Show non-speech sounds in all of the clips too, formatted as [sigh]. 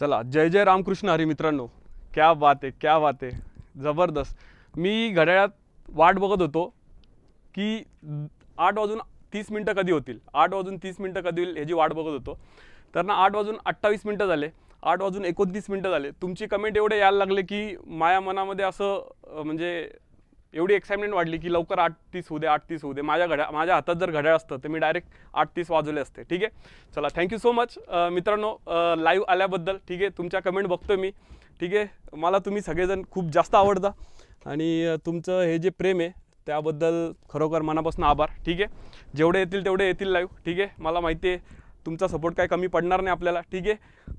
चला जय जय रामकृष्ण हरी मित्रांनो क्या बात आहे क्या बात आहे जबरदस्त मी घड्याळात वाट बघत होतो की आठ वाजून तीस मिनटं कधी होतील आठ वाजून तीस मिनटं कधी होईल ह्याची वाट बघत होतो तर ना आठ वाजून अठ्ठावीस मिनटं झाले आठ वाजून एकोणतीस मिनटं झाले तुमची कमेंट एवढे यायला लागले की माया मनामध्ये असं म्हणजे एवढी एक्साइटमेंट वाढली की लवकर आठ तीस होऊ दे आठ तीस होऊ दे माझ्या घड्या माझ्या हातात जर घड्याळ असतं तर मी डायरेक्ट आठ तीस वाजवले असते ठीक आहे चला थँक्यू सो मच मित्रांनो लाईव्ह आल्याबद्दल ठीक आहे तुमच्या कमेंट बघतो मी ठीक आहे मला तुम्ही सगळेजण खूप जास्त आवडता आणि तुमचं हे जे प्रेम आहे त्याबद्दल खरोखर मनापासून आभार ठीक आहे जेवढे येतील तेवढे येतील लाईव्ह ठीक आहे मला माहिती आहे तुमचा सपोर्ट काय कमी पडणार नाही आपल्याला ठीक आहे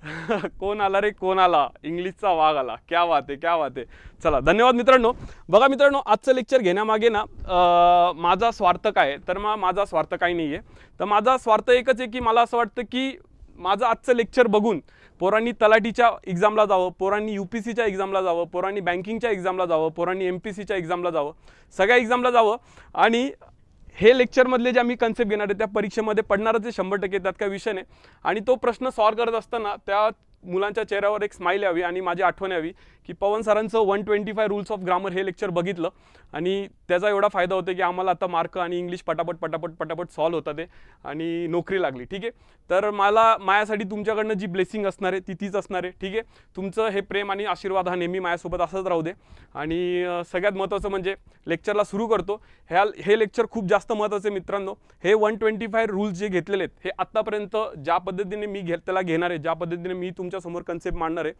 [laughs] कोण आला रे कोण आला इंग्लिशचा वाघ आला क्या आहे क्या आहे चला धन्यवाद मित्रांनो बघा मित्रांनो आजचं लेक्चर घेण्यामागे ना माझा स्वार्थ काय तर मग माझा स्वार्थ काही नाही आहे तर माझा स्वार्थ एकच आहे की मला असं वाटतं की माझं आजचं लेक्चर बघून पोरांनी तलाठीच्या एक्झामला जावं पोरांनी यू पी सीच्या एक्झामला जावं पोरांनी बँकिंगच्या एक्झामला जावं पोरांनी एम पी सीच्या एक्झामला जावं सगळ्या एक्झामला जावं आणि हे लेक्चरमधले जे आम्ही कन्सेप्ट घेणार आहे त्या परीक्षेमध्ये पडणारच आहे शंभर टक्के त्यात काय विषय नाही आणि तो प्रश्न सॉल्व्ह करत असताना त्या मुलांच्या चेहऱ्यावर एक स्माईल यावी आणि माझी आठवण यावी की पवन सरांचं one twenty five rules of grammar हे लेक्चर बघितलं आणि त्याचा एवढा फायदा होतो की आम्हाला आता मार्क आणि इंग्लिश पटापट पटापट पटापट सॉल्व्ह होतात ते आणि नोकरी लागली ठीक आहे तर मला माझ्यासाठी तुमच्याकडनं जी ब्लेसिंग असणार आहे ती तीच असणार आहे ठीक आहे तुमचं हे प्रेम आणि आशीर्वाद हा नेहमी माझ्यासोबत असंच राहू दे आणि सगळ्यात महत्त्वाचं म्हणजे लेक्चरला सुरू करतो ह्या हे लेक्चर खूप जास्त महत्त्वाचं आहे मित्रांनो हे वन ट्वेंटी फाय रूल्स जे घेतलेले आहेत हे आत्तापर्यंत ज्या पद्धतीने मी घे त्याला घेणार आहे ज्या पद्धतीने मी तुमच्यासमोर कन्सेप्ट मांडणार आहे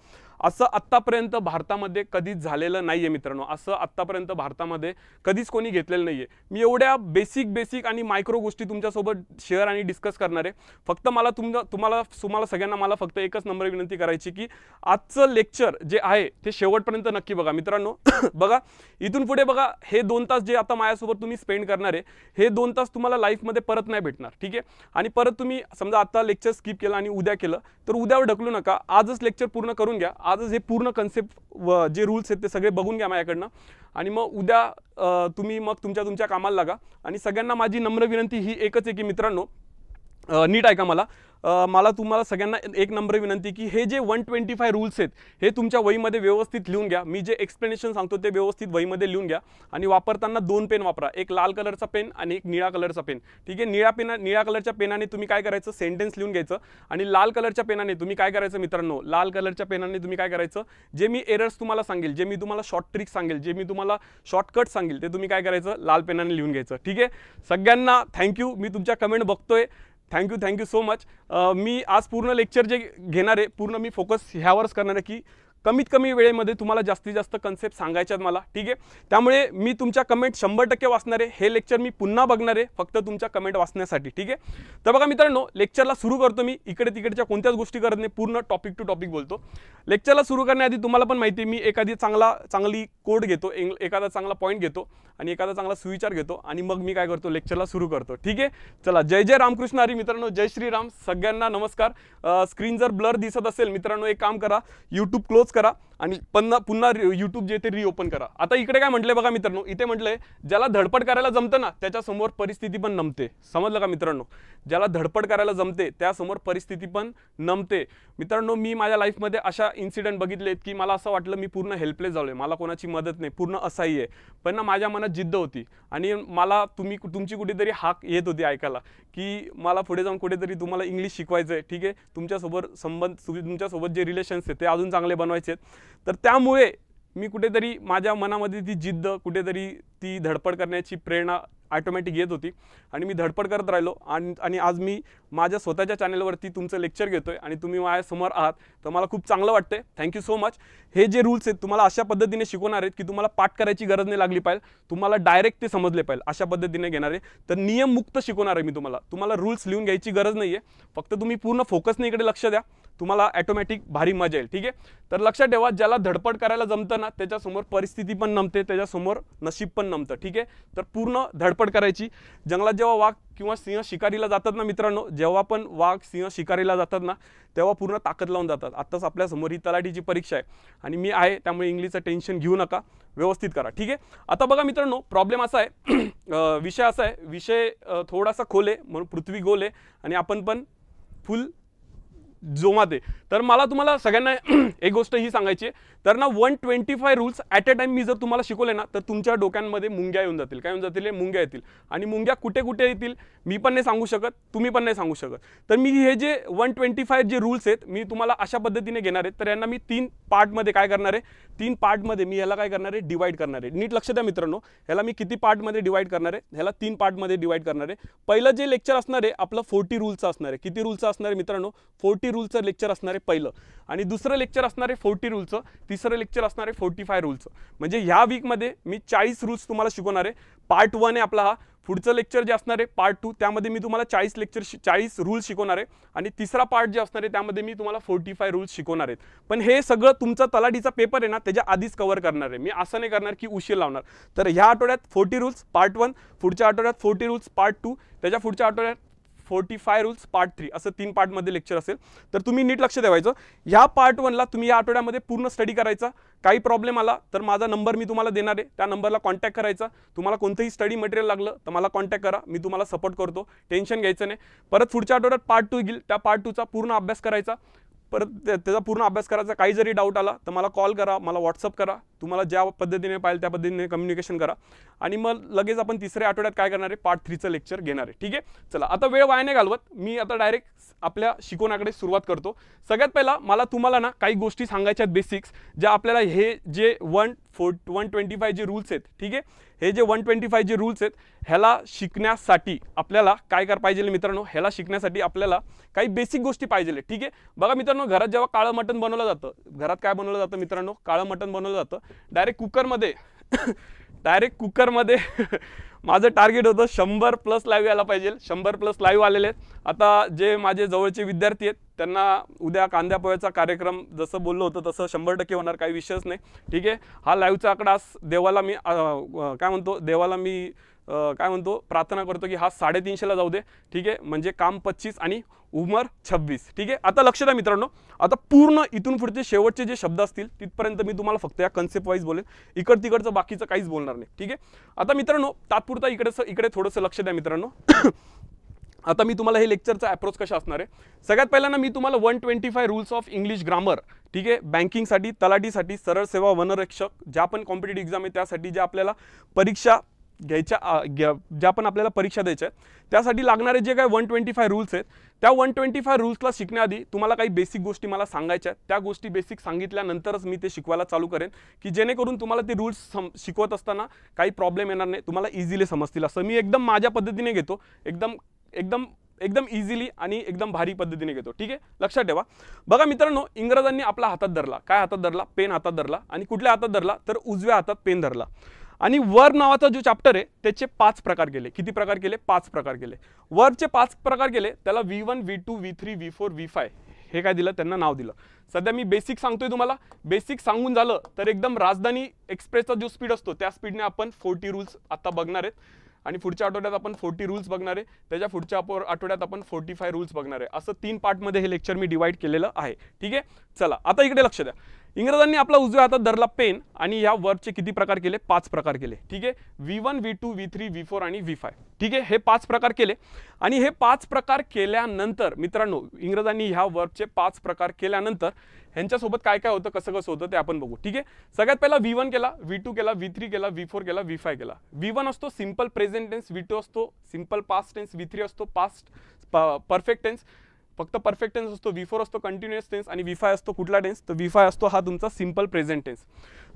असं आत्तापर्यंत भारतामध्ये कधीच झालेलं नाही आहे मित्रांनो असं आत्तापर्यंत भारतामध्ये कधीच कोणी घेतलेलं नाही आहे मी एवढ्या बेसिक बेसिक आणि मायक्रो गोष्टी तुमच्यासोबत शेअर आणि डिस्कस करणार आहे फक्त मला तुमचं तुम्हाला तुम्हाला सगळ्यांना मला फक्त एकच नंबर विनंती करायची की आजचं लेक्चर जे आहे ते शेवटपर्यंत नक्की बघा मित्रांनो [coughs] बघा इथून पुढे बघा हे दोन तास जे आता माझ्यासोबत तुम्ही स्पेंड करणार आहे हे दोन तास तुम्हाला लाईफमध्ये परत नाही भेटणार ठीक आहे आणि परत तुम्ही समजा आता लेक्चर स्किप केलं आणि उद्या केलं तर उद्यावर ढकलू नका आजच लेक्चर पूर्ण करून घ्या आजच हे पूर्ण कन्सेप्ट व जे रूल्स आहेत ते सगळे बघून घ्या माझ्याकडनं आणि मग उद्या तुम्ही मग तुमच्या तुमच्या कामाला लागा आणि सगळ्यांना माझी नम्र विनंती ही एकच आहे की मित्रांनो नीट ऐका मला मला तुम्हाला सगळ्यांना एक नंबर विनंती की हे जे वन ट्वेंटी फाय रूल्स आहेत हे तुमच्या वहीमध्ये व्यवस्थित लिहून घ्या मी जे एक्सप्लेनेशन सांगतो ते व्यवस्थित वहीमध्ये लिहून घ्या आणि वापरताना दोन पेन वापरा एक लाल कलरचा पेन आणि एक निळा कलरचा पेन ठीक आहे निळा पेना निळ्या कलरच्या पेनाने तुम्ही काय करायचं सेंटेन्स लिहून घ्यायचं आणि लाल कलरच्या पेनाने तुम्ही काय करायचं मित्रांनो लाल कलरच्या पेनाने तुम्ही काय करायचं जे मी एरर्स तुम्हाला सांगेल जे मी तुम्हाला शॉर्ट ट्रिक सांगेल जे मी तुम्हाला शॉर्टकट सांगेल ते तुम्ही काय करायचं लाल पेनाने लिहून घ्यायचं ठीक आहे सगळ्यांना थँक्यू मी तुमच्या कमेंट बघतोय थँक्यू थँक्यू सो मच मी आज पूर्ण लेक्चर जे घेणार आहे पूर्ण मी फोकस ह्यावरच करणार आहे की कमीत कमी वेळेमध्ये तुम्हाला जास्तीत जास्त कन्सेप्ट सांगायच्यात मला ठीक आहे त्यामुळे मी तुमच्या कमेंट शंभर टक्के वाचणार आहे हे लेक्चर मी पुन्हा बघणार आहे फक्त तुमच्या कमेंट वाचण्यासाठी ठीक आहे तर बघा मित्रांनो लेक्चरला सुरू करतो मी इकडे तिकडच्या कोणत्याच गोष्टी करत नाही पूर्ण टॉपिक टू टॉपिक बोलतो लेक्चरला सुरू करण्याआधी तुम्हाला पण माहिती मी एखादी चांगला चांगली कोड घेतो एखादा चांगला पॉईंट घेतो आणि एखादा चांगला सुविचार घेतो आणि मग मी काय करतो लेक्चरला सुरू करतो ठीक आहे चला जय जय रामकृष्ण हरी मित्रांनो जय श्रीराम सगळ्यांना नमस्कार स्क्रीन जर ब्लर दिसत असेल मित्रांनो एक काम करा यूट्यूब क्लोज から आणि पन्ना पुन्हा यूट्यूब जे ते रिओपन करा आता इकडे काय म्हटलंय बघा मित्रांनो इथे म्हटलंय ज्याला धडपड करायला जमतं ना त्याच्यासमोर परिस्थिती पण नमते समजलं का मित्रांनो ज्याला धडपड करायला जमते त्यासमोर परिस्थिती पण नमते मित्रांनो मी माझ्या लाईफमध्ये अशा इन्सिडेंट बघितलेत की मला असं वाटलं मी पूर्ण हेल्पलेस झालो आहे मला कोणाची मदत नाही पूर्ण असाही आहे पण ना माझ्या मनात जिद्द होती आणि मला तुम्ही तुमची कुठेतरी हाक येत होती ऐकायला की मला पुढे जाऊन कुठेतरी तुम्हाला इंग्लिश शिकवायचं आहे ठीक आहे तुमच्यासोबत संबंध तुमच्यासोबत जे रिलेशन्स आहेत ते अजून चांगले बनवायचे आहेत तर त्यामुळे मी कुठेतरी माझ्या मनामध्ये ती जिद्द कुठेतरी ती धडपड करण्याची प्रेरणा ॲटोमॅटिक येत होती आणि मी धडपड करत राहिलो आणि आणि आज मी माझ्या स्वतःच्या चॅनलवरती तुमचं लेक्चर घेतो आहे आणि तुम्ही माझ्यासमोर आहात तर मला खूप चांगलं वाटतं आहे थँक्यू सो मच हे जे रूल्स आहेत तुम्हाला अशा पद्धतीने शिकवणार आहेत की तुम्हाला पाठ करायची गरज नाही लागली पाहिजे तुम्हाला डायरेक्ट ते समजले पाहिजे अशा पद्धतीने घेणार आहे तर नियममुक्त शिकवणार आहे मी तुम्हाला तुम्हाला रूल्स लिहून घ्यायची गरज नाही आहे फक्त तुम्ही पूर्ण फोकसने इकडे लक्ष द्या तुम्हाला ॲटोमॅटिक भारी मजा येईल ठीक आहे तर लक्षात ठेवा ज्याला धडपड करायला जमतं ना त्याच्यासमोर परिस्थिती पण नमते त्याच्यासमोर नशीब पण नमतं ठीक आहे तर पूर्ण धडपड करायची जंगलात जेव्हा वाघ किंवा सिंह शिकारीला जातात ना मित्रांनो जेव्हा पण वाघ सिंह शिकारीला जातात ना तेव्हा पूर्ण ताकद लावून जातात आत्ताच आपल्यासमोर ही तलाठीची परीक्षा आहे आणि मी आहे त्यामुळे इंग्लिशचं टेन्शन घेऊ नका व्यवस्थित करा ठीक आहे आता बघा मित्रांनो प्रॉब्लेम असा आहे [clears throat] विषय असा आहे विषय थोडासा खोल आहे म्हणून पृथ्वी गोल आहे आणि आपण पण फुल जोमात आहे तर मला तुम्हाला सगळ्यांना [clears throat] एक गोष्ट ही सांगायची आहे तर ना one twenty five rules at a time मी जर तुम्हाला शिकवले ना तर तुमच्या डोक्यांमध्ये मुंग्या येऊन जातील काय येऊन जातील मुंग्या येतील आणि मुंग्या कुठे कुठे येतील मी पण नाही सांगू शकत तुम्ही पण नाही सांगू शकत तर मी हे जे वन ट्वेंटी फाय जे रूल्स आहेत मी तुम्हाला अशा पद्धतीने घेणार आहे तर यांना मी तीन पार्टमध्ये काय करणार आहे तीन पार्टमध्ये मी ह्याला काय करणार आहे डिवाईड करणार आहे नीट लक्ष द्या मित्रांनो ह्याला मी किती पार्टमध्ये डिवाईड करणार आहे ह्याला तीन पार्टमध्ये डिवाईड करणार आहे पहिलं जे लेक्चर असणार आहे आपलं फोर्टी रूल्सचं असणार आहे किती रूलचं असणार आहे मित्रांनो फोर्टी रूलचं लेक्चर असणार आहे पहिलं आणि दुसरं लेक्चर असणार आहे फोर्टी रूलचं तिसरं लेक्चर असणार आहे फोर्टी फाय रूलचं म्हणजे ह्या वीकमध्ये मी चाळीस रूल्स तुम्हाला शिकवणार आहे पार्ट वन आहे आपला हा पुढचं लेक्चर जे असणार आहे पार्ट टू त्यामध्ये मी तुम्हाला चाळीस लेक्चर शि चाळीस रूल्स शिकवणार आहे आणि तिसरा पार्ट जे असणार आहे त्यामध्ये मी तुम्हाला फोर्टी फाय रूल्स शिकवणार आहेत पण हे सगळं तुमचा तलाठीचा पेपर आहे ना त्याच्या आधीच कव्हर करणार आहे मी असं नाही करणार की उशीर लावणार तर ह्या आठवड्यात फोर्टी रूल्स पार्ट वन पुढच्या आठवड्यात फोर्टी रूल्स पार्ट टू त्याच्या पुढच्या आठवड्यात forty five rules part three असं तीन पार्टमध्ये लेक्चर असेल तर तुम्ही नीट लक्ष द्यायचं ह्या पार्ट वनला तुम्ही या आठवड्यामध्ये पूर्ण स्टडी करायचा काही प्रॉब्लेम आला तर माझा नंबर मी तुम्हाला देणार आहे त्या नंबरला कॉन्टॅक्ट करायचा तुम्हाला कोणतंही स्टडी मटेरियल लागलं तर मला कॉन्टॅक्ट करा मी तुम्हाला सपोर्ट करतो टेन्शन घ्यायचं नाही परत पुढच्या आठवड्यात पार्ट टू घेईल त्या पार्ट टूचा पूर्ण अभ्यास करायचा परत त्याचा पूर्ण अभ्यास करायचा काही जरी डाऊट आला तर मला कॉल करा मला व्हॉट्सअप करा तुम्हाला ज्या पद्धतीने पाहिजे त्या पद्धतीने कम्युनिकेशन करा आणि मग लगेच आपण तिसऱ्या आठवड्यात काय करणार आहे पार्ट थ्रीचं लेक्चर घेणार आहे ठीक आहे चला आता वेळ नाही घालवत मी आता डायरेक्ट आपल्या शिकवण्याकडे सुरुवात करतो सगळ्यात पहिला मला तुम्हाला ना काही गोष्टी सांगायच्या आहेत बेसिक्स ज्या आपल्याला हे जे one four one twenty five जे रूल्स आहेत ठीक आहे हे जे वन ट्वेंटी फाय जे रूल्स आहेत ह्याला शिकण्यासाठी आपल्याला काय कर पाहिजे मित्रांनो ह्याला शिकण्यासाठी आपल्याला काही बेसिक गोष्टी पाहिजे ठीक आहे बघा मित्रांनो घरात जेव्हा काळं मटण बनवलं जातं घरात काय बनवलं जातं मित्रांनो काळं मटण बनवलं जातं डायरेक्ट कुकरमध्ये डायरेक्ट कुकरमध्ये माझं टार्गेट होतं शंभर प्लस लाईव्ह यायला पाहिजे शंभर प्लस लाईव्ह आलेले आहेत आता जे माझे जवळचे विद्यार्थी आहेत त्यांना उद्या कांद्यापोह्याचा कार्यक्रम जसं बोललो होतं तसं शंभर टक्के होणार काही विषयच नाही ठीक आहे हा लाईव्हचा आकडा देवाला मी काय म्हणतो देवाला मी काय म्हणतो प्रार्थना करतो की हा साडेतीनशेला जाऊ दे ठीक आहे म्हणजे काम पच्चीस आणि उमर छब्बीस ठीक आहे आता लक्ष द्या मित्रांनो आता पूर्ण इथून पुढचे शेवटचे जे शब्द असतील तिथपर्यंत मी तुम्हाला फक्त या कन्सेप्ट वाईज बोलेन इकड तिकडचं बाकीचं काहीच बोलणार नाही ठीक आहे आता मित्रांनो तात्पुरता इकडेचं इकडे थोडंसं लक्ष द्या मित्रांनो [coughs] आता मी तुम्हाला हे लेक्चरचा अप्रोच कशा असणार आहे सगळ्यात पहिल्यांदा मी तुम्हाला one twenty five rules of English grammar ठीक आहे बँकिंगसाठी तलाठीसाठी सरळ सेवा वनरक्षक ज्या पण कॉम्पिटेटिव्ह एक्झाम आहे त्यासाठी ज्या आपल्याला परीक्षा घ्यायच्या ज्या पण आपल्याला परीक्षा द्यायच्या आहेत त्यासाठी लागणारे जे काही वन ट्वेंटी फाय रूल्स आहेत त्या वन ट्वेंटी फाय रूल्सला शिकण्याआधी तुम्हाला काही बेसिक गोष्टी मला सांगायच्या त्या गोष्टी बेसिक सांगितल्यानंतरच मी ते शिकवायला चालू करेन की जेणेकरून तुम्हाला ते रूल्स सम शिकवत असताना काही प्रॉब्लेम येणार नाही तुम्हाला इझिली समजतील असं मी एकदम माझ्या पद्धतीने घेतो एकदम एकदम एकदम इझिली आणि एकदम भारी पद्धतीने घेतो ठीक आहे लक्षात ठेवा बघा मित्रांनो इंग्रजांनी आपला हातात धरला काय हातात धरला पेन हातात धरला आणि कुठल्या हातात धरला तर उजव्या हातात पेन धरला आणि वर्ब नावाचा जो चॅप्टर आहे त्याचे पाच प्रकार केले किती प्रकार केले पाच प्रकार केले वर्बचे पाच प्रकार केले त्याला V one V two V three V four V five हे काय दिलं त्यांना नाव दिलं सध्या मी बेसिक सांगतोय तुम्हाला बेसिक सांगून झालं तर एकदम राजधानी एक्सप्रेसचा जो स्पीड असतो त्या स्पीडने आपण फोर्टी रूल्स आता बघणार आहेत आणि पुढच्या आठवड्यात आपण फोर्टी रूल्स बघणार आहे त्याच्या पुढच्या आठवड्यात आपण फोर्टी फाय रूल्स बघणार आहे असं तीन पार्टमध्ये हे लेक्चर मी डिवाईड केलेलं आहे ठीक आहे चला आता इकडे लक्ष द्या इंग्रजांनी आपला उजव्या हातात धरला पेन आणि या वर्बचे किती प्रकार केले पाच प्रकार केले ठीक आहे V one V two V three V four आणि व्ही फाय ठीक आहे हे पाच प्रकार केले आणि हे पाच प्रकार केल्यानंतर मित्रांनो इंग्रजांनी ह्या वर्बचे पाच प्रकार केल्यानंतर ह्यांच्यासोबत काय काय होतं कसं कसं होतं ते आपण बघू ठीक आहे सगळ्यात पहिला व्ही वन केला व्ही टू केला व्ही थ्री केला व्ही फोर केला व्ही फाय केला व्ही वन असतो simple present tense V two असतो simple past tense V three असतो पास्ट परफेक्ट टेन्स फक्त परफेक्ट टेन्स असतो व्ही फोर असतो कंटिन्युअस टेन्स आणि व्ही फाय असतो कुठला टेन्स तर व्ही फाय असतो हा तुमचा सिम्पल प्रेझेंट टेन्स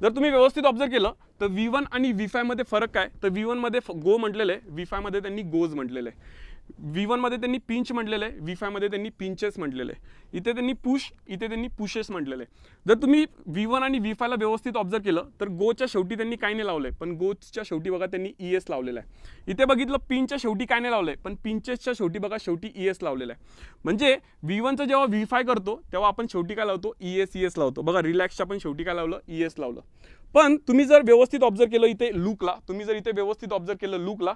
जर तुम्ही व्यवस्थित ऑब्झर्व केलं तर व्ही वन आणि व्ही फायमध्ये फरक काय तर व्ही वनमध्ये गो म्हटलेलं आहे व्ही फायमध्ये त्यांनी गोज म्हटलेलं आहे व्ही मध्ये त्यांनी पिंच म्हटलेलं आहे व्ही फायमध्ये त्यांनी पिंचेस म्हटलेलं आहे इथे त्यांनी पुश इथे त्यांनी पुशेस म्हटलेलं आहे जर तुम्ही व्ही वन आणि व्ही फायला व्यवस्थित ऑब्झर्व केलं तर गोच्या शेवटी त्यांनी काय नाही लावलंय पण गोच्या शेवटी बघा त्यांनी ई e एस लावलेलं आहे इथे बघितलं पिंचच्या शेवटी काय नाही लावलंय पण पिंचेसच्या शेवटी बघा शेवटी ई e एस लावलेलं आहे म्हणजे व्ही वनचं जेव्हा व्ही फाय करतो तेव्हा आपण शेवटी काय लावतो ई एस ई एस लावतो बघा रिलॅक्सच्या आपण शेवटी काय लावलं ई e एस लावलं पण तुम्ही जर व्यवस्थित ऑब्झर्व केलं इथे लूकला तुम्ही जर इथे व्यवस्थित ऑब्झर्व केलं लुकला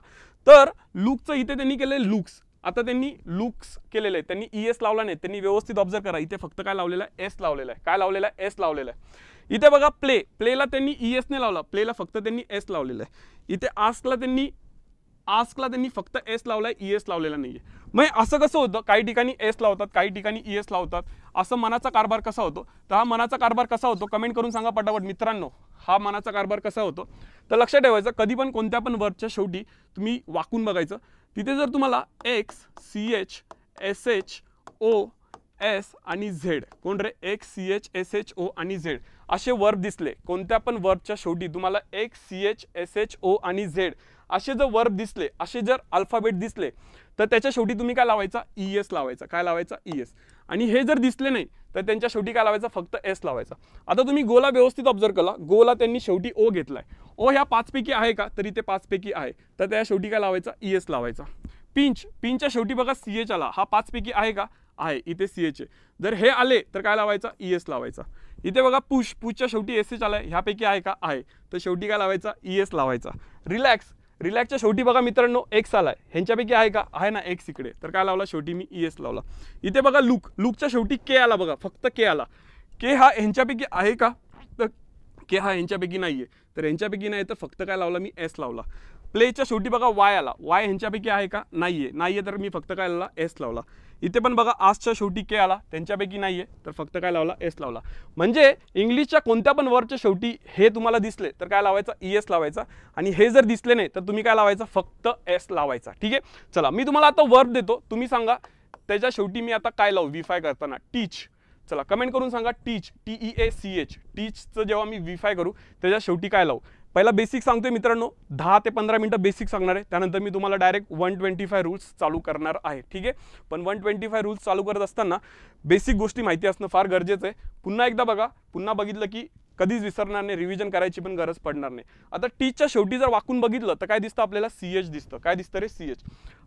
तर लुकचं इथे त्यांनी केलंय लुक्स आता त्यांनी लुक्स केलेले आहे त्यांनी ई e एस लावला नाही त्यांनी व्यवस्थित ऑब्झर्व करा इथे फक्त काय लावलेलं आहे एस लावलेलं आहे काय लावलेलं आहे एस लावलेलं आहे इथे बघा प्ले प्लेला त्यांनी ई e एस लावला प्लेला फक्त त्यांनी एस लावलेलं आहे इथे आस्कला त्यांनी आस्कला त्यांनी फक्त एस लावलाय ई e एस लावलेला नाही आहे मग असं कसं होतं काही ठिकाणी एस लावतात काही ठिकाणी ई e एस लावतात असं मनाचा कारभार कसा होतो तर हा मनाचा कारभार कसा होतो कमेंट करून सांगा पटापट मित्रांनो हा मनाचा कारभार कसा होतो तर लक्षात ठेवायचं कधी पण कोणत्या पण वर्बच्या शेवटी तुम्ही वाकून बघायचं तिथे जर तुम्हाला X C H S H O S आणि झेड कोण रे X C H S H O आणि झेड असे वर्ब दिसले कोणत्या पण वर्बच्या शेवटी तुम्हाला X C H S H O आणि झेड असे जर वर्ब दिसले असे जर अल्फाबेट दिसले तर त्याच्या शेवटी तुम्ही काय लावायचा ई e एस लावायचा काय लावायचा ई e एस आणि हे जर दिसले नाही तर त्यांच्या शेवटी काय लावायचा फक्त एस लावायचा आता तुम्ही गोला व्यवस्थित ऑब्झर्व केला गोला त्यांनी शेवटी ओ घेतला आहे ओ ह्या पाचपैकी आहे का तरी ते पाचपैकी आहे तर त्या शेवटी काय लावायचा ई e एस लावायचा पिंच पिंचच्या शेवटी बघा सी एच आला हा पाचपैकी आहे का आहे इथे सी एच जर हे आले तर काय लावायचा ई एस लावायचा इथे बघा पुश पुशच्या शेवटी एस एच आला आहे ह्यापैकी आहे का आहे तर शेवटी काय लावायचा ई एस लावायचा रिलॅक्स रिलॅक्सच्या शेवटी बघा मित्रांनो एक्स आला आहे ह्यांच्यापैकी आहे का आहे ना एक्स इकडे तर काय लावला शेवटी मी ई e एस लावला इथे बघा लुक लुकच्या शेवटी के आला बघा फक्त के आला के हा ह्यांच्यापैकी आहे का तर के हा ह्यांच्यापैकी नाही तर ह्यांच्यापैकी नाही तर फक्त काय लावला मी एस लावला प्लेच्या शेवटी बघा वाय आला वाय ह्यांच्यापैकी आहे का नाहीये आहे नाही आहे तर मी फक्त काय लावला एस लावला इथे पण बघा आजच्या शेवटी के आला त्यांच्यापैकी नाही आहे तर फक्त काय लावला एस लावला म्हणजे इंग्लिशच्या कोणत्या पण वर्डच्या शेवटी हे तुम्हाला दिसले तर काय लावायचा ई e एस लावायचा आणि हे जर दिसले नाही तर तुम्ही काय लावायचा फक्त एस लावायचा ठीक आहे चला मी तुम्हाला आता वर्ब देतो तुम्ही सांगा त्याच्या शेवटी मी आता काय लावू विफाय करताना टीच चला कमेंट करून सांगा teach T E A C H टीचचं जेव्हा मी विफाय करू त्याच्या शेवटी काय लावू पहिला बेसिक सांगतोय मित्रांनो दहा ते पंधरा मिनटं बेसिक सांगणार आहे त्यानंतर मी तुम्हाला direct one twenty five rules चालू करणार आहे ठीक आहे पण वन ट्वेंटी फाय रूल्स चालू करत असताना बेसिक गोष्टी माहिती असणं फार गरजेचं आहे पुन्हा एकदा बघा पुन्हा बघितलं की कधीच विसरणार नाही रिव्हिजन करायची पण गरज पडणार नाही आता टीचच्या शेवटी जर वाकून बघितलं तर काय दिसतं आपल्याला सी एच दिसतं काय दिसतं रे सी एच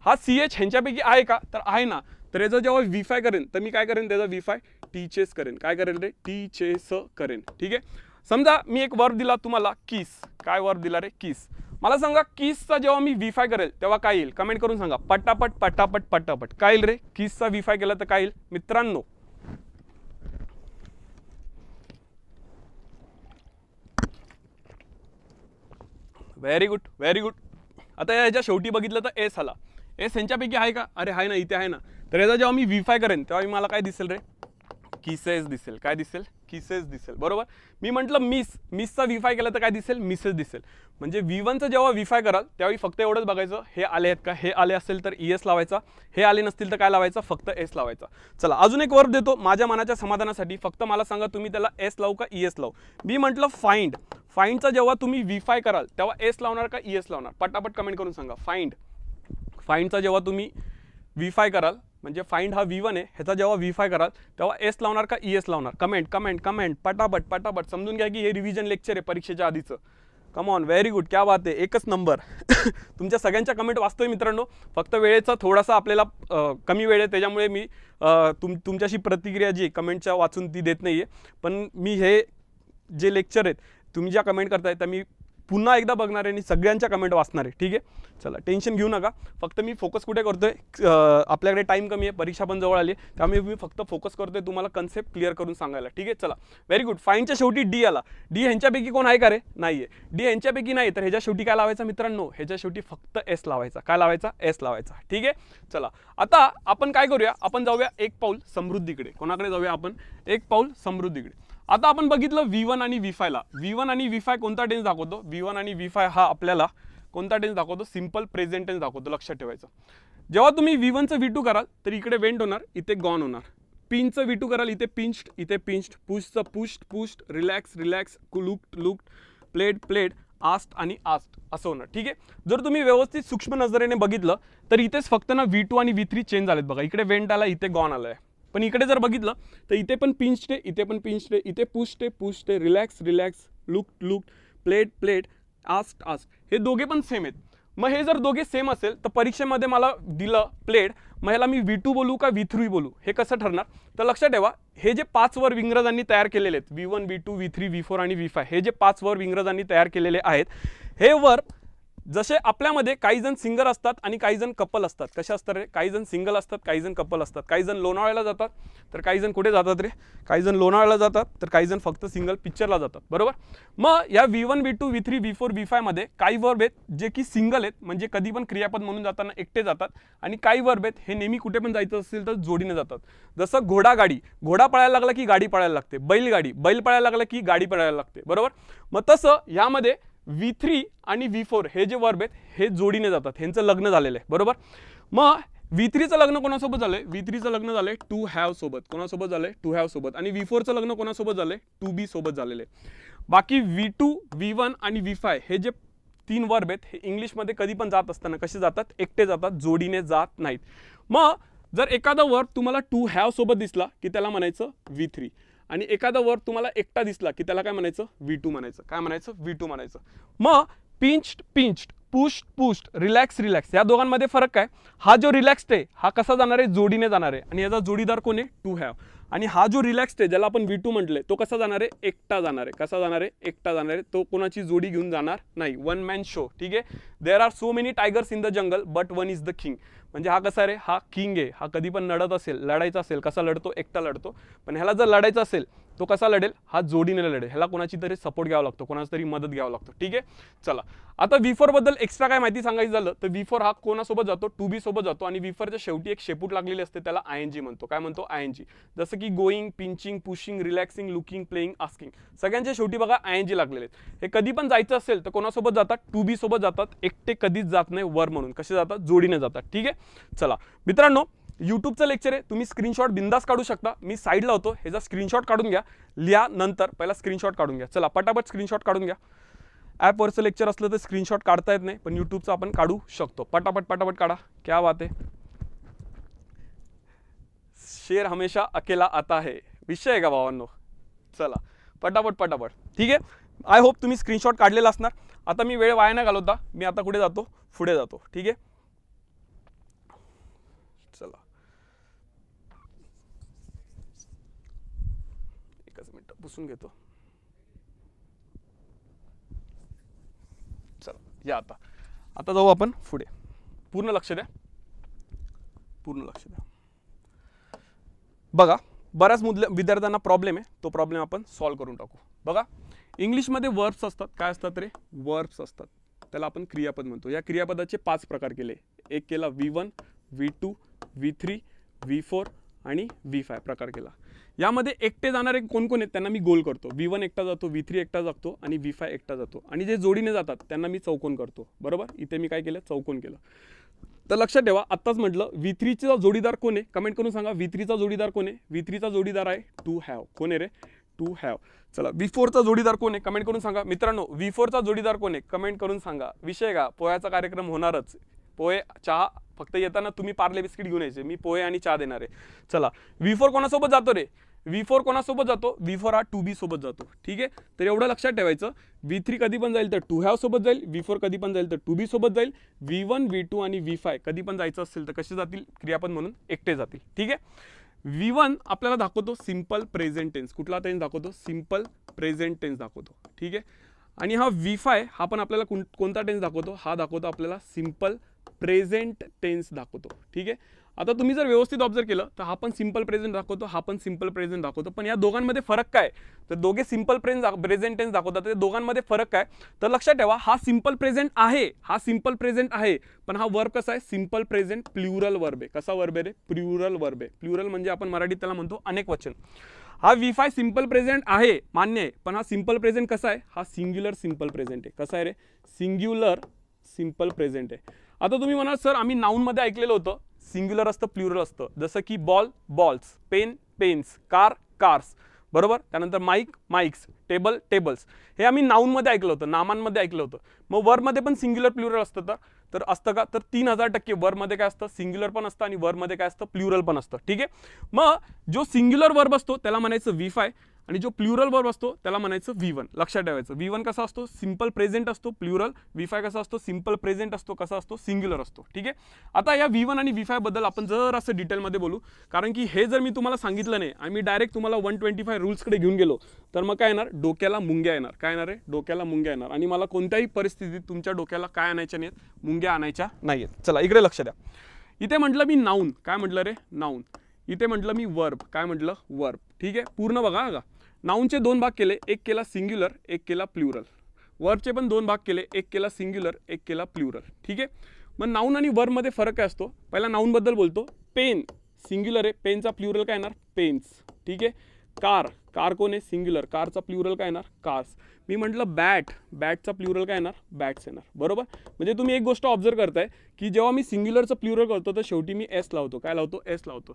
हा सी एच ह्यांच्यापैकी आहे का तर आहे ना तर याचा जेव्हा व्ही फाय करेन तर मी काय करेन त्याचा व्ही फाय टीचेस करेन काय करेन रे टीचेस करेन ठीक आहे समजा मी एक वर्ब दिला तुम्हाला किस काय वर्ब दिला रे किस मला सांगा किसचा जेव्हा मी व्हीफाय करेल तेव्हा काय येईल कमेंट करून सांगा पटापट पटापट पटापट काय येईल रे किसचा व्हीफाय केला तर काय येईल मित्रांनो व्हेरी गुड व्हेरी गुड आता याच्या शेवटी बघितलं तर एस आला एस यांच्यापैकी आहे का अरे आहे ना इथे आहे ना तर याचा जेव्हा मी व्हीफाय करेन तेव्हा मला काय दिसेल रे किसेस दिसेल काय दिसेल किसेस दिसेल बरोबर मी म्हटलं मिस मिसचा व्हीफाय केला तर काय दिसेल मिसेस दिसेल म्हणजे व्ही वनचं जेव्हा विफाय कराल त्यावेळी फक्त एवढंच बघायचं हे आले आहेत का हे आले असेल तर ई e एस लावायचा हे आले नसतील तर काय लावायचं फक्त एस लावायचा चला अजून एक वर्ब देतो माझ्या मनाच्या समाधानासाठी फक्त मला सांगा तुम्ही त्याला एस लावू का ई e एस लावू मी म्हटलं फाइंड फाईंडचा जेव्हा तुम्ही विफाय कराल तेव्हा एस लावणार का ई e एस लावणार पटापट कमेंट करून सांगा फाइंड फाइंडचा जेव्हा तुम्ही व्ही फाय कराल म्हणजे फाईंड हा व्ही वन आहे ह्याचा जेव्हा व्ही फाय कराल तेव्हा एस लावणार का ई e एस लावणार कमेंट कमेंट कमेंट पटापट पटापट समजून घ्या की हे रिव्हिजन लेक्चर आहे परीक्षेच्या आधीचं कम ऑन व्हेरी गुड क्या बात आहे एकच नंबर [laughs] तुमच्या सगळ्यांच्या कमेंट वाचतोय मित्रांनो फक्त वेळेचा थोडासा आपल्याला कमी वेळ आहे त्याच्यामुळे मी तुम तुमच्याशी प्रतिक्रिया जी कमेंटच्या वाचून ती देत नाही आहे पण मी हे जे लेक्चर आहेत तुम्ही ज्या कमेंट करताय त्या मी पुन्हा एकदा बघणार आहे आणि सगळ्यांच्या कमेंट वाचणार आहे ठीक आहे चला टेन्शन घेऊ नका फक्त मी फोकस कुठे करतो आहे आपल्याकडे टाईम कमी आहे परीक्षा पण जवळ आली आहे त्यामुळे मी फक्त फोकस करतो आहे तुम्हाला कन्सेप्ट क्लिअर करून सांगायला ठीक आहे चला व्हेरी गुड फाईनच्या शेवटी डी आला डी ह्यांच्यापैकी कोण आहे का रे नाही आहे डी ह्यांच्यापैकी नाही तर ह्याच्या शेवटी काय लावायचा मित्रांनो ह्याच्या शेवटी फक्त एस लावायचा काय लावायचा एस लावायचा ठीक आहे चला आता आपण काय करूया आपण जाऊया एक पाऊल समृद्धीकडे कोणाकडे जाऊया आपण एक पाऊल समृद्धीकडे आता आपण बघितलं व्ही वन आणि व्ही फायला व्ही वन आणि व्ही फाय कोणता टेन्स दाखवतो व्ही वन आणि व्ही फाय हा आपल्याला कोणता टेन्स दाखवतो सिम्पल प्रेझेंट टेन्स दाखवतो लक्षात ठेवायचं जेव्हा तुम्ही व्ही वनचं व्ही टू कराल तर इकडे वेंट होणार इथे गॉन होणार पिंचचं व्ही टू कराल इथे पिंच्ड इथे पिंच्ड पुशचं pushed pushed relax relax looked looked played played asked आणि आस्ट असं होणार ठीक आहे जर तुम्ही व्यवस्थित सूक्ष्म नजरेने बघितलं तर इथेच फक्त ना व्ही टू आणि व्ही थ्री चेंज झालेत बघा इकडे वेंट आला इथे गॉन आलं आहे पण इकडे जर बघितलं तर इथे पण पिंच डे इथे पण पिंच डे इथे पुश ते push relax relax look look played played asked asked हे दोघे पण सेम आहेत मग हे जर दोघे सेम असेल तर परीक्षेमध्ये मला दिलं प्लेट मग ह्याला मी वी टू बोलू का व्ही थ्री बोलू हे कसं ठरणार तर लक्षात ठेवा हे जे पाच वर विंग्रजांनी तयार केलेले आहेत V one V two V three V four आणि वी फाय हे जे पाच वर विंग्रजांनी तयार केलेले आहेत हे वर जसे आपल्यामध्ये काही जण सिंगल असतात आणि काही जण कपल असतात कशा असतात रे काही जण सिंगल असतात काही जण कपल असतात काही जण लोणावळ्याला जातात तर काही जण कुठे जातात रे काही जण लोणावळ्याला जातात तर काही जण फक्त सिंगल पिक्चरला जातात बरोबर मग या V one V two V three V four V फायमध्ये काही वर्ब आहेत जे की सिंगल आहेत म्हणजे कधी पण क्रियापद म्हणून जाताना एकटे जातात आणि काही वर्ब आहेत हे नेहमी कुठे पण जायचं असेल तर जोडीने जातात जसं घोडा गाडी घोडा पळायला लागला की गाडी पळायला लागते बैलगाडी बैल पळायला लागला की गाडी पळायला लागते बरोबर मग तसं यामध्ये व्ही थ्री आणि व्ही फोर हे जे वर्ब आहेत हे जोडीने जातात ह्यांचं लग्न झालेलं आहे बरोबर मग व्ही थ्रीचं लग्न कोणासोबत झालंय आहे व्ही थ्रीचं लग्न झालंय टू हॅव सोबत कोणासोबत झालंय टू हॅव सोबत आणि व्ही फोरचं लग्न कोणासोबत झालंय टू बी सोबत झालेलं आहे बाकी व्ही टू व्ही वन आणि व्ही फाय हे जे तीन वर्ब आहेत हे इंग्लिशमध्ये कधी पण जात असताना कसे जातात एकटे जातात जोडीने जात नाहीत मग जर एखादा वर्ब तुम्हाला टू हॅव सोबत दिसला की त्याला म्हणायचं व्ही थ्री आणि एखादा वर्ड तुम्हाला एकटा दिसला की त्याला काय म्हणायचं व्ही टू म्हणायचं काय म्हणायचं व्ही टू म्हणायचं मग पिंच्ड पिंच्ड पुष्ट पुष्ट रिलॅक्स रिलॅक्स या दोघांमध्ये फरक काय हा जो रिलॅक्स आहे हा कसा जाणार आहे जोडीने जाणार आहे आणि याचा जोडीदार कोण आहे टू हॅव आणि हा जो रिलॅक्स आहे ज्याला आपण व्ही टू म्हटले तो कसा जाणार आहे एकटा जाणार आहे कसा जाणार आहे एकटा जाणार आहे तो कोणाची जोडी घेऊन जाणार नाही वन मॅन शो ठीक आहे there are so many tigers in the jungle but one is the king म्हणजे हा कसा रे हा किंग आहे हा कधी पण लढत असेल लढायचा असेल कसा लढतो एकटा लढतो पण ह्याला जर लढायचं असेल तो कसा लढेल हा जोडीने लढेल ह्याला कोणाची तरी सपोर्ट घ्यावा लागतो कोणाची तरी मदत घ्यावा लागतो ठीक आहे चला आता व्ही बद्दल एक्स्ट्रा काय माहिती सांगायचं झालं तर फोर हा कोणासोबत जातो टू बी सोबत जातो आणि विफरच्या शेवटी एक शेपूट लागलेली असते त्याला आय एन जी म्हणतो काय म्हणतो आय एन जसं की going pinching pushing relaxing looking playing asking सगळ्यांच्या शेवटी बघा आय लागलेले आहेत हे कधी पण जायचं असेल तर कोणासोबत जातात टू बी सोबत जातात एकटे कधीच जात नाही वर म्हणून कसे जातात जोडीने जातात ठीक आहे चला मित्रांनो यूट्यूबचं लेक्चर आहे तुम्ही स्क्रीनशॉट बिंदास काढू शकता मी साईडला होतो ह्याचा स्क्रीनशॉट काढून घ्या लिहा नंतर पहिला स्क्रीनशॉट काढून घ्या चला पटापट स्क्रीनशॉट काढून घ्या ॲपवरचं लेक्चर असलं तर स्क्रीनशॉट काढता येत नाही पण यूट्यूबचं आपण काढू शकतो पटापट पटापट काढा क्या बात आहे शेर हमेशा अकेला आता आहे विषय आहे का भावांनो चला पटापट पटापट ठीक आहे आय होप तुम्ही स्क्रीनशॉट काढलेला असणार आता मी वेळ वाया न घालवता मी आता कुठे जातो पुढे जातो ठीक आहे पुसून घेतो चल या आता आता जाऊ आपण पुढे पूर्ण लक्ष द्या पूर्ण लक्ष द्या बघा बऱ्याच मुदल्या विद्यार्थ्यांना प्रॉब्लेम आहे तो प्रॉब्लेम आपण सॉल्व करून टाकू बघा इंग्लिशमध्ये वर्ब्स असतात काय असतात रे वर्ब्स असतात त्याला आपण क्रियापद म्हणतो या क्रियापदाचे पाच प्रकार केले एक केला V one V two V three V four आणि व्ही फाय प्रकार केला यामध्ये एकटे जाणारे कोण कोण आहेत त्यांना मी गोल करतो वी वन एकटा जातो व्ही थ्री एकटा जातो आणि व्ही फाय एकटा जातो आणि जे जोडीने जातात त्यांना मी चौकोन करतो बरोबर इथे मी काय केलं चौकोन केलं तर लक्षात ठेवा आत्ताच म्हटलं व्ही थ्रीचा जोडीदार कोण आहे कमेंट करून सांगा व्ही थ्रीचा जोडीदार कोण आहे व्ही थ्रीचा जोडीदार आहे टू हॅव कोण आहे रे टू हॅव चला व्ही फोरचा जोडीदार कोण आहे कमेंट करून सांगा मित्रांनो व्ही फोरचा जोडीदार कोण आहे कमेंट करून सांगा विषय का पोह्याचा कार्यक्रम होणारच पोहे चहा फक्त येताना तुम्ही पार्ले बिस्किट घेऊन यायचे मी पोहे आणि चहा देणार आहे चला व्ही फोर कोणासोबत जातो रे व्ही फोर कोणासोबत जातो व्ही फोर हा टू बी सोबत जातो ठीक आहे तर एवढं लक्षात ठेवायचं व्ही थ्री कधी पण जाईल तर टू हॅव सोबत जाईल व्ही फोर कधी पण जाईल तर टू बी सोबत जाईल व्ही वन व्ही टू आणि व्ही फाय कधी पण जायचं असेल तर कसे जातील क्रियापद म्हणून एकटे जातील ठीक आहे व्ही वन आपल्याला दाखवतो सिम्पल प्रेझेंट टेन्स कुठला टेन्स दाखवतो सिम्पल प्रेझेंट टेन्स दाखवतो ठीक आहे आणि हा व्ही फाय हा पण आपल्याला कोणता टेन्स दाखवतो हा दाखवतो आपल्याला सिम्पल प्रेजेंट टेन्स दाखो ठीक है आता तुम्हें जर व्यवस्थित ऑब्जर्व के तर हा पण सिम्पल प्रेझेंट दाखवतो हा पण सिम्पल प्रेझेंट दाखवतो पण या दोघांमध्ये फरक दोगे तर दोघे प्रेजेंट टेन्स दाखो ते दोघांमध्ये फरक काय तर लक्षात ठेवा हा सिम्पल प्रेजेंट है हा सिम्पल प्रेजेंट है पण हा वर्ब कसा है सिंपल प्रेजेंट प्ल्युरल वर्ब है कसा वर्ब है रे प्ल्युरल वर्ब आहे प्ल्युरल म्हणजे आपण मराठीत त्याला अनेक वचन हा वी फाय सिम्पल प्रेजेंट है मान्य है पण हा सिम्पल प्रेझेंट कसा है हा सिंग्युलर सिम्पल प्रेजेंट है कसा है रे सिंग्युलर सिम्पल प्रेजेंट है आता तुम्ही म्हणाल सर आम्ही नाऊनमध्ये ऐकलेलं होतं सिंग्युलर असतं प्ल्युरल असतं जसं की ball balls pen pens car cars बरोबर त्यानंतर माईक माईक्स टेबल टेबल्स हे आम्ही नाऊनमध्ये ऐकलं होतं नामांमध्ये ऐकलं होतं मग वरमध्ये पण सिंग्युलर प्ल्युरल असतं तर असतं का तर तीन हजार टक्के वरमध्ये काय असतं सिंग्युलर पण असतं आणि वरमध्ये काय असतं प्ल्युरल पण असतं ठीक आहे मग जो सिंग्युलर वर्ब असतो त्याला म्हणायचं वी फाय आणि जो प्ल्युरल वर्ब असतो त्याला म्हणायचं व्ही वन लक्षात ठेवायचं व्ही वन कसा असतो सिंपल प्रेझेंट असतो प्लुरल व्ही फाय कसा असतो सिंपल प्रेझेंट असतो कसा असतो सिंग्युलर असतो ठीक आहे आता या व्ही वन आणि व्ही फायबद्दल आपण जर असं डिटेलमध्ये बोलू कारण की हे जर मी तुम्हाला सांगितलं नाही आम्ही डायरेक्ट तुम्हाला वन ट्वेंटी फाय रूल्सकडे घेऊन गेलो तर मग काय येणार डोक्याला मुंग्या येणार काय येणार आहे डोक्याला मुंग्या येणार आणि मला कोणत्याही परिस्थितीत तुमच्या डोक्याला काय आणायच्या नाहीत मुंग्या आणायच्या नाही आहेत चला इकडे लक्ष द्या इथे म्हटलं मी नाऊन काय म्हटलं रे नाऊन इथे म्हटलं मी वर्ब काय म्हटलं वर्ब ठीक आहे पूर्ण बघा का नाऊनचे दोन भाग केले एक केला सिंग्युलर एक केला प्लुरल वर्बचे पण दोन भाग केले एक केला सिंग्युलर एक केला प्लुरल ठीक आहे मग नाऊन आणि वर्बमध्ये फरक काय असतो पहिला नाऊनबद्दल बोलतो पेन सिंग्युलर आहे पेनचा प्ल्युरल काय येणार पेन्स ठीक आहे कार कार कोण आहे सिंग्युलर कारचा प्लुरल काय येणार कार्स मी म्हटलं बॅट बॅटचा प्लुरल काय येणार बॅट्स येणार बरोबर म्हणजे तुम्ही एक गोष्ट ऑब्झर्व करताय की जेव्हा मी सिंग्युलरचं प्लुरल करतो तर शेवटी मी एस लावतो काय लावतो एस लावतो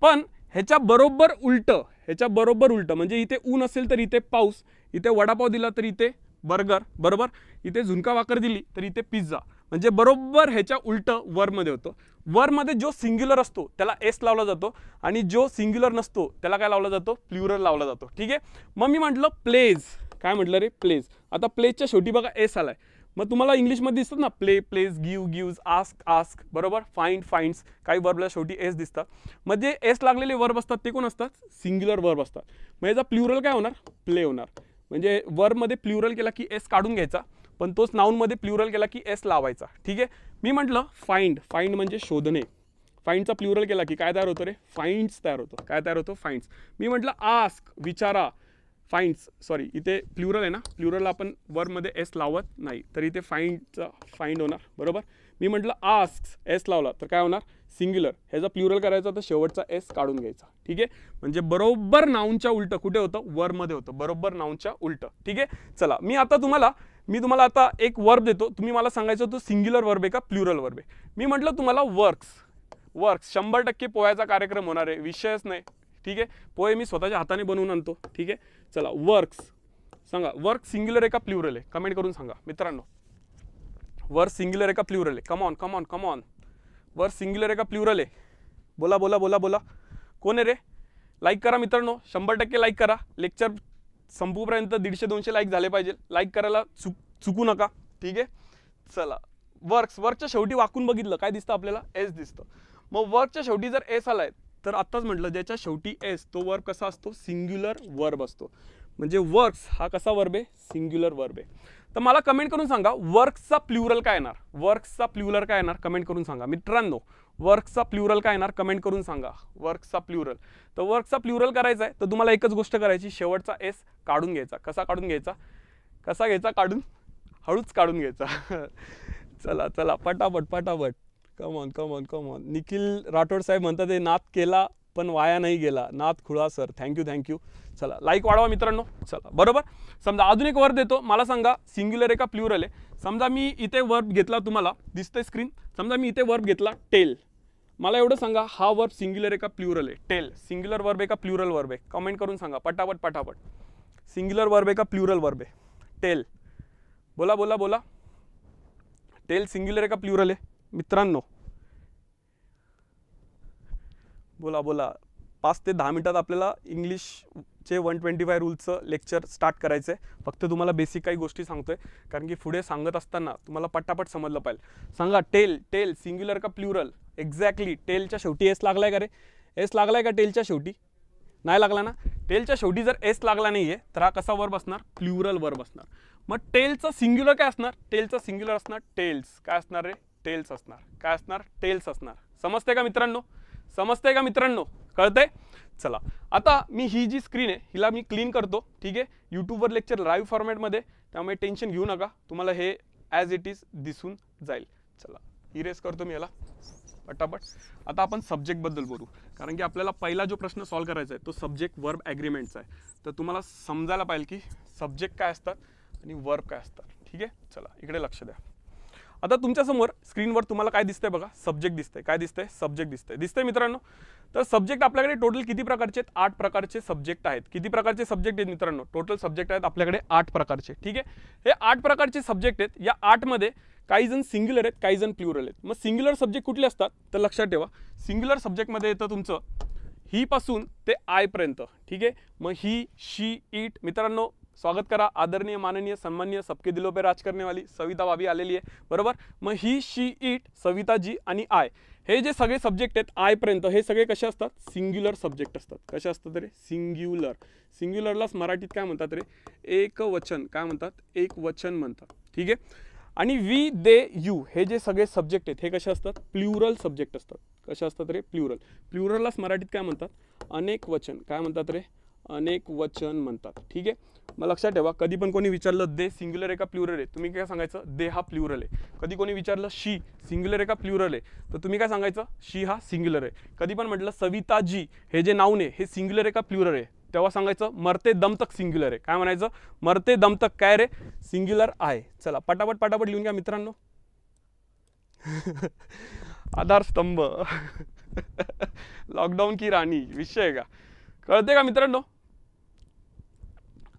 पण ह्याच्या बरोबर उलटं ह्याच्या बरोबर उलटं म्हणजे इथे ऊन असेल तर इथे पाऊस इथे वडापाव दिला तर इथे बर्गर बरोबर इथे झुणका वाकर दिली तर इथे पिझ्झा म्हणजे बरोबर ह्याच्या उलटं वरमध्ये होतं वरमध्ये जो सिंग्युलर असतो त्याला एस लावला जातो आणि जो सिंग्युलर नसतो त्याला काय लावला जातो प्ल्युरल लावला जातो ठीक आहे मग मी म्हटलं प्लेज काय म्हटलं रे प्लेज आता प्लेजच्या शेवटी बघा एस आलाय मग तुम्हाला इंग्लिशमध्ये दिसतात ना play plays give gives ask ask बरोबर फाइंड फाइंड्स काही वर्बला शेवटी एस दिसतात मग जे एस लागलेले वर्ब असतात ते कोण असतात सिंग्युलर वर्ब असतात मग याचा प्ल्युरल काय होणार प्ले होणार म्हणजे वर्बमध्ये प्ल्युरल केला की एस काढून घ्यायचा पण तोच नाऊनमध्ये प्ल्युरल केला की एस लावायचा ठीक आहे मी म्हटलं फाइंड फाइंड म्हणजे शोधणे फाइंडचा प्ल्युरल केला की काय तयार होतो रे फाइंड्स तयार होतो काय तयार होतो फाइंड्स मी म्हटलं आस्क विचारा फाईंड्स सॉरी इथे प्लुरल आहे ना प्लुरल आपण वरमध्ये एस लावत नाही तर इथे फाईंडचा फाईंड होणार बरोबर मी म्हटलं आस्क एस लावला तर काय होणार सिंग्युलर ह्याचा प्लुरल करायचा तर शेवटचा एस काढून घ्यायचा ठीक आहे म्हणजे बरोबर नाऊनच्या उलटं कुठे होतं वरमध्ये होतं बरोबर नाऊनच्या उलटं ठीक आहे चला मी आता तुम्हाला मी तुम्हाला आता एक वर्ब देतो तुम्ही मला सांगायचं होतं सिंग्युलर वर्ब आहे का प्लुरल वर्ब आहे मी म्हटलं तुम्हाला वर्क्स वर्क्स शंभर टक्के पोहायचा कार्यक्रम होणार आहे विषयच नाही ठीक आहे पोहे मी स्वतःच्या हाताने बनवून आणतो ठीक आहे चला वर्क्स सांगा वर्क सिंग्युलर आहे का प्ल्युरल आहे कमेंट करून सांगा मित्रांनो वर्क सिंग्युलर है का प्ल्युरल आहे come on come on come on work singular आहे का प्ल्युरल आहे बोला बोला बोला बोला कोण आहे रे लाईक करा मित्रांनो शंभर टक्के लाईक करा लेक्चर संपूपर्यंत दीडशे दोनशे लाईक झाले पाहिजे लाईक करायला चुक चुकू नका ठीक आहे चला वर्क्स वर्कच्या शेवटी वाकून बघितलं काय दिसतं आपल्याला एस दिसतं मग वर्कच्या शेवटी जर एस आला आहे तर आत्ताच म्हटलं ज्याच्या शेवटी एस तो वर्ब कसा असतो सिंग्युलर वर्ब असतो म्हणजे वर्क्स हा कसा वर्ब आहे सिंग्युलर वर्ब आहे तर मला कमेंट करून सांगा वर्क्सचा प्ल्युरल काय येणार वर्क्सचा प्ल्युरल काय येणार कमेंट करून सांगा मित्रांनो वर्क्सचा प्ल्युरल काय येणार कमेंट करून सांगा वर्क्सचा प्ल्युरल तर वर्क्सचा प्ल्युरल करायचा आहे तर तुम्हाला एकच गोष्ट करायची शेवटचा एस काढून घ्यायचा कसा काढून घ्यायचा कसा घ्यायचा काढून हळूच काढून घ्यायचा [laughs] चला चला पटापट पटापट कमन कमन कमन निखिल राठोड साहेब म्हणतात हे नात केला पण वाया नाही गेला नाथ खुळा सर थँक्यू थँक्यू चला लाईक वाढवा मित्रांनो चला बरोबर समजा अजून एक वर देतो मला सांगा सिंग्युलर आहे का प्ल्युरल आहे समजा मी इथे वर्ब घेतला तुम्हाला दिसतंय स्क्रीन समजा मी इथे वर्ब घेतला टेल मला एवढं सांगा हा वर्ब सिंग्युलर आहे का प्ल्युरल आहे टेल सिंग्युलर वर्ब आहे का प्ल्युरल वर्ब आहे कमेंट करून सांगा पटापट पटापट सिंग्युलर वर्ब आहे का प्ल्युरल वर्ब आहे टेल बोला बोला बोला टेल सिंग्युलर आहे का प्ल्युरल आहे मित्रांनो बोला बोला पाच ते दहा मिनटात आपल्याला इंग्लिशचे वन ट्वेंटी फाय रूलचं लेक्चर स्टार्ट करायचं आहे फक्त तुम्हाला बेसिक काही गोष्टी सांगतो आहे कारण की पुढे सांगत असताना तुम्हाला पटापट समजलं पाहिजे सांगा टेल टेल सिंग्युलर का प्ल्युरल एक्झॅक्टली टेलच्या शेवटी एस लागलाय का रे एस लागलाय का टेलच्या शेवटी नाही लागला ना टेलच्या शेवटी जर एस लागला नाही आहे तर हा कसा वर बसणार प्ल्युरल वर बसणार मग टेलचं सिंग्युलर काय असणार टेलचं सिंग्युलर असणार टेल्स काय असणार रे टेल्स असणार काय असणार टेल्स असणार समजते का मित्रांनो समजते का मित्रांनो कळते चला आता मी ही जी स्क्रीन आहे हिला मी क्लीन करतो ठीक आहे यूट्यूबवर लेक्चर लाईव्ह फॉर्मॅटमध्ये त्यामुळे टेन्शन घेऊ नका तुम्हाला हे ॲज इट इज दिसून जाईल चला इरेस करतो मी याला पटापट आता आपण सब्जेक्टबद्दल बोलू कारण की आपल्याला पहिला जो प्रश्न सॉल्व्ह करायचा आहे तो सब्जेक्ट वर्ब ॲग्रीमेंटचा आहे तर तुम्हाला समजायला पाहिजे की सब्जेक्ट काय असतात आणि वर्ब काय असतात ठीक आहे चला इकडे लक्ष द्या आता तुमच्यासमोर स्क्रीनवर तुम्हाला काय दिसतंय बघा सब्जेक्ट दिसतंय काय दिसतंय सब्जेक्ट दिसतंय दिसतंय मित्रांनो तर सब्जेक्ट आपल्याकडे टोटल किती प्रकारचे आहेत आठ प्रकारचे सब्जेक्ट आहेत किती प्रकारचे सब्जेक्ट आहेत मित्रांनो टोटल सब्जेक्ट आहेत आपल्याकडे आठ प्रकारचे ठीक आहे हे आठ प्रकारचे सब्जेक्ट आहेत या आठमध्ये काही जण सिंग्युलर आहेत काही जण प्लुरल आहेत मग सिंग्युलर सब्जेक्ट कुठले असतात तर लक्षात ठेवा सिंग्युलर सब्जेक्टमध्ये येतं तुमचं ही पासून ते आयपर्यंत ठीक आहे मग ही शी इट मित्रांनो स्वागत करा आदरणीय माननीय सन्माननीय सबके दिलो पे राज करने वाली सविता बाबी आलेली आहे बरोबर मग ही शी इट सविता जी आणि आय हे जे सगळे सब्जेक्ट आहेत आयपर्यंत हे सगळे कसे असतात सिंग्युलर सब्जेक्ट असतात कसे असतात रे सिंग्युलर सिंग्युलरलाच मराठीत काय म्हणतात रे एक वचन काय म्हणतात एक वचन म्हणतात ठीक आहे आणि वी दे यू हे जे सगळे सब्जेक्ट आहेत हे कसे असतात प्ल्युरल सब्जेक्ट असतात कसे असतात रे प्लुरल प्ल्युरललाच मराठीत काय म्हणतात अनेक वचन काय म्हणतात रे अनेक वचन म्हणतात ठीक आहे मग लक्षात ठेवा कधी पण कोणी विचारलं दे सिंग्युलर आहे का प्ल्युरल आहे तुम्ही काय सांगायचं दे हा प्ल्युरल आहे कधी कोणी विचारलं शी सिंग्युलर आहे का प्ल्युरल आहे तर तुम्ही काय सांगायचं शी हा सिंग्युलर आहे कधी पण म्हटलं जी हे जे नाव नाही हे सिंग्युलर आहे का प्ल्युरल आहे तेव्हा सांगायचं मरते दमतक सिंग्युलर आहे काय म्हणायचं मरते दमतक काय रे सिंग्युलर आहे चला पटापट पटापट लिहून घ्या मित्रांनो [laughs] स्तंभ लॉकडाऊन [laughs] की राणी विषय का कळते का मित्रांनो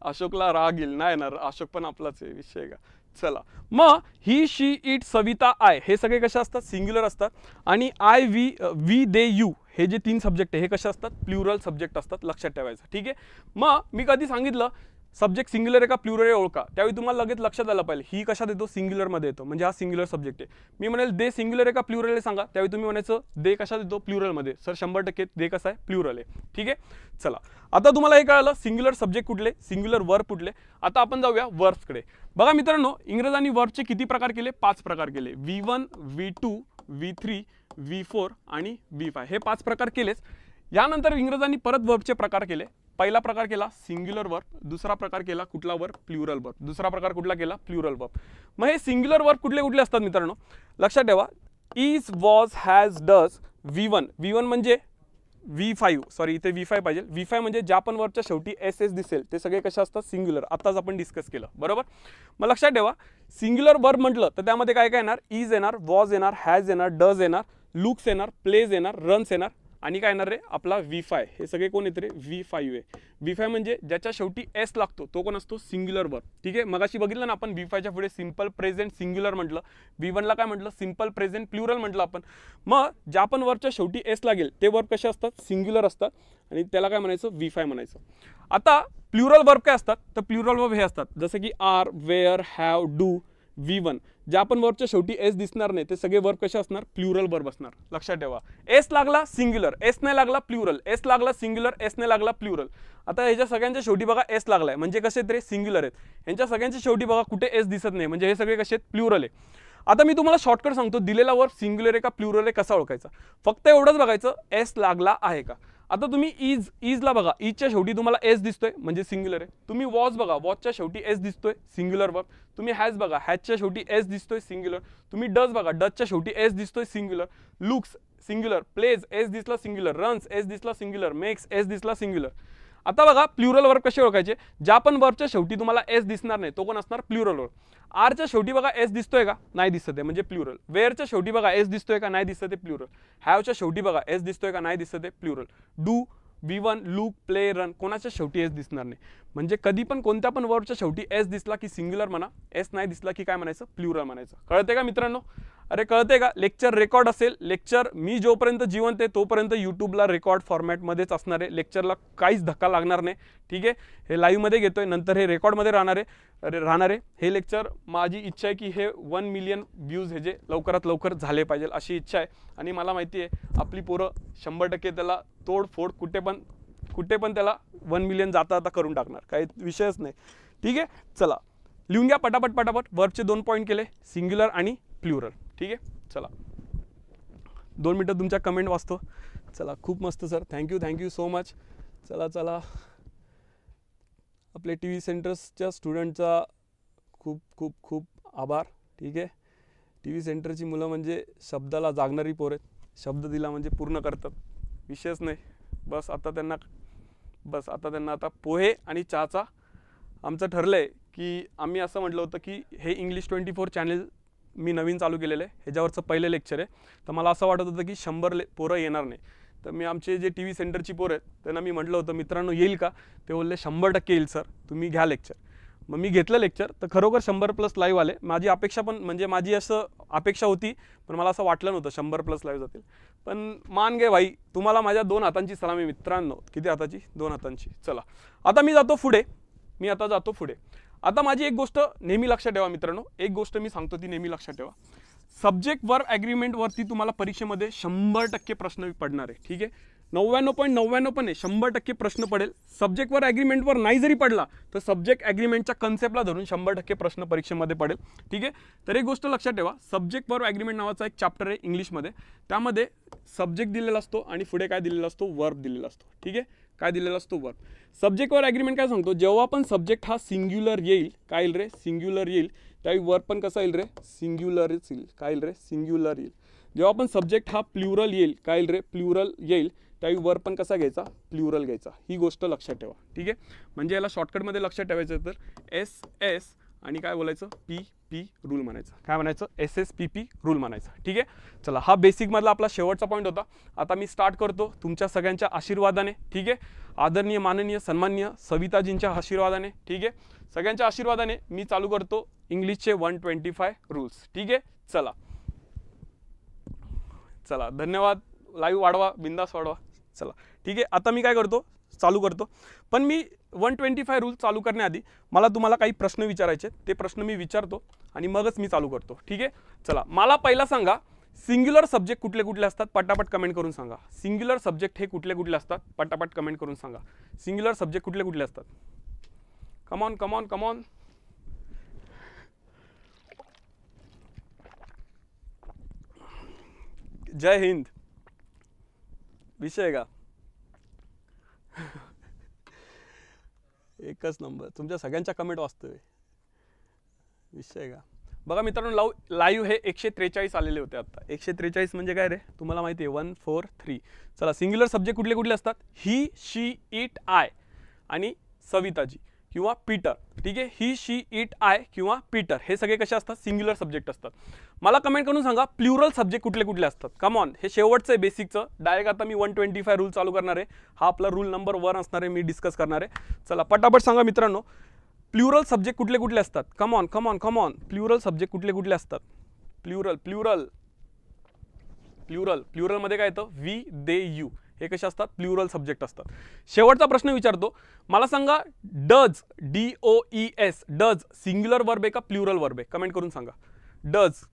अशोकला राग येईल नाही येणार अशोक पण आपलाच आहे विषय का चला मग he she it Savita I हे सगळे कसे असतात सिंग्युलर असतात आणि I we we they you हे जे तीन सब्जेक्ट आहे हे कसे असतात प्लुरल सब्जेक्ट असतात लक्षात ठेवायचं ठीक आहे मग मी कधी सांगितलं सब्जेक्ट सिंग्युलर आहे का प्लुरल आहे ओळखा त्यावेळी तुम्हाला लगेच लक्षात आलं पाहिजे ही कशात येतो सिंग्युलरमध्ये येतो म्हणजे हा सिंग्युलर सब्जेक्ट आहे मी म्हणेल दे सिंग्युलर आहे का प्लुरल आहे सांगा त्यावेळी तुम्ही म्हणायचं दे कशात येतो प्लुरलमध्ये सर शंभर टक्के दे कसा आहे प्लुरल आहे ठीक आहे चला आता तुम्हाला हे कळालं सिंग्युलर सब्जेक्ट कुठले सिंग्युलर वर्ब कुठले आता आपण जाऊया वर्ब्सकडे बघा मित्रांनो इंग्रजांनी वर्बचे किती प्रकार केले पाच प्रकार केले V one V two V three V four आणि व्ही फाय हे पाच प्रकार केलेच यानंतर इंग्रजांनी परत वर्बचे प्रकार केले पहिला प्रकार केला सिंग्युलर वर्ब दुसरा प्रकार केला कुठला वर्ब प्ल्युरल वर्ब दुसरा प्रकार कुठला केला प्ल्युरल वर्ब मग हे सिंग्युलर वर्ब कुठले कुठले असतात मित्रांनो लक्षात ठेवा is was has does V one V one म्हणजे व्ही फाईव्ह सॉरी इथे व्ही फाय पाहिजे व्ही फाय म्हणजे ज्या पण वर्बच्या शेवटी एस एस दिसेल ते सगळे कसे असतात सिंग्युलर आत्ताच आपण डिस्कस केलं बरोबर मग लक्षात ठेवा सिंग्युलर वर्ब म्हटलं तर त्यामध्ये काय काय येणार इज येणार वॉज येणार हॅज येणार डज येणार लुक्स येणार प्लेज येणार रन्स येणार आणि काय येणार रे आपला व्ही फाय हे सगळे कोण येत रे व्ही फायू आहे व्ही फाय म्हणजे ज्याच्या शेवटी एस लागतो तो कोण असतो सिंग्युलर वर ठीक आहे मगाशी बघितलं ना आपण व्ही फायच्या पुढे सिंपल प्रेझेंट सिंग्युलर म्हटलं व्ही वनला काय म्हटलं सिम्पल प्रेझेंट प्लुरल म्हटलं आपण मग ज्या पण वर्बच्या शेवटी एस लागेल ते वर्ब कसे असतात सिंग्युलर असतात आणि त्याला काय म्हणायचं व्ही फाय म्हणायचं आता प्लुरल वर्ब काय असतात तर प्लुरल वर्ब हे असतात जसं की are were have do V one ज्या आपण वर्बच्या शेवटी एस दिसणार नाही ते सगळे वर्ब कसे असणार प्लुरल वर्ब असणार लक्षात ठेवा एस लागला सिंग्युलर एस नाही लागला प्लुरल एस लागला सिंग्युलर एस नाही लागला प्लुरल आता ह्याच्या सगळ्यांच्या शेवटी बघा एस लागलाय म्हणजे कसे तरी सिंग्युलर आहेत यांच्या सगळ्यांच्या शेवटी बघा कुठे एस दिसत नाही म्हणजे हे सगळे कसे प्ल्युरल आहे आता मी तुम्हाला शॉर्टकट सांगतो दिलेला वर्ब सिंग्युलर आहे का प्ल्युरल आहे कसा ओळखायचा फक्त एवढंच बघायचं एस लागला आहे का आता तुम्ही इज इजला बघा इजच्या शेवटी तुम्हाला एस दिसतोय म्हणजे सिंग्युलर आहे तुम्ही वॉच बघा च्या शेवटी एस दिसतोय सिंग्युलर वर्ब तुम्ही हॅज बघा च्या शेवटी एस दिसतोय सिंग्युलर तुम्ही डज बघा च्या शेवटी एस दिसतोय singular looks singular plays S दिसला सिंग्युलर रन्स एस दिसला सिंग्युलर मेक्स एस दिसला सिंग्युलर आता बघा प्ल्युरल वर्ब कसे ओळखायचे ज्या पण वर्बच्या शेवटी तुम्हाला एस दिसणार नाही तो कोण असणार प्ल्युरल वर्ब आरच्या शेवटी बघा एस दिसतोय का नाही दिसत आहे म्हणजे प्लुरल वेअरच्या शेवटी बघा एस दिसतोय का नाही दिसत आहे प्लुरल हॅवच्या शेवटी बघा एस दिसतोय का नाही दिसत आहे plural do V one look play run कोणाच्या शेवटी एस दिसणार नाही म्हणजे कधी पण कोणत्या पण वर्डच्या शेवटी एस दिसला की सिंग्युलर म्हणा एस नाही दिसला की काय म्हणायचं प्ल्युरल म्हणायचं कळते का मित्रांनो अरे कळते का लेक्चर रेकॉर्ड असेल लेक्चर मी जोपर्यंत जिवंत आहे तोपर्यंत यूट्यूबला रेकॉर्ड फॉर्मॅटमध्येच असणार आहे लेक्चरला काहीच धक्का लागणार नाही ठीक आहे हे लाईव्हमध्ये घेतो आहे नंतर हे रेकॉर्डमध्ये राहणार आहे राहणार आहे हे लेक्चर माझी इच्छा आहे की हे वन मिलियन व्ह्यूज हे जे लवकरात लवकर झाले पाहिजे अशी इच्छा आहे आणि मला माहिती आहे आपली पोरं शंभर टक्के त्याला तोडफोड कुठे पण कुठे पण त्याला वन मिलियन जाता आता करून टाकणार काही विषयच नाही ठीक आहे चला लिहून घ्या पटापट पटापट वर्बचे दोन पॉईंट केले सिंग्युलर आणि प्ल्युरल ठीक आहे चला दोन मिनटं तुमच्या कमेंट वाचतो चला खूप मस्त sir thank you thank you so much चला चला आपले टी व्ही सेंटर्सच्या स्टुडंटचा खूप खूप खूप आभार ठीक आहे टी व्ही सेंटरची मुलं म्हणजे शब्दाला जागणारी पोरे शब्द दिला म्हणजे पूर्ण करतात विशेष नाही बस आता त्यांना बस आता त्यांना आता पोहे आणि चहाचा आमचं ठरलं आहे की आम्ही असं म्हटलं होतं की हे इंग्लिश ट्वेंटी फोर चॅनल मी नवीन चालू केलेलं आहे ह्याच्यावरचं पहिलं लेक्चर आहे तर मला असं वाटत होतं की शंभर ले पोरं येणार नाही तर मी आमचे जे टी व्ही सेंटरची पोरं आहेत त्यांना मी म्हटलं होतं मित्रांनो येईल का ते बोलले शंभर टक्के येईल सर तुम्ही घ्या लेक्चर मग मी घेतलं लेक्चर तर खरोखर शंभर प्लस लाईव्ह आले माझी अपेक्षा पण म्हणजे माझी असं अपेक्षा होती पण मला असं वाटलं नव्हतं शंभर प्लस लाईव्ह जातील पण मान घे भाई तुम्हाला माझ्या दोन हातांची सलामी मित्रांनो किती हाताची दोन हातांची चला आता मी जातो पुढे मी आता जातो पुढे आता माझी एक गोष्ट नेहमी लक्षात ठेवा मित्रांनो एक गोष्ट मी सांगतो ती नेहमी लक्षात ठेवा सब्जेक्ट वर्ब ॲग्रीमेंटवरती तुम्हाला परीक्षेमध्ये शंभर टक्के प्रश्न पडणार आहे ठीक आहे नव्याण्णव पॉईंट नव्याण्णव पण आहे शंभर टक्के प्रश्न पडेल सब्जेक्ट वर ॲग्रीमेंटवर नाही जरी पडला तर सब्जेक्ट ॲग्रीमेंटच्या कन्सेप्टला धरून शंभर टक्के प्रश्न परीक्षेमध्ये पडेल ठीक आहे तर एक गोष्ट लक्षात ठेवा सब्जेक्ट वर्ब ॲग्रीमेंट नावाचा एक चॅप्टर आहे इंग्लिशमध्ये त्यामध्ये सब्जेक्ट दिलेला असतो आणि पुढे काय दिलेला असतो वर्ब दिलेला असतो ठीक आहे काय दिलेला असतो वर्ब सब्जेक्टवर ॲग्रीमेंट काय सांगतो जेव्हा पण सब्जेक्ट हा सिंग्युलर येईल काय येईल रे सिंग्युलर येईल त्यावेळी वर्ब पण कसा येईल रे सिंग्युलरच येईल काय येईल रे सिंग्युलर येईल जेव्हा पण सब्जेक्ट हा प्ल्युरल येईल काय येईल रे प्ल्युरल येईल त्यावेळी वर्ब पण कसा घ्यायचा प्ल्युरल घ्यायचा ही गोष्ट लक्षात ठेवा ठीक आहे म्हणजे याला शॉर्टकटमध्ये लक्षात ठेवायचं तर एस एस आणि काय बोलायचं पी पी रूल म्हणायचं काय म्हणायचं S S P P rule म्हणायचं ठीक आहे चला हा बेसिकमधला आपला शेवटचा पॉईंट होता आता मी स्टार्ट करतो तुमच्या सगळ्यांच्या आशीर्वादाने ठीक आहे आदरणीय माननीय सन्माननीय सविताजींच्या आशीर्वादाने ठीक आहे सगळ्यांच्या आशीर्वादाने मी चालू करतो इंग्लिशचे वन ट्वेंटी फाय रूल्स ठीक आहे चला चला धन्यवाद लाईव्ह वाढवा बिंदास वाढवा चला ठीक आहे आता मी काय करतो चालू करतो पण मी वन ट्वेंटी फाय रूल चालू करण्याआधी मला तुम्हाला काही प्रश्न विचारायचे ते प्रश्न मी विचारतो आणि मगच मी चालू करतो ठीक आहे चला मला पहिला सांगा सिंग्युलर सब्जेक्ट कुठले कुठले असतात पटापट कमेंट करून सांगा सिंग्युलर सब्जेक्ट हे कुठले कुठले असतात पटापट कमेंट करून सांगा सिंग्युलर सब्जेक्ट कुठले कुठले असतात कमॉन कमॉन कमॉन जय हिंद विषय का [laughs] एकच नंबर तुमच्या सगळ्यांच्या कमेंट वाचतोय विषय का बघा मित्रांनो लाव लाईव्ह हे एकशे त्रेचाळीस आलेले होते आत्ता एकशे त्रेचाळीस म्हणजे काय रे तुम्हाला माहिती आहे वन फोर थ्री चला सिंग्युलर सब्जेक्ट कुठले कुठले असतात ही शी इट आय आणि सविताजी किंवा पीटर ठीक आहे ही शी इट आय किंवा पीटर हे सगळे कसे असतात सिंग्युलर सब्जेक्ट असतात मला कमेंट करून सांगा प्लुरल सब्जेक्ट कुठले कुठले असतात कमॉन हे शेवटचं आहे बेसिकचं डायरेक्ट आता मी वन ट्वेंटी फाय रूल चालू करणार आहे हा आपला रूल नंबर वन असणार आहे मी डिस्कस करणार आहे चला पटापट सांगा मित्रांनो प्लुरल सब्जेक्ट कुठले कुठले असतात come on come on come on plural subject कुठले कुठले असतात प्लुरल प्लुरल प्लुरल प्ल्युरलमध्ये काय येतं वी दे यू हे कसे असतात प्ल्युरल सब्जेक्ट असतात शेवटचा प्रश्न विचारतो मला सांगा does D O E S does singular verb आहे का प्ल्युरल वर्ब आहे कमेंट करून सांगा डज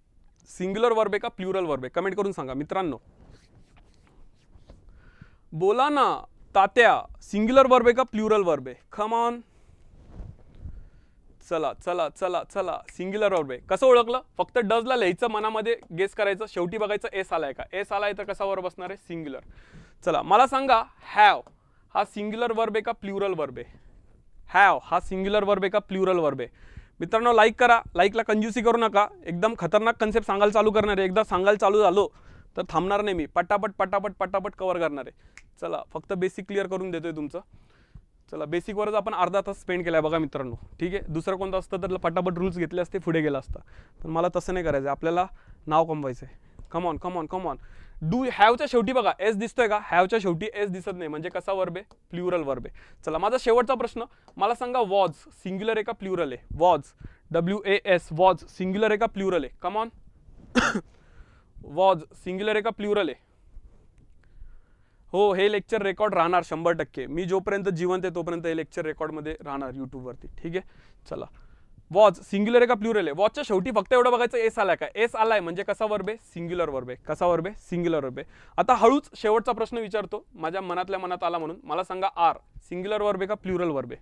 सिंग्युलर वर्ब आहे का प्ल्युरल वर्ब आहे कमेंट करून सांगा मित्रांनो बोला ना तात्या सिंग्युलर वर्ब आहे का प्ल्युरल वर्ब आहे खमॉन चला चला चला चला सिंग्युलर वर्ब आहे कसं ओळखलं फक्त डजला लिहायचं मनामध्ये गेस करायचं शेवटी बघायचं एस आलाय का एस आलाय तर कसा वर्ब असणार आहे सिंग्युलर चला मला सांगा हॅव हा सिंग्युलर वर्बे का प्ल्युरल वर्बे हॅव हा सिंग्युलर वर्बे का प्ल्युरल वर्बे मित्रांनो लाईक करा लाईकला कंज्युसी करू नका एकदम खतरनाक कन्सेप्ट सांगायला चालू करणार आहे एकदा सांगायला चालू झालो तर थांबणार नाही मी पटापट पटापट पटापट कवर करणार आहे चला फक्त बेसिक क्लिअर करून देतोय तुमचं चला बेसिकवरच आपण अर्धा तास स्पेंड केला आहे बघा मित्रांनो ठीक आहे दुसरं कोणतं असतं तर पटापट रूल्स घेतले असते पुढे गेला असता पण मला तसं नाही करायचं आपल्याला नाव कमवायचं आहे कमॉन कमॉन कमॉन डू हॅवच्या शेवटी बघा एस दिसतोय का हॅवच्या शेवटी एस दिसत नाही म्हणजे कसा वर्बे प्ल्युरल वर्बे चला माझा शेवटचा प्रश्न मला सांगा वॉज सिंग्युलर आहे का प्ल्युरल आहे was W A S was singular आहे का प्ल्युरल आहे कमॉन [coughs] वॉज सिंग्युलर आहे का प्ल्युरल आहे हो हे लेक्चर रेकॉर्ड राहणार शंभर टक्के मी जोपर्यंत जिवंत आहे तोपर्यंत हे लेक्चर रेकॉर्डमध्ये राहणार यूट्यूबवरती ठीक आहे चला वॉज सिंग्युलर आहे का प्लुरल आहे वॉजच्या शेवटी फक्त एवढं बघायचं एस आलाय का एस आलाय म्हणजे कसा वर्बे सिंग्युलर वर्बे कसा वर्बे सिंग्युलर वर्बे आता हळूच शेवटचा प्रश्न विचारतो माझ्या मनातल्या मनात आला म्हणून मला सांगा आर सिंग्युलर वर्बे का प्लुरल वर्बे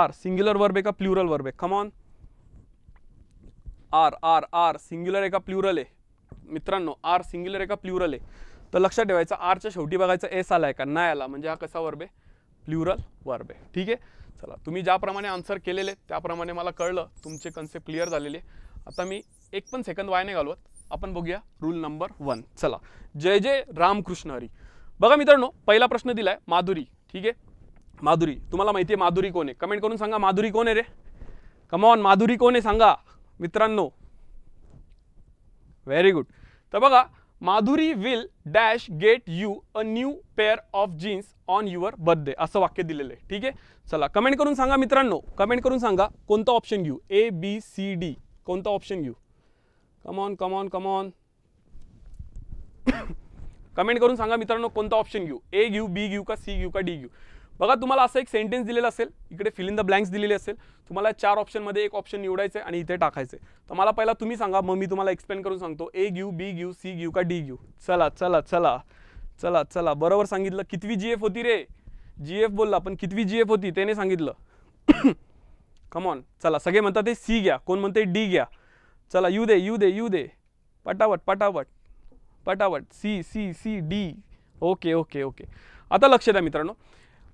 आर सिंग्युलर वर्बे का प्लुरल वर्बे come on are are are singular आहे का प्लुरल [coughs] आहे मित्रांनो आर सिंग्युलर आहे का प्लुरल आहे तर लक्षात ठेवायचं आरच्या शेवटी बघायचं एस आलाय का नाही आला म्हणजे हा कसा वर्बे आहे प्लुरल वर्ब ठीक आहे चला तुम्ही ज्याप्रमाणे आन्सर केलेले त्याप्रमाणे मला कळलं तुमचे कन्सेप्ट क्लिअर झालेले आता मी एक पण सेकंद नाही घालवत आपण बघूया रूल नंबर वन चला जय जय रामकृष्ण हरी बघा मित्रांनो पहिला प्रश्न दिलाय माधुरी ठीक आहे माधुरी तुम्हाला माहिती आहे माधुरी कोण आहे कमेंट करून सांगा माधुरी कोण आहे रे कमॉन माधुरी कोण आहे सांगा मित्रांनो व्हेरी गुड तर बघा Madhuri will dash get you a new pair of jeans on your birthday असं वाक्य दिलेलं आहे ठीक आहे चला कमेंट करून सांगा मित्रांनो कमेंट करून सांगा कोणतं ऑप्शन घेऊ ए बी सी डी कोणतं ऑप्शन घेऊ कमॉन कमॉन कमॉन कमेंट करून सांगा मित्रांनो कोणतं ऑप्शन घेऊ ए घेऊ बी घेऊ का सी घेऊ का डी घेऊ बघा तुम्हाला असं एक सेंटेन्स दिलेलं असेल इकडे फिल इन द ब्लँक्स दिलेले असेल तुम्हाला चार ऑप्शनमध्ये एक ऑप्शन निवडायचं आणि इथे टाकायचं तर मला पहिला तुम्ही सांगा मग मी तुम्हाला एक्सप्लेन करून सांगतो ए ग्यू बी ग्यू सी ग्यू का डी ग्यू चला चला चला चला चला बरोबर सांगितलं कितवी जी एफ होती रे जी एफ बोलला पण कितवी जी एफ होती त्याने सांगितलं कमॉन [coughs] चला सगळे म्हणतात ते सी घ्या कोण म्हणते डी घ्या चला you they you they you they पटावट पटावट पटावट C C C D okay okay okay आता लक्ष द्या मित्रांनो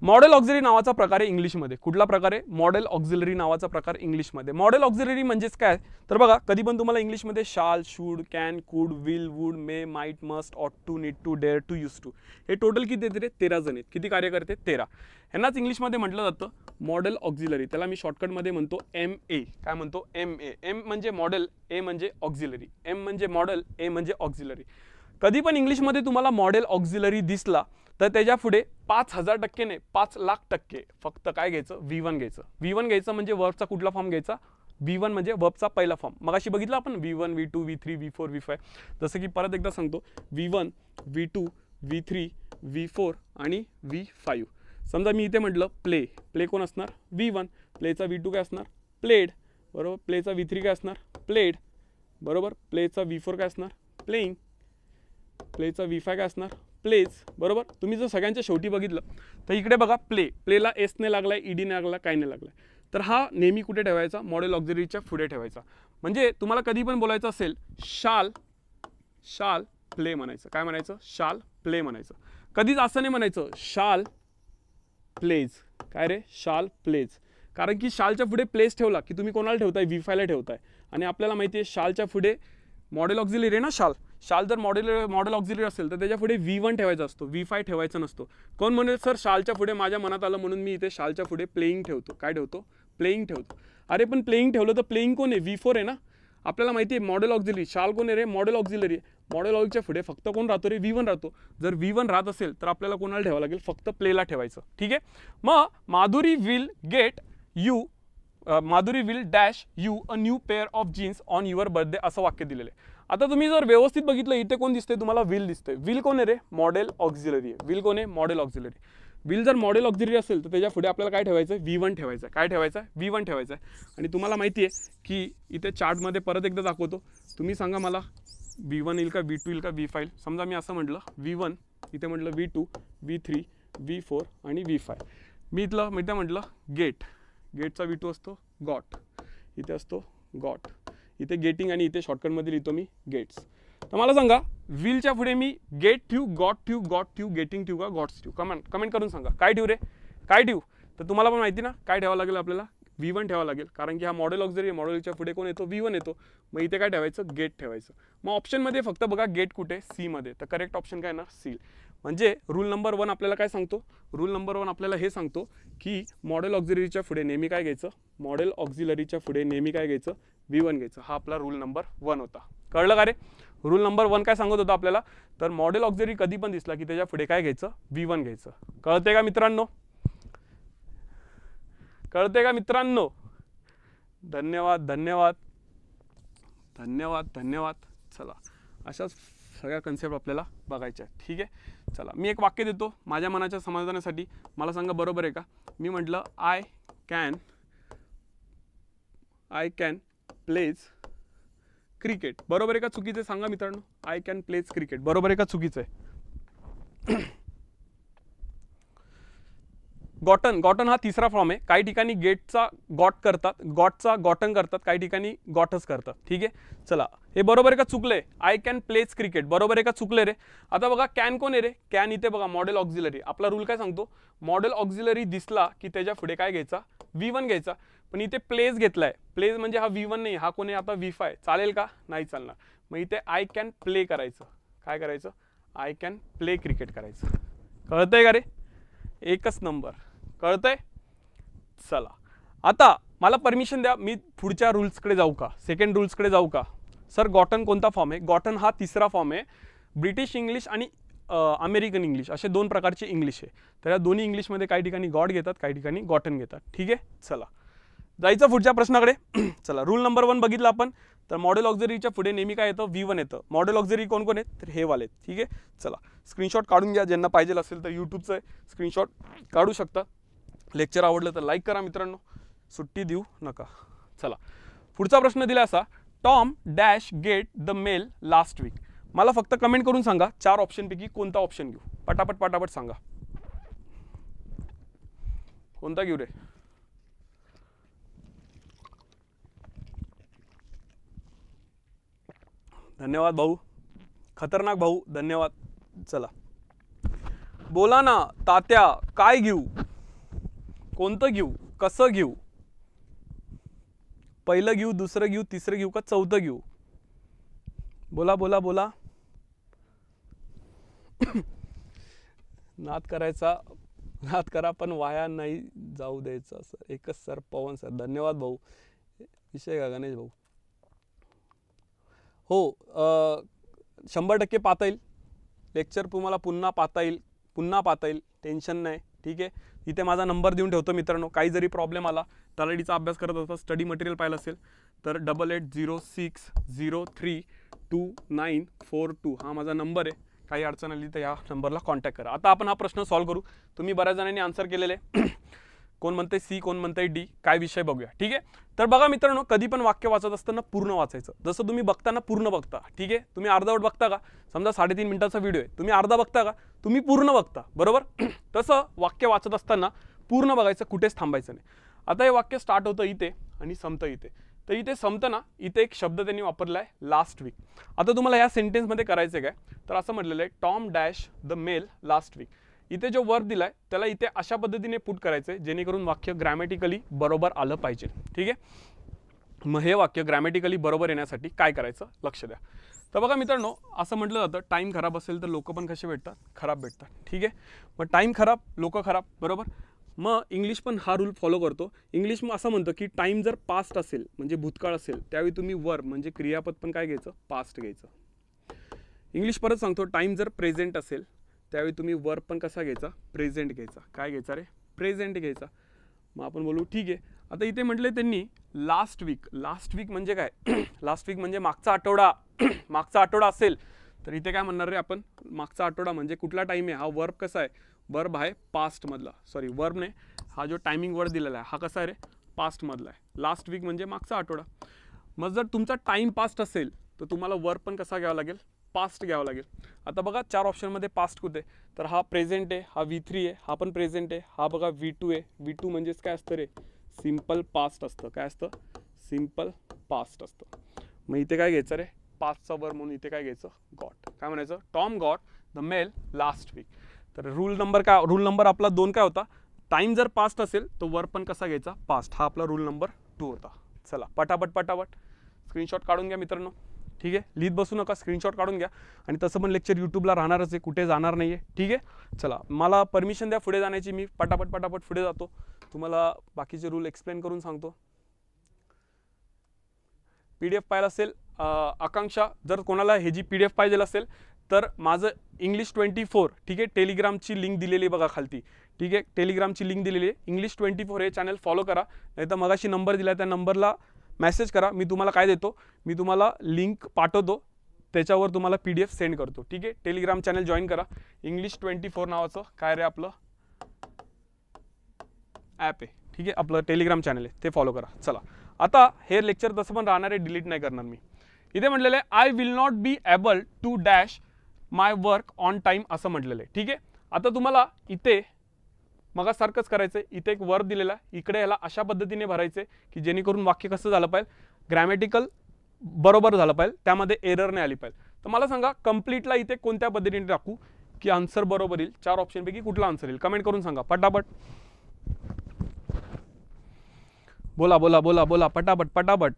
मॉडेल ऑक्झिलरी नावाचा प्रकार आहे इंग्लिशमध्ये कुठला प्रकार आहे मॉडेल ऑक्झिलरी नावाचा प्रकार इंग्लिशमध्ये मॉडेल ऑक्झिलरी म्हणजेच काय तर बघा कधी पण तुम्हाला इंग्लिशमध्ये shall should can could will would may might must ought to need to dare to use to हे टोटल किती येते रे तेरा जण आहेत किती कार्य करते तेरा ह्यांनाच इंग्लिशमध्ये म्हटलं जातं मॉडेल ऑक्झिलरी त्याला मी शॉर्टकटमध्ये म्हणतो एम ए काय म्हणतो एम ए एम म्हणजे मॉडेल ए म्हणजे ऑक्झिलरी एम म्हणजे मॉडेल ए म्हणजे ऑक्झिलरी कधी पण इंग्लिशमध्ये तुम्हाला मॉडेल ऑक्झिलरी दिसला तर त्याच्या पुढे पाच हजार टक्के नाही पाच लाख टक्के फक्त काय घ्यायचं व्ही वन घ्यायचं व्ही वन घ्यायचं म्हणजे वर्बचा कुठला फॉर्म घ्यायचा व्ही वन म्हणजे वर्बचा पहिला फॉर्म मग अशी बघितलं आपण V one V two V three V four V five जसं की परत एकदा सांगतो V one V two V three V four आणि व्ही फाईव्ह समजा मी इथे म्हटलं प्ले प्ले कोण असणार व्ही वन प्लेचा व्ही टू काय असणार प्लेड बरोबर प्लेचा व्ही थ्री काय असणार प्लेड बरोबर प्लेचा व्ही फोर काय असणार प्लेईंग प्लेचा व्ही फाय काय असणार प्लेज बरोबर तुम्ही जर सगळ्यांच्या शेवटी बघितलं तर इकडे बघा प्ले प्लेला एस ने लागला आहे e ईडी नाही लागला काय नाही लागला तर हा नेहमी कुठे ठेवायचा मॉडेल ऑक्झरीच्या पुढे ठेवायचा म्हणजे तुम्हाला कधी पण बोलायचं असेल शाल शाल प्ले म्हणायचं काय म्हणायचं शाल प्ले म्हणायचं कधीच असं नाही म्हणायचं शाल प्लेज काय रे शाल प्लेज कारण की शालच्या पुढे प्लेस ठेवला की तुम्ही कोणाला ठेवताय व्ही फायला ठेवताय आणि आपल्याला माहिती आहे शालच्या पुढे मॉडेल ऑक्झिलरी ना शाल शाल जर मॉडेल मॉडेल ऑक्झिलरी असेल तर त्याच्या पुढे व्ही वन ठेवायचा असतो व्ही फाय ठेवायचा नसतो कोण म्हणेल सर शालच्या पुढे माझ्या मनात आलं म्हणून मी इथे शालच्या पुढे प्लेईंग ठेवतो काय ठेवतो प्लेईंग ठेवतो अरे पण प्लेईंग ठेवलं तर प्लेईंग कोण आहे व्ही फोर आहे ना आपल्याला माहिती आहे मॉडेल ऑक्झिलरी शाल कोण आहे रे मॉडेल ऑक्झिलरी मॉडेल ऑक्सच्या पुढे फक्त कोण राहतो रे व्ही वन राहतो जर व्ही वन राहत असेल तर आपल्याला कोणाला ठेवावं लागेल फक्त प्लेला ठेवायचं ठीक आहे मग Madhuri will get you Madhuri will dash you a new pair of jeans on your birthday असं वाक्य दिलेलं आहे आता तुम्ही जर व्यवस्थित बघितलं इथे कोण दिसतंय तुम्हाला व्हील दिसतंय व्हील कोण आहे रे मॉडेल ऑक्झिलरी आहे व्हील कोण आहे मॉडेल ऑक्झिलरी व्हील जर मॉडेल ऑक्झिलरी असेल तर त्याच्या पुढे आपल्याला काय ठेवायचं व्ही वन ठेवायचं आहे काय ठेवायचं व्ही वन ठेवायचं आहे आणि तुम्हाला माहिती आहे की इथे चार्टमध्ये परत एकदा दाखवतो तुम्ही सांगा मला व्ही वन येईल का व्ही टू येईल का व्ही फाईल समजा मी असं म्हटलं व्ही वन इथे म्हटलं V two V three V four आणि व्ही फाय मी इथलं मी इथे म्हटलं गेट गेटचा व्ही टू असतो गॉट इथे असतो गॉट इथे गेटिंग आणि इथे शॉर्टकटमध्ये लिहितो मी गेट्स तर मला सांगा व्हीलच्या पुढे मी गेट ठेऊ गॉट ठेऊ गॉट ठेऊ गेटिंग ठेऊ का गॉट्स ठेऊ कमेंट कमेंट करून सांगा काय ठेवू रे काय ठेऊ तर तुम्हाला पण माहिती ना काय ठेवावं लागेल आपल्याला व्ही वन ठेवावं लागेल कारण की हा मॉडेल ऑक्झरी मॉडेलच्या पुढे कोण येतो व्ही वन येतो मग इथे काय ठेवायचं गेट ठेवायचं मग ऑप्शनमध्ये फक्त बघा गेट कुठे सीमध्ये तर करेक्ट ऑप्शन काय ना सी म्हणजे रूल नंबर वन आपल्याला काय सांगतो रूल नंबर वन आपल्याला हे सांगतो की मॉडेल ऑक्झिलरीच्या पुढे नेहमी काय घ्यायचं मॉडेल ऑक्झिलरीच्या पुढे नेहमी काय घ्यायचं व्ही वन घ्यायचं हा आपला रूल नंबर वन होता कळलं का रे रूल नंबर वन काय सांगत होतं आपल्याला तर मॉडेल ऑक्झरी कधी पण दिसला की त्याच्या पुढे काय घ्यायचं व्ही वन घ्यायचं कळते का मित्रांनो कळते का मित्रांनो धन्यवाद धन्यवाद धन्यवाद धन्यवाद चला अशाच सगळ्या कन्सेप्ट आपल्याला बघायच्या आहेत ठीक आहे चला मी एक वाक्य देतो माझ्या मनाच्या समाधानासाठी मला सांगा बरोबर आहे का मी म्हटलं I can I can plays cricket बरोबर आहे का चुकीचं सांगा मित्रांनो आय कॅन प्लेज क्रिकेट बरोबर आहे का चुकीचं आहे गॉटन [coughs] गॉटन हा तिसरा फॉर्म आहे काही ठिकाणी गेटचा गॉट करतात गॉटचा गॉटन करतात काही ठिकाणी गॉटच करतात ठीक आहे चला हे बरोबर आहे का चुकलंय आय कॅन प्लेज क्रिकेट बरोबर आहे का चुकले रे आता बघा कॅन कोण आहे रे कॅन इथे बघा मॉडेल ऑक्झिलरी आपला रूल काय सांगतो मॉडेल ऑक्झिलरी दिसला की त्याच्या पुढे काय घ्यायचा वी वन घ्यायचा पण इथे प्लेस घेतलाय प्लेस म्हणजे हा व्ही वन नाही हा कोणी आता व्ही फाय चालेल का नाही चालणार मग इथे आय कॅन प्ले करायचं काय करायचं आय कॅन प्ले क्रिकेट करायचं कळतंय का रे एकच नंबर कळतंय चला आता मला परमिशन द्या मी पुढच्या रूल्सकडे जाऊ का सेकंड रूल्सकडे जाऊ का सर गॉटन कोणता फॉर्म आहे गॉटन हा तिसरा फॉर्म आहे ब्रिटिश इंग्लिश आणि अमेरिकन इंग्लिश असे दोन प्रकारचे इंग्लिश आहे तर या दोन्ही इंग्लिशमध्ये काही ठिकाणी गॉड घेतात काही ठिकाणी गॉटन घेतात ठीक आहे चला जायचं पुढच्या प्रश्नाकडे [clears throat] चला रूल नंबर वन बघितलं आपण तर मॉडेल ऑक्झरीच्या पुढे नेहमी काय येतं व्ही वन येतं मॉडेल ऑक्झरी कोण कोण आहेत तर हे वाले ठीक आहे चला स्क्रीनशॉट काढून घ्या ज्यांना पाहिजे असेल तर यूट्यूबचं स्क्रीनशॉट काढू शकता लेक्चर आवडलं तर लाईक करा मित्रांनो सुट्टी देऊ नका चला पुढचा प्रश्न दिला असा Tom dash get the mail last week मला फक्त कमेंट करून सांगा चार ऑप्शनपैकी कोणता ऑप्शन घेऊ पटापट पटापट सांगा कोणता घेऊ रे धन्यवाद भाऊ खतरनाक भाऊ धन्यवाद चला बोला ना तात्या काय घेऊ कोणतं घेऊ कसं घेऊ पहिलं घेऊ दुसरं घेऊ तिसरं घेऊ का चौथं घेऊ बोला बोला बोला नाद करायचा नाद करा पण वाया नाही जाऊ द्यायचं असं एकच सर पवन सर धन्यवाद भाऊ विषय का गणेश भाऊ हो शंभर टक्के पाहता येईल लेक्चर तुम्हाला पुन्हा पाहता येईल पुन्हा पाहता येईल टेन्शन नाही ठीक आहे इथे माझा नंबर देऊन ठेवतो मित्रांनो काही जरी प्रॉब्लेम आला तलाडीचा अभ्यास करत असता स्टडी मटेरियल पाहिलं असेल तर double eight zero six zero three two nine four two हा माझा नंबर आहे काही अडचण आली तर या नंबरला कॉन्टॅक्ट करा आता आपण हा प्रश्न सॉल्व्ह करू तुम्ही बऱ्याच जणांनी आन्सर केलेले कोण म्हणते सी कोण म्हणते डी काय विषय बघूया ठीक आहे तर बघा मित्रांनो कधी पण वाक्य वाचत असताना पूर्ण वाचायचं जसं तुम्ही बघताना पूर्ण बघता ठीक आहे तुम्ही अर्धावट बघता का समजा साडेतीन मिनिटाचा व्हिडिओ आहे तुम्ही अर्धा बघता का तुम्ही पूर्ण बघता बरोबर [clears throat] तसं वाक्य वाचत असताना पूर्ण बघायचं कुठेच थांबायचं नाही आता हे वाक्य स्टार्ट होतं इथे आणि संपतं इथे तर इथे संपतं ना इथे एक शब्द त्यांनी वापरला आहे लास्ट वीक आता तुम्हाला या सेंटेन्समध्ये करायचं काय तर असं म्हटलेलं आहे Tom dash the mail last week इथे जो वर्ब दिला आहे त्याला इथे अशा पद्धतीने पुट करायचं आहे जेणेकरून वाक्य ग्रॅमॅटिकली बरोबर आलं पाहिजे ठीक आहे मग हे वाक्य ग्रॅमॅटिकली बरोबर येण्यासाठी काय करायचं लक्ष द्या तर बघा मित्रांनो असं म्हटलं जातं टाईम खराब असेल तर लोक पण कसे भेटतात खराब भेटतात ठीक आहे मग टाईम खराब लोक खराब बरोबर मग इंग्लिश पण हा रूल फॉलो करतो इंग्लिश मग असं म्हणतं की टाईम जर पास्ट असेल म्हणजे भूतकाळ असेल त्यावेळी तुम्ही वर म्हणजे क्रियापद पण काय घ्यायचं पास्ट घ्यायचं इंग्लिश परत सांगतो टाईम जर प्रेझेंट असेल त्यावेळी तुम्ही वर पण कसा घ्यायचा प्रेझेंट घ्यायचा काय घ्यायचा रे प्रेझेंट घ्यायचा मग आपण बोलू ठीक आहे आता इथे म्हटले त्यांनी लास्ट वीक लास्ट वीक म्हणजे काय लास्ट [clears throat] वीक म्हणजे मागचा आठवडा [clears throat] मागचा आठवडा असेल तर इथे काय म्हणणार रे आपण मागचा आठवडा म्हणजे कुठला टाईम आहे हा वर्ब कसा आहे वर्ब आहे पास्टमधला सॉरी वर्ब नाही हा जो टायमिंग वर्ड दिलेला आहे हा कसा आहे रे पास्टमधला आहे लास्ट वीक म्हणजे मागचा आठवडा मग जर तुमचा टाईम पास्ट असेल तर तुम्हाला वर्ब पण कसा घ्यावा लागेल पास्ट घ्यावं लागेल आता बघा चार ऑप्शनमध्ये पास्ट कुठे तर हा प्रेझेंट आहे हा व्ही थ्री आहे हा पण प्रेझेंट आहे हा बघा व्ही टू आहे व्ही टू म्हणजेच काय असतं रे सिम्पल पास्ट असतं काय असतं सिम्पल पास्ट असतं मग इथे काय घ्यायचं रे पास्टचा वर म्हणून इथे काय घ्यायचं गॉट काय म्हणायचं Tom got the mail last week तर रूल नंबर काय रूल नंबर आपला दोन काय होता टाईम जर पास्ट असेल तर वर पण कसा घ्यायचा पास्ट हा आपला रूल नंबर टू होता चला पटापट पटापट स्क्रीनशॉट काढून घ्या मित्रांनो ठीक आहे लिहित बसू नका स्क्रीनशॉट काढून घ्या आणि तसं पण लेक्चर यूट्यूबला राहणारच आहे कुठे जाणार नाही आहे ठीक आहे चला मला परमिशन द्या पुढे जाण्याची मी पटापट पटापट पुढे जातो तुम्हाला बाकीचे रूल एक्सप्लेन करून सांगतो पी डी एफ पाहिलं असेल आकांक्षा जर कोणाला हे जी पी डी एफ पाहिजे असेल तर माझं इंग्लिश ट्वेंटी फोर ठीक आहे टेलिग्रामची लिंक दिलेली बघा खालती ठीक आहे टेलिग्रामची लिंक दिलेली आहे इंग्लिश ट्वेंटी फोर हे चॅनल फॉलो करा नाही तर मगाशी नंबर दिला त्या नंबरला मेसेज करा मी तुम्हाला काय देतो मी तुम्हाला लिंक पाठवतो त्याच्यावर तुम्हाला पी डी एफ सेंड करतो ठीक आहे टेलिग्राम चॅनल जॉईन करा इंग्लिश ट्वेंटी फोर नावाचं काय रे आपलं ॲप आहे ठीक आहे आपलं टेलिग्राम चॅनल आहे ते फॉलो करा चला आता हे लेक्चर तसं पण राहणार आहे डिलीट नाही करणार मी इथे म्हटलेलं आहे I will not be able to dash my work on time असं म्हटलेलं आहे ठीक आहे आता तुम्हाला इथे मगा सारखंच करायचं इथे एक वर दिलेला इकडे ह्याला अशा पद्धतीने भरायचे की जेणेकरून वाक्य कसं झालं पाहिजे ग्रॅमॅटिकल बरोबर झालं पाहिजे त्यामध्ये एरर नाही आली पाहिजे तर मला सांगा कम्प्लीटला इथे कोणत्या पद्धतीने टाकू की आन्सर बरोबर येईल चार ऑप्शनपैकी कुठला आन्सर येईल कमेंट करून सांगा पटापट बोला बोला बोला बोला पटापट पटापट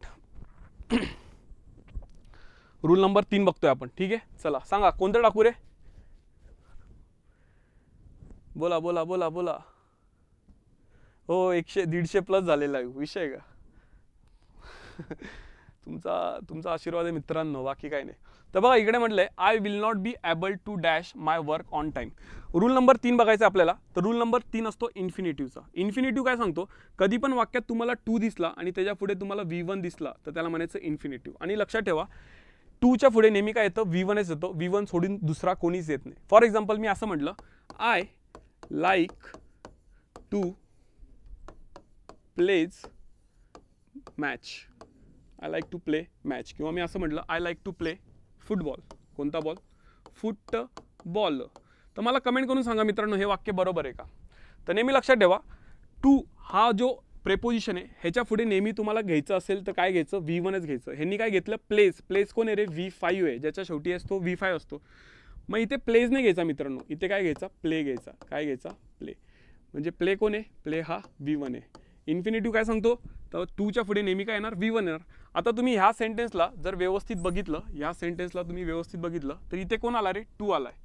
रूल [coughs] नंबर तीन बघतोय आपण ठीक आहे चला सांगा कोणतं टाकू रे बोला बोला बोला बोला हो एकशे दीडशे प्लस झालेला आहे विषय का [laughs] तुमचा तुमचा आशीर्वाद आहे मित्रांनो बाकी काही नाही तर बघा इकडे म्हटलंय I will not be able to dash my work on time rule number तीन बघायचा आपल्याला तर रूल नंबर तीन असतो इन्फिनिटिव्हचा इन्फिनिटिव्ह काय सांगतो कधी पण वाक्यात तुम्हाला टू दिसला आणि त्याच्या पुढे तुम्हाला व्ही वन दिसला तर त्याला म्हणायचं इन्फिनिटिव्ह आणि लक्षात ठेवा टूच्या पुढे नेहमी काय येतं व्ही वनच येतो वी वन सोडून दुसरा कोणीच येत नाही फॉर एक्झाम्पल मी असं म्हटलं I like to plays match I like to play match किंवा मी असं म्हटलं I like to play football कोणता बॉल फुट बॉल तर मला कमेंट करून सांगा मित्रांनो हे वाक्य बरोबर आहे का तर नेहमी लक्षात ठेवा टू हा जो प्रेपोजिशन आहे ह्याच्या पुढे नेहमी तुम्हाला घ्यायचं असेल तर काय घ्यायचं व्ही वनच घ्यायचं ह्यांनी काय घेतलं प्लेस प्लेस कोण आहे रे व्ही फाईव्ह आहे ज्याच्या शेवटी असतो व्ही फाय असतो मग इथे प्लेज नाही घ्यायचा मित्रांनो इथे काय घ्यायचा प्ले घ्यायचा काय घ्यायचा प्ले म्हणजे प्ले कोण आहे प्ले हा वी वन आहे इन्फिनिटिव्ह काय सांगतो तर टूच्या पुढे नेहमी काय येणार वी वन येणार आता तुम्ही ह्या सेंटेन्सला जर व्यवस्थित बघितलं ह्या सेंटेन्सला तुम्ही व्यवस्थित बघितलं तर इथे कोण आला रे टू आला आहे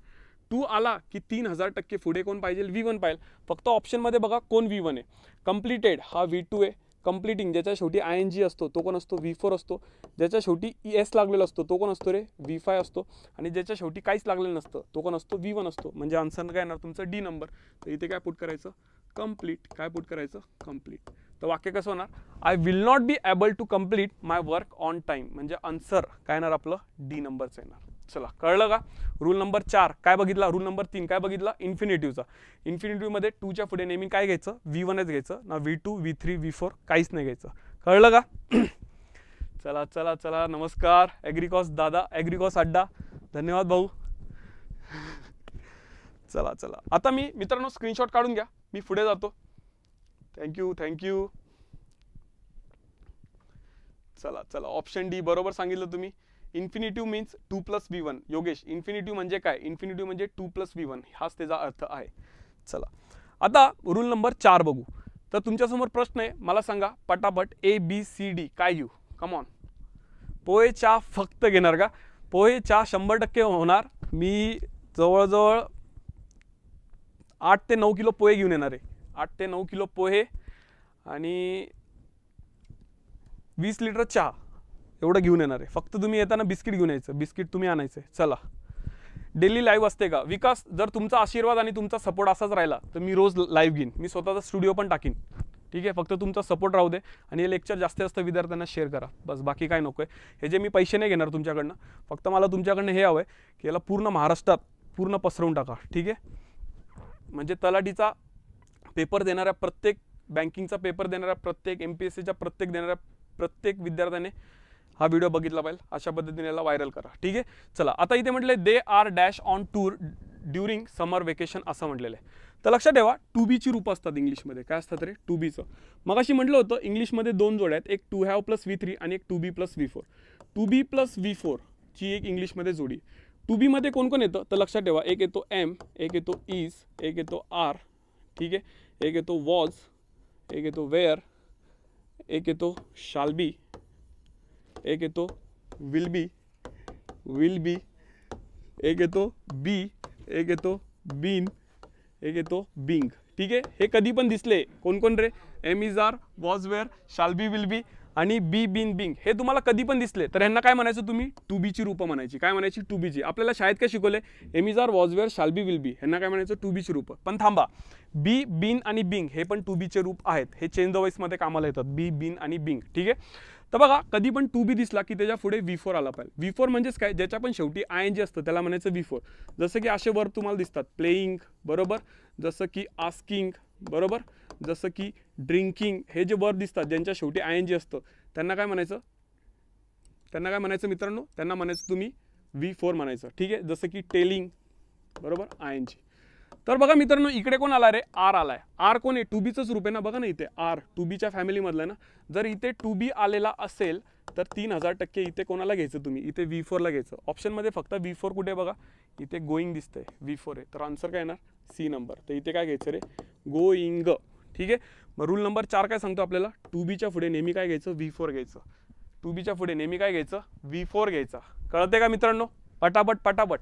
टू आला की तीन हजार टक्के पुढे कोण पाहिजे व्ही वन पाहिजे फक्त ऑप्शनमध्ये बघा कोण वी वन आहे कम्प्लिटेड हा व्ही टू आहे कम्प्लिटिंग ज्याच्या शेवटी आय एन जी असतो तो कोण असतो व्ही फोर असतो ज्याच्या शेवटी ई e एस लागलेला असतो तो कोण असतो रे व्ही फाय असतो आणि ज्याच्या शेवटी काहीच लागलेलं नसतं तो कोण असतो व्ही वन असतो म्हणजे आन्सर काय येणार तुमचं डी नंबर तर इथे काय पुट करायचं कम्प्लीट काय पुट करायचं कम्प्लीट तर वाक्य कसं होणार I will not be able to complete my work on time म्हणजे आन्सर काय येणार आपलं डी नंबरचं येणार चला कळलं का रूल नंबर चार काय बघितला रूल नंबर तीन काय बघितला इन्फिनिटिव्हचा टू टूच्या पुढे नेहमी काय घ्यायचं व्ही वनच घ्यायचं ना V two V three V four काहीच नाही घ्यायचं कळलं का [clears throat] चला चला चला नमस्कार ॲग्रिकॉस दादा ॲग्रिकॉस अड्डा धन्यवाद भाऊ [laughs] चला चला आता मी मित्रांनो स्क्रीनशॉट काढून घ्या मी पुढे जातो थँक्यू थँक्यू चला चला ऑप्शन डी बरोबर सांगितलं तुम्ही infinitive means to plus V one Yogesh infinitive म्हणजे काय इन्फिनिटिव्ह म्हणजे टू प्लस बी वन हाच त्याचा अर्थ आहे चला आता रूल नंबर चार बघू तर तुमच्यासमोर प्रश्न आहे मला सांगा पटापट ए बी सी डी काय घेऊ पोहे चहा फक्त घेणार का पोहे चहा शंभर टक्के होणार मी जवळजवळ आठ ते नऊ किलो पोहे घेऊन येणार आहे आठ ते नऊ किलो पोहे आणि वीस लिटर चहा एवढं घेऊन येणार आहे फक्त तुम्ही येताना बिस्किट घेऊन यायचं बिस्किट तुम्ही आणायचं चला डेली लाईव्ह असते का विकास जर तुमचा आशीर्वाद आणि तुमचा सपोर्ट असाच राहिला तर मी रोज लाईव्ह घेईन मी स्वतःचा स्टुडिओ पण टाकीन ठीक आहे फक्त तुमचा सपोर्ट राहू दे आणि हे लेक्चर जास्तीत जास्त विद्यार्थ्यांना शेअर करा बस बाकी काय नको आहे हे जे मी पैसे नाही घेणार तुमच्याकडनं फक्त मला तुमच्याकडनं हे हवं आहे की याला पूर्ण महाराष्ट्रात पूर्ण पसरवून टाका ठीक आहे म्हणजे तलाठीचा पेपर देणाऱ्या प्रत्येक बँकिंगचा पेपर देणाऱ्या प्रत्येक एम पी एस सीच्या प्रत्येक देणाऱ्या प्रत्येक विद्यार्थ्याने हा व्हिडिओ बघितला पाहिजे अशा पद्धतीने याला व्हायरल करा ठीक आहे चला आता इथे म्हटले they are dash on tour during summer vacation असं म्हटलेलं आहे तर लक्षात ठेवा टू बीची रूप असतात इंग्लिशमध्ये काय असतात रे टू बीचं मग अशी म्हटलं होतं इंग्लिशमध्ये दोन जोड्या आहेत एक to have plus V three आणि एक to be plus V four to be plus V फोरची एक इंग्लिशमध्ये जोडी टू बीमध्ये कोण कोण येतं तर लक्षात ठेवा एक येतो एम एक येतो इज एक येतो आर ठीक आहे एक येतो वॉज एक येतो वेअर एक येतो शालबी एक येतो विल बी विल बी एक येतो बी एक येतो बीन एक येतो बिंग ठीक आहे हे कधी पण दिसले कोणकोण रे am is are was were shall be will be आणि बी बीन बिंग हे तुम्हाला कधी पण दिसले तर यांना काय म्हणायचं तुम्ही टू बीची रूपं म्हणायची काय म्हणायची टू बीची आपल्याला शाळेत काय शिकवले am is are was were shall be will be यांना काय म्हणायचं टू बीची रूपं पण थांबा बी बीन आणि बिंग हे पण टू बीचे रूप आहेत हे चेंज द वाईसमध्ये कामाला येतात बी बिन आणि बिंग ठीक आहे तर बघा कधी पण टू बी दिसला की त्याच्या पुढे व्ही फोर आला पाहिजे व्ही फोर म्हणजेच काय ज्याच्या पण शेवटी आय एन असतं त्याला म्हणायचं व्ही फोर जसं की असे वर्ब तुम्हाला दिसतात प्लेईंग बरोबर जसं की आस्किंग बरोबर जसं की ड्रिंकिंग हे जे वर्ब दिसतात ज्यांच्या शेवटी आय एन जी असतं त्यांना काय म्हणायचं त्यांना काय म्हणायचं मित्रांनो त्यांना म्हणायचं तुम्ही व्ही फोर म्हणायचं ठीक आहे जसं की टेलिंग बरोबर आय एन जी तर बघा मित्रांनो इकडे कोण आला रे आर आलाय आर कोण आहे टू बीचंच रूप आहे ना बघा ना इथे आर टू बीच्या फॅमिलीमधलं आहे ना जर इथे टू बी आलेला असेल तर तीन हजार टक्के इथे कोणाला घ्यायचं तुम्ही इथे व्ही फोरला घ्यायचं ऑप्शनमध्ये फक्त व्ही फोर कुठे बघा इथे गोईंग दिसतंय व्ही फोर आहे तर आन्सर काय येणार सी नंबर तर इथे काय घ्यायचं रे गोईंग ठीक आहे मग रूल नंबर चार काय सांगतो आपल्याला टू बीच्या पुढे नेहमी काय घ्यायचं व्ही फोर घ्यायचं टू बीच्या पुढे नेहमी काय घ्यायचं व्ही फोर घ्यायचा कळते का मित्रांनो पटापट पटापट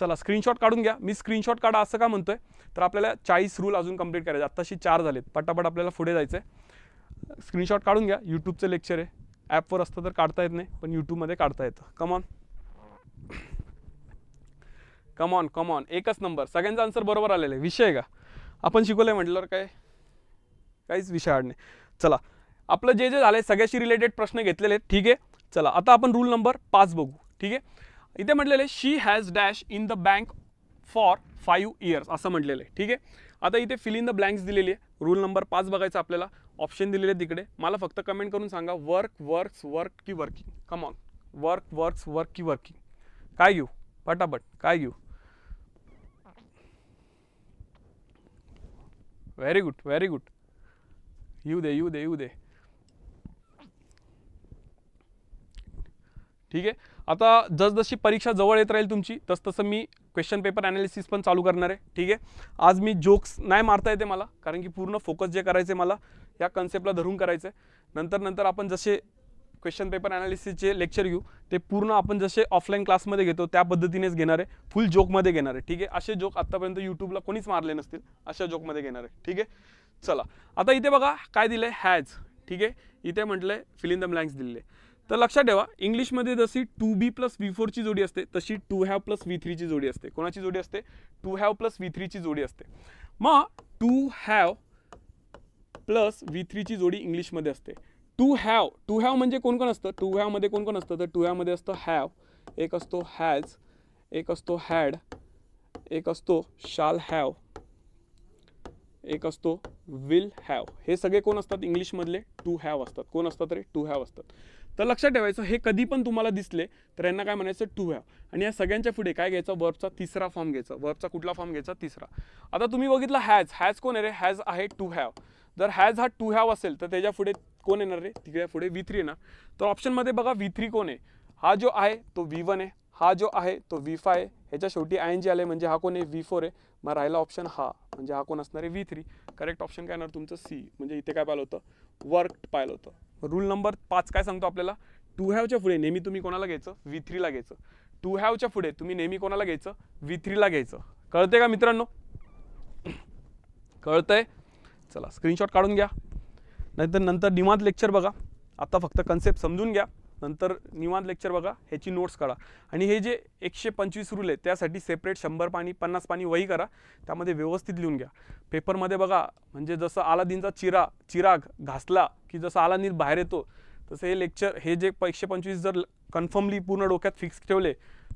चला स्क्रीनशॉट काढून घ्या मी स्क्रीनशॉट काढा असं का म्हणतोय तर आपल्याला चाळीस रूल अजून कंप्लीट करायचे आत्ताशी चार झालेत पटापट आपल्याला पुढे जायचं आहे स्क्रीनशॉट काढून घ्या यूट्यूबचं लेक्चर आहे ॲपवर असतं तर काढता येत नाही पण यूट्यूबमध्ये काढता येतं कमॉन कमॉन कमॉन एकच नंबर सगळ्यांचा आन्सर बरोबर आलेला आहे विषय का आपण शिकवलं आहे म्हटल्यावर काय काहीच विषय आड नाही चला आपलं जे जे झालं आहे सगळ्याशी रिलेटेड प्रश्न घेतलेले आहेत ठीक आहे चला आता आपण रूल नंबर पाच बघू ठीक आहे इथे म्हटलेले she has dash in the bank for five years असं म्हटलेलं आहे ठीक आहे आता इथे फिल इन द ब्लँक्स दिलेली आहे रूल नंबर पाच बघायचा आपल्याला ऑप्शन दिलेले आहे तिकडे मला फक्त कमेंट करून सांगा वर्क वर्क्स वर्क की working come on work works work की वर्किंग काय घेऊ पटापट काय घेऊ व्हेरी गुड व्हेरी गुड येऊ दे येऊ दे येऊ दे ठीक आहे आता जसजशी परीक्षा जवळ येत राहील तुमची तसतसं मी क्वेश्चन पेपर ॲनालिसिस पण चालू करणार आहे ठीक आहे आज मी जोक्स नाही मारता येते मला कारण की पूर्ण फोकस जे करायचे मला या कन्सेप्टला धरून करायचं आहे नंतर नंतर आपण जसे क्वेश्चन पेपर ॲनालिसिसचे लेक्चर घेऊ ते पूर्ण आपण जसे ऑफलाईन क्लासमध्ये घेतो त्या पद्धतीनेच घेणार आहे फुल जोकमध्ये घेणार आहे ठीक आहे असे जोक आत्तापर्यंत यूट्यूबला कोणीच मारले नसतील अशा जोकमध्ये घेणार आहे ठीक आहे चला आता इथे बघा काय दिलं आहे हॅज ठीक आहे इथे म्हटलं आहे फिलिंग द ब्लँक्स दिलेले तर लक्षात ठेवा इंग्लिशमध्ये जशी टू बी प्लस व्ही फोरची जोडी असते तशी टू हॅव प्लस व्ही थ्रीची जोडी असते कोणाची जोडी असते टू हॅव प्लस व्ही थ्रीची जोडी असते मग टू हॅव प्लस व्ही थ्रीची जोडी इंग्लिशमध्ये असते टू हॅव टू हॅव म्हणजे कोण कोण असतं टू हॅवमध्ये कोण कोण असतं तर टू हॅवमध्ये असतं हॅव एक असतो हॅज एक असतो हॅड एक असतो शाल हॅव एक असतो विल हॅव हे सगळे कोण असतात इंग्लिशमधले टू हॅव असतात कोण असतात रे टू हॅव असतात तर लक्षात ठेवायचं हे कधी पण तुम्हाला दिसले तर यांना काय म्हणायचं टू हॅव आणि या सगळ्यांच्या पुढे काय घ्यायचं वर्बचा तिसरा फॉर्म घ्यायचा वर्बचा कुठला फॉर्म घ्यायचा तिसरा आता तुम्ही बघितला हॅज हॅज कोण आहे रे हॅज आहे टू हॅव जर हॅज हा टू हॅव असेल तर त्याच्या पुढे कोण येणार रे तिकडे पुढे व्ही थ्री येणार तर ऑप्शनमध्ये बघा व्ही थ्री कोण आहे हा जो आहे तो व्ही वन आहे हा जो आहे तो व्ही फाय आहे ह्याच्या शेवटी आय एन जी आले म्हणजे हा कोण आहे व्ही फोर आहे मग राहिला ऑप्शन हा म्हणजे हा कोण असणार आहे वी थ्री करेक्ट ऑप्शन काय येणार तुमचं सी म्हणजे इथे काय पाहिलं होतं वर्क पाहिलं होतं रूल नंबर पाच काय सांगतो आपल्याला टू हॅवच्या पुढे नेहमी तुम्ही कोणाला घ्यायचं व्ही थ्रीला घ्यायचं टू हॅवच्या पुढे तुम्ही नेहमी कोणाला घ्यायचं व्ही थ्रीला घ्यायचं कळतंय का मित्रांनो कळतंय चला स्क्रीनशॉट काढून घ्या नाहीतर नंतर डिमात लेक्चर बघा आता फक्त कन्सेप्ट समजून घ्या नंतर निवांत लेक्चर बघा ह्याची नोट्स काढा आणि हे जे एकशे पंचवीस रूल आहे त्यासाठी सेपरेट शंभर पाणी पन्नास पाणी वही करा त्यामध्ये व्यवस्थित लिहून घ्या पेपरमध्ये बघा म्हणजे जसं आलादीनचा चिरा चिराग घासला की जसं आलादीन बाहेर येतो तसं हे लेक्चर हे जे एकशे पंचवीस जर कन्फर्मली पूर्ण डोक्यात फिक्स ठेवले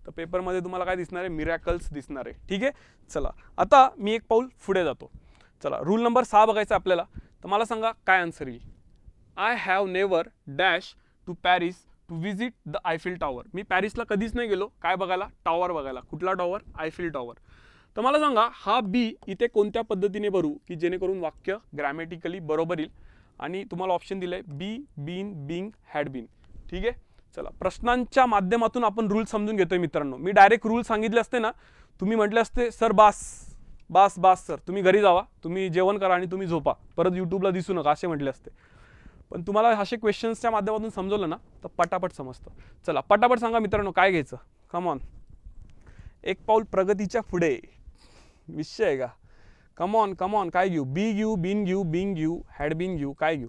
तर पेपरमध्ये तुम्हाला काय दिसणार आहे मिरॅकल्स दिसणार आहे ठीक आहे चला आता मी एक पाऊल पुढे जातो चला रूल नंबर सहा बघायचा आपल्याला तर मला सांगा काय आन्सर येईल I have never dash to Paris to visit the Eiffel Tower मी पॅरिसला कधीच नाही गेलो काय बघायला टॉवर बघायला कुठला टॉवर आयफिल टॉवर तर मला सांगा हा बी इथे कोणत्या पद्धतीने भरू की जेणेकरून वाक्य ग्रॅमॅटिकली बरोबर येईल आणि तुम्हाला ऑप्शन दिलं आहे be been being had been ठीक आहे चला प्रश्नांच्या माध्यमातून आपण रूल समजून घेतोय मित्रांनो मी डायरेक्ट रूल सांगितले असते ना तुम्ही म्हटले असते सर बास बास बास सर तुम्ही घरी जावा तुम्ही जेवण करा आणि तुम्ही झोपा परत यूट्यूबला दिसू नका असे म्हटले असते पण तुम्हाला असे क्वेश्चन्सच्या माध्यमातून समजवलं ना तर पटापट समजतं चला पटापट सांगा मित्रांनो काय घ्यायचं ऑन एक पाऊल प्रगतीच्या पुढे विषय आहे का कम ऑन कम ऑन काय घेऊ बी घेऊ बिन घेऊ बिंग घेऊ हॅड बीन घेऊ काय घेऊ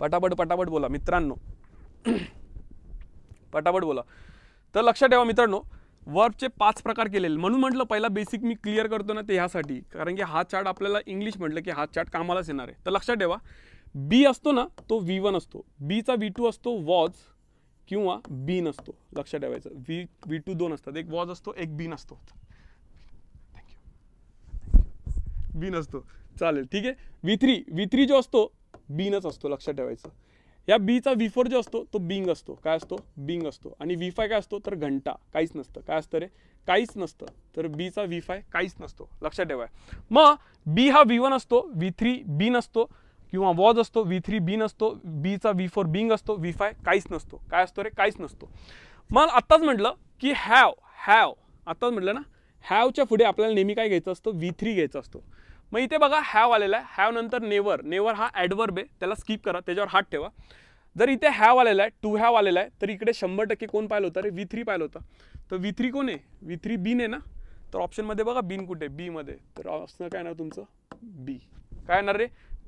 पटापट पटापट बोला मित्रांनो [clears throat] पटापट बोला तर लक्षात ठेवा मित्रांनो वर्बचे पाच प्रकार केले म्हणून म्हटलं पहिला बेसिक मी क्लिअर करतो ना ते ह्यासाठी कारण की हा चार्ट आपल्याला इंग्लिश म्हटलं की हा चार्ट कामालाच येणार आहे तर लक्षात ठेवा बी असतो ना तो व्ही वन असतो बीचा व्ही टू असतो वॉज किंवा बीन असतो लक्षात ठेवायचं व्ही व्ही टू दोन असतात एक वॉज असतो एक बीन असतो थँक्यू बीन असतो चालेल ठीक आहे व्ही थ्री व्ही थ्री जो असतो बीनच असतो लक्षात ठेवायचं या बीचा व्ही फोर जो असतो तो बिंग असतो काय असतो बिंग असतो आणि व्ही फाय काय असतो तर घंटा काहीच नसतं काय असतं रे काहीच नसतं तर बीचा व्ही फाय काहीच नसतो लक्षात ठेवाय मग बी हा व्ही वन असतो व्ही थ्री बी नसतो किंवा वॉज असतो व्ही थ्री बी नसतो चा व्ही फोर बिंग असतो व्ही फाय काहीच नसतो काय असतो रे काहीच नसतो मग आत्ताच म्हटलं की हॅव हॅव आत्ताच म्हटलं ना हॅवच्या पुढे आपल्याला नेहमी काय घ्यायचं असतं व्ही थ्री घ्यायचं असतो मग इथे बघा हॅव आलेला आहे हॅव नंतर नेवर नेवर हा ॲडवर्ब आहे त्याला स्किप करा त्याच्यावर हात ठेवा जर इथे हॅव आलेला आहे टू हॅव आलेला आहे तर इकडे शंभर टक्के कोण पाहिलं होतं रे वी थ्री पाहिलं होतं तर वी थ्री कोण आहे वी थ्री बीन आहे ना तर ऑप्शनमध्ये बघा बीन कुठे बीमध्ये तर ऑप्शन काय येणार तुमचं बी काय येणार रे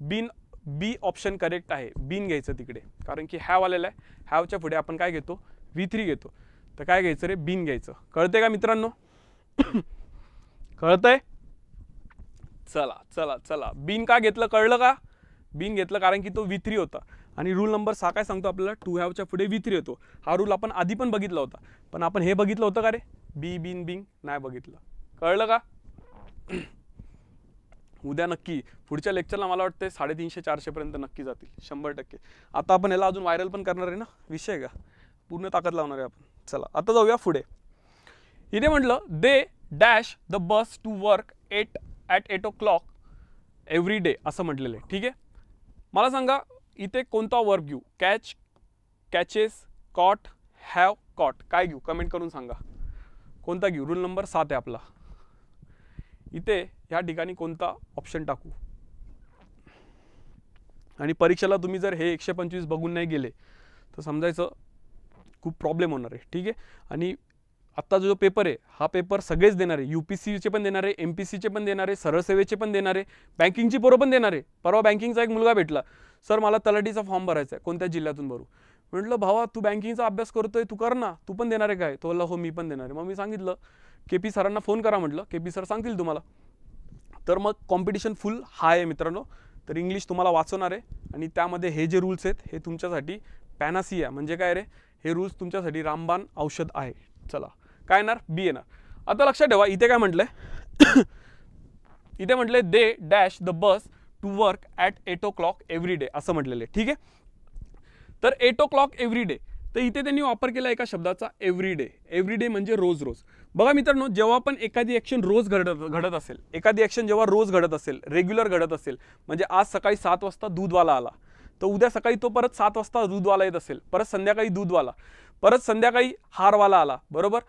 बीन बी ऑप्शन करेक्ट आहे बीन घ्यायचं तिकडे कारण की हॅव आलेला आहे हॅवच्या पुढे आपण काय घेतो व्ही थ्री घेतो तर काय घ्यायचं रे बीन घ्यायचं कळतंय का मित्रांनो [coughs] कळतंय चला चला चला बिन का घेतलं कळलं का बिन घेतलं कारण की तो विथ्री होता आणि रूल नंबर सहा काय सांगतो आपल्याला टू हॅवच्या पुढे विथ्री येतो हा रूल आपण आधी पण बघितला होता पण आपण हे बघितलं होतं का रे बी बिन बिंग नाही बघितलं कळलं का उद्या नक्की पुढच्या लेक्चरला मला वाटतं साडेतीनशे चारशेपर्यंत नक्की जातील शंभर टक्के आता आपण याला अजून व्हायरल पण करणार आहे ना विषय का पूर्ण ताकद लावणार आहे आपण चला आता जाऊया पुढे इथे म्हटलं they dash the bus to work eight at eight o'clock every day असं म्हटलेलं आहे ठीक आहे मला सांगा इथे कोणता वर्ब घेऊ catch catches caught have caught काय घेऊ कमेंट करून सांगा कोणता घेऊ रूल नंबर सात आहे आपला इथे ह्या ठिकाणी कोणता ऑप्शन टाकू आणि परीक्षेला तुम्ही जर हे एकशे पंचवीस बघून नाही गेले तर समजायचं खूप प्रॉब्लेम होणार आहे ठीक आहे आणि आत्ता जो पेपर आहे हा पेपर सगळेच आहे यू पी सीचे पण आहे एम पी सीचे पण देणारे सरळसेवेचे पण देणारे बँकिंगची पोरं पण आहे परवा बँकिंगचा एक मुलगा भेटला सर मला तलाठीचा फॉर्म भरायचा आहे कोणत्या जिल्ह्यातून भरू म्हटलं भावा तू बँकिंगचा अभ्यास करतोय तू कर ना तू पण देणार आहे काय तो बोलला हो मी पण देणार आहे मग मी सांगितलं के पी सरांना फोन करा म्हटलं के पी सर सांगतील तुम्हाला तर मग कॉम्पिटिशन फुल हाय आहे मित्रांनो तर इंग्लिश तुम्हाला वाचवणार आहे आणि त्यामध्ये हे जे रूल्स आहेत हे तुमच्यासाठी पॅनासिया म्हणजे काय रे हे रूल्स तुमच्यासाठी रामबाण औषध आहे चला काय येणार बी येणार आता लक्षात ठेवा इथे काय म्हटलंय [coughs] इथे म्हटले they dash the bus to work at eight o'clock every day असं म्हटलेलं आहे ठीक आहे तर eight o'clock every day तर इथे त्यांनी वापर केला एका शब्दाचा एव्हरी डे एव्हरी डे म्हणजे रोज रोज बघा मित्रांनो जेव्हा पण एखादी ॲक्शन रोज घडत घडत असेल एखादी ॲक्शन जेव्हा रोज घडत असेल रेग्युलर घडत असेल म्हणजे आज सकाळी सात वाजता दूधवाला आला तर उद्या सकाळी तो परत सात वाजता दूधवाला येत असेल परत संध्याकाळी दूधवाला परत संध्याकाळी हारवाला आला बरोबर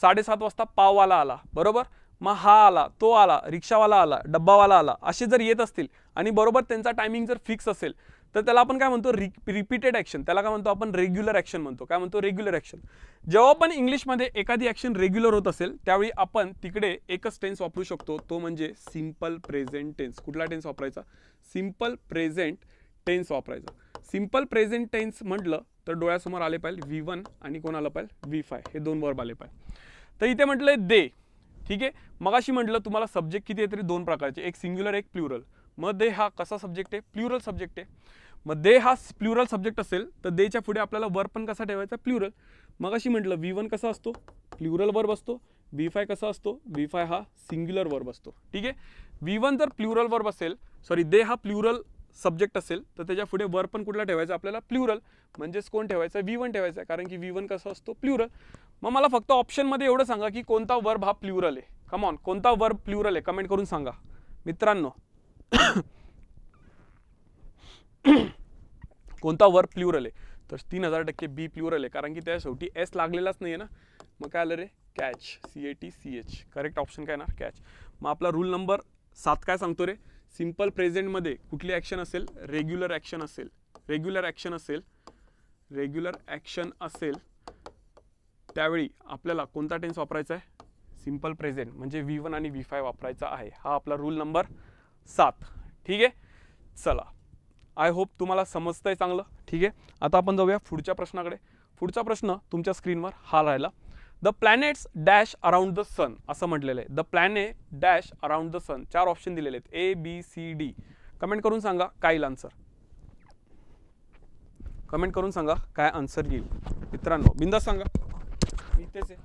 साडेसात वाजता पाववाला आला बरोबर मग हा आला तो आला रिक्षावाला आला डब्बावाला आला असे जर येत असतील आणि बरोबर त्यांचा टायमिंग जर फिक्स असेल तर त्याला आपण काय म्हणतो रि रिपीटेड ॲक्शन त्याला काय म्हणतो आपण रेग्युलर ॲक्शन म्हणतो काय म्हणतो रेग्युलर ॲक्शन जेव्हा पण इंग्लिशमध्ये एखादी ॲक्शन रेग्युलर होत असेल त्यावेळी आपण तिकडे एकच टेन्स वापरू शकतो तो म्हणजे सिम्पल प्रेझेंट टेन्स कुठला टेन्स वापरायचा सिम्पल प्रेझेंट टेन्स वापरायचं सिम्पल प्रेझेंट टेन्स म्हटलं तर डोळ्यासमोर आले पाहिजे व्ही वन आणि कोण आलं पाहिजे व्ही फाय हे दोन वर्ब आले पाहिजे तर इथे म्हटलं दे ठीक आहे मग म्हटलं तुम्हाला सब्जेक्ट किती आहे तरी दोन प्रकारचे एक सिंग्युलर एक प्लुरल मग दे हा कसा सब्जेक्ट आहे प्लुरल सब्जेक्ट आहे मग दे हा प्लुरल सब्जेक्ट असेल तर देच्या पुढे आपल्याला वर्ब पण कसा ठेवायचा प्लुरल मग म्हटलं व्ही वन कसा असतो प्लुरल वर्ब असतो व्ही फाय कसा असतो व्ही फाय हा सिंग्युलर वर्ब असतो ठीक आहे व्ही वन जर प्लुरल वर्ब असेल सॉरी दे हा प्लुरल सब्जेक्ट असेल तर त्याच्या पुढे वर पण कुठला ठेवायचा आपल्याला प्ल्युरल म्हणजेच कोण ठेवायचा व्ही वन ठेवायचा आहे कारण की व्ही वन कसा असतो प्लुरल मग मला फक्त ऑप्शनमध्ये एवढं सांगा की कोणता वर्ब हा प्ल्युरल आहे कमॉन कोणता वर्ब प्लुरल आहे कमेंट करून सांगा मित्रांनो [coughs] कोणता वर्ब प्लुरल आहे तर तीन हजार टक्के बी प्ल्युरल आहे कारण की त्या शेवटी एस लागलेलाच नाही आहे ना मग काय आलं रे catch C A T C H correct option काय ना कॅच मग आपला रूल नंबर सात काय सांगतो रे सिम्पल प्रेझेंटमध्ये कुठली ॲक्शन असेल रेग्युलर ॲक्शन असेल रेग्युलर ॲक्शन असेल रेग्युलर ॲक्शन असेल त्यावेळी आपल्याला कोणता टेन्स वापरायचा आहे सिम्पल प्रेझेंट म्हणजे व्ही वन आणि व्ही फाय वापरायचा आहे हा आपला रूल नंबर सात ठीक आहे चला आय होप तुम्हाला समजतंय चांगलं ठीक आहे आता आपण जाऊया पुढच्या प्रश्नाकडे पुढचा प्रश्न तुमच्या स्क्रीनवर हा राहिला the planets dash around the sun असं म्हटलेलं आहे the planet dash around the sun चार ऑप्शन दिलेले आहेत A B C D comment करून सांगा काय येईल आन्सर कमेंट करून सांगा काय आन्सर येईल मित्रांनो बिंदास सांगा मी तेच आहे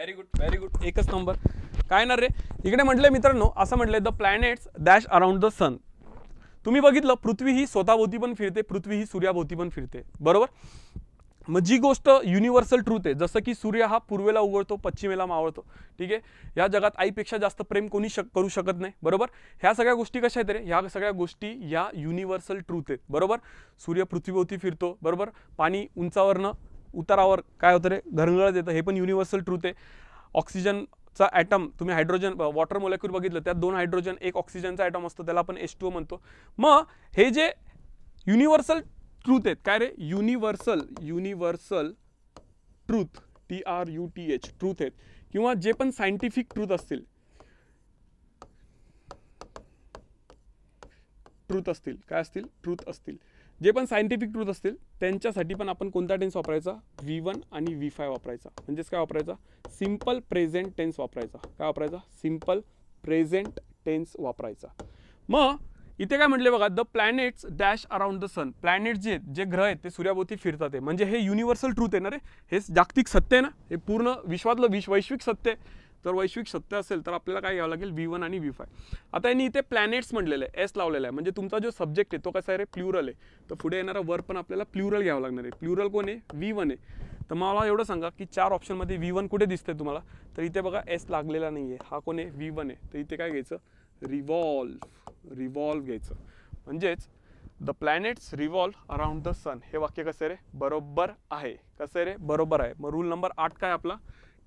वेरी गुड वेरी गुड एक नंबर काय रे इकडे म्हटले मित्रांनो the planets dash around the sun तुम्ही बघितलं पृथ्वी ही स्वतःभोवती फिरते पृथ्वी ही सूर्याभोवती फिरते बरोबर मग जी गोष्ट युनिवर्सल ट्रूथ है जस की सूर्य हा पूर्वेला उगड़ो पश्चिमेला मवड़ो ठीक है हा जगत आईपेक्षा जास्त प्रेम को शक करू शकत नाही बरोबर ह्या सगळ्या गोष्टी कशा है रे ह्या सगळ्या या युनिव्हर्सल ट्रूथ है बरबर सूर्य पृथ्वीभोवती फिरतो बरोबर पाणी उंचावरनं उतारावर काय होतं रे घरंगळत येतं हे पण युनिव्हर्सल ट्रूथ आहे ऑक्सिजनचा ॲटम तुम्ही हायड्रोजन वॉटर मोलॅक्युल बघितलं त्यात दोन हायड्रोजन एक ऑक्सिजनचा ॲटम असतो त्याला आपण एस टू म्हणतो मग हे जे युनिव्हर्सल ट्रूथ आहेत काय रे universal universal truth T R U T H truth आहेत किंवा जे पण सायंटिफिक ट्रूथ असतील ट्रूथ असतील काय असतील ट्रूथ असतील जे पण सायंटिफिक ट्रूथ असतील त्यांच्यासाठी पण आपण कोणता टेन्स वापरायचा व्ही वन आणि व्ही फाय वापरायचा म्हणजेच काय वापरायचा सिम्पल प्रेझेंट टेन्स वापरायचा काय वापरायचा सिम्पल प्रेझेंट टेन्स वापरायचा मग इथे काय म्हटले बघा the planets dash around the sun planet जे जे ग्रह आहेत ते सूर्याभोवती फिरतात आहे म्हणजे हे युनिव्हर्सल ट्रूथ आहे ना रे हे जागतिक सत्य आहे ना हे पूर्ण विश्वातलं विश्व वैश्विक सत्य आहे जर वैश्विक सत्य असेल तर आपल्याला काय घ्यावं लागेल व्ही वन आणि व्ही फाय आता यांनी इथे प्लॅनेट्स म्हटलेले आहे एस लावलेला आहे म्हणजे तुमचा जो सब्जेक्ट आहे तो कसा आहे रे प्लुरल आहे तर पुढे येणारा वर पण आपल्याला प्लुरल घ्यावं लागणार आहे प्लुरल कोण आहे व्ही वन आहे तर मला एवढं सांगा की चार ऑप्शनमध्ये व्ही वन कुठे दिसते तुम्हाला तर इथे बघा एस लागलेला नाही आहे हा कोण आहे व्ही वन आहे तर इथे काय घ्यायचं रिव्हॉल्व रिव्हॉल्व घ्यायचं म्हणजेच the planets revolve around the sun हे वाक्य कसं रे बरोबर आहे कसं रे बरोबर आहे मग रूल नंबर आठ काय आपला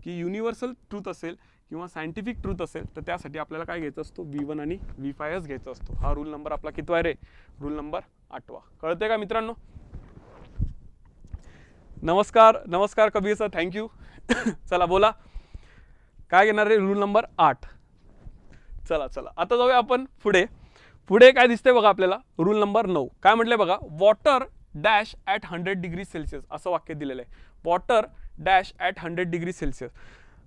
की युनिव्हर्सल ट्रूथ असेल किंवा सायंटिफिक ट्रूथ असेल तर त्यासाठी आपल्याला काय घ्यायचं असतो व्ही वन आणि वी फायच घ्यायचा असतो हा रूल नंबर आपला कितवा आहे रे रूल नंबर आठवा कळते का मित्रांनो नमस्कार नमस्कार कबीर सर थँक्यू [coughs] चला बोला काय घेणार रे रूल नंबर आठ चला चला आता जाऊया आपण पुढे पुढे काय दिसते बघा आपल्याला रूल नंबर नऊ काय म्हटलंय बघा water dash at hundred degree Celsius असं वाक्य दिलेलं आहे water dash at hundred degree Celsius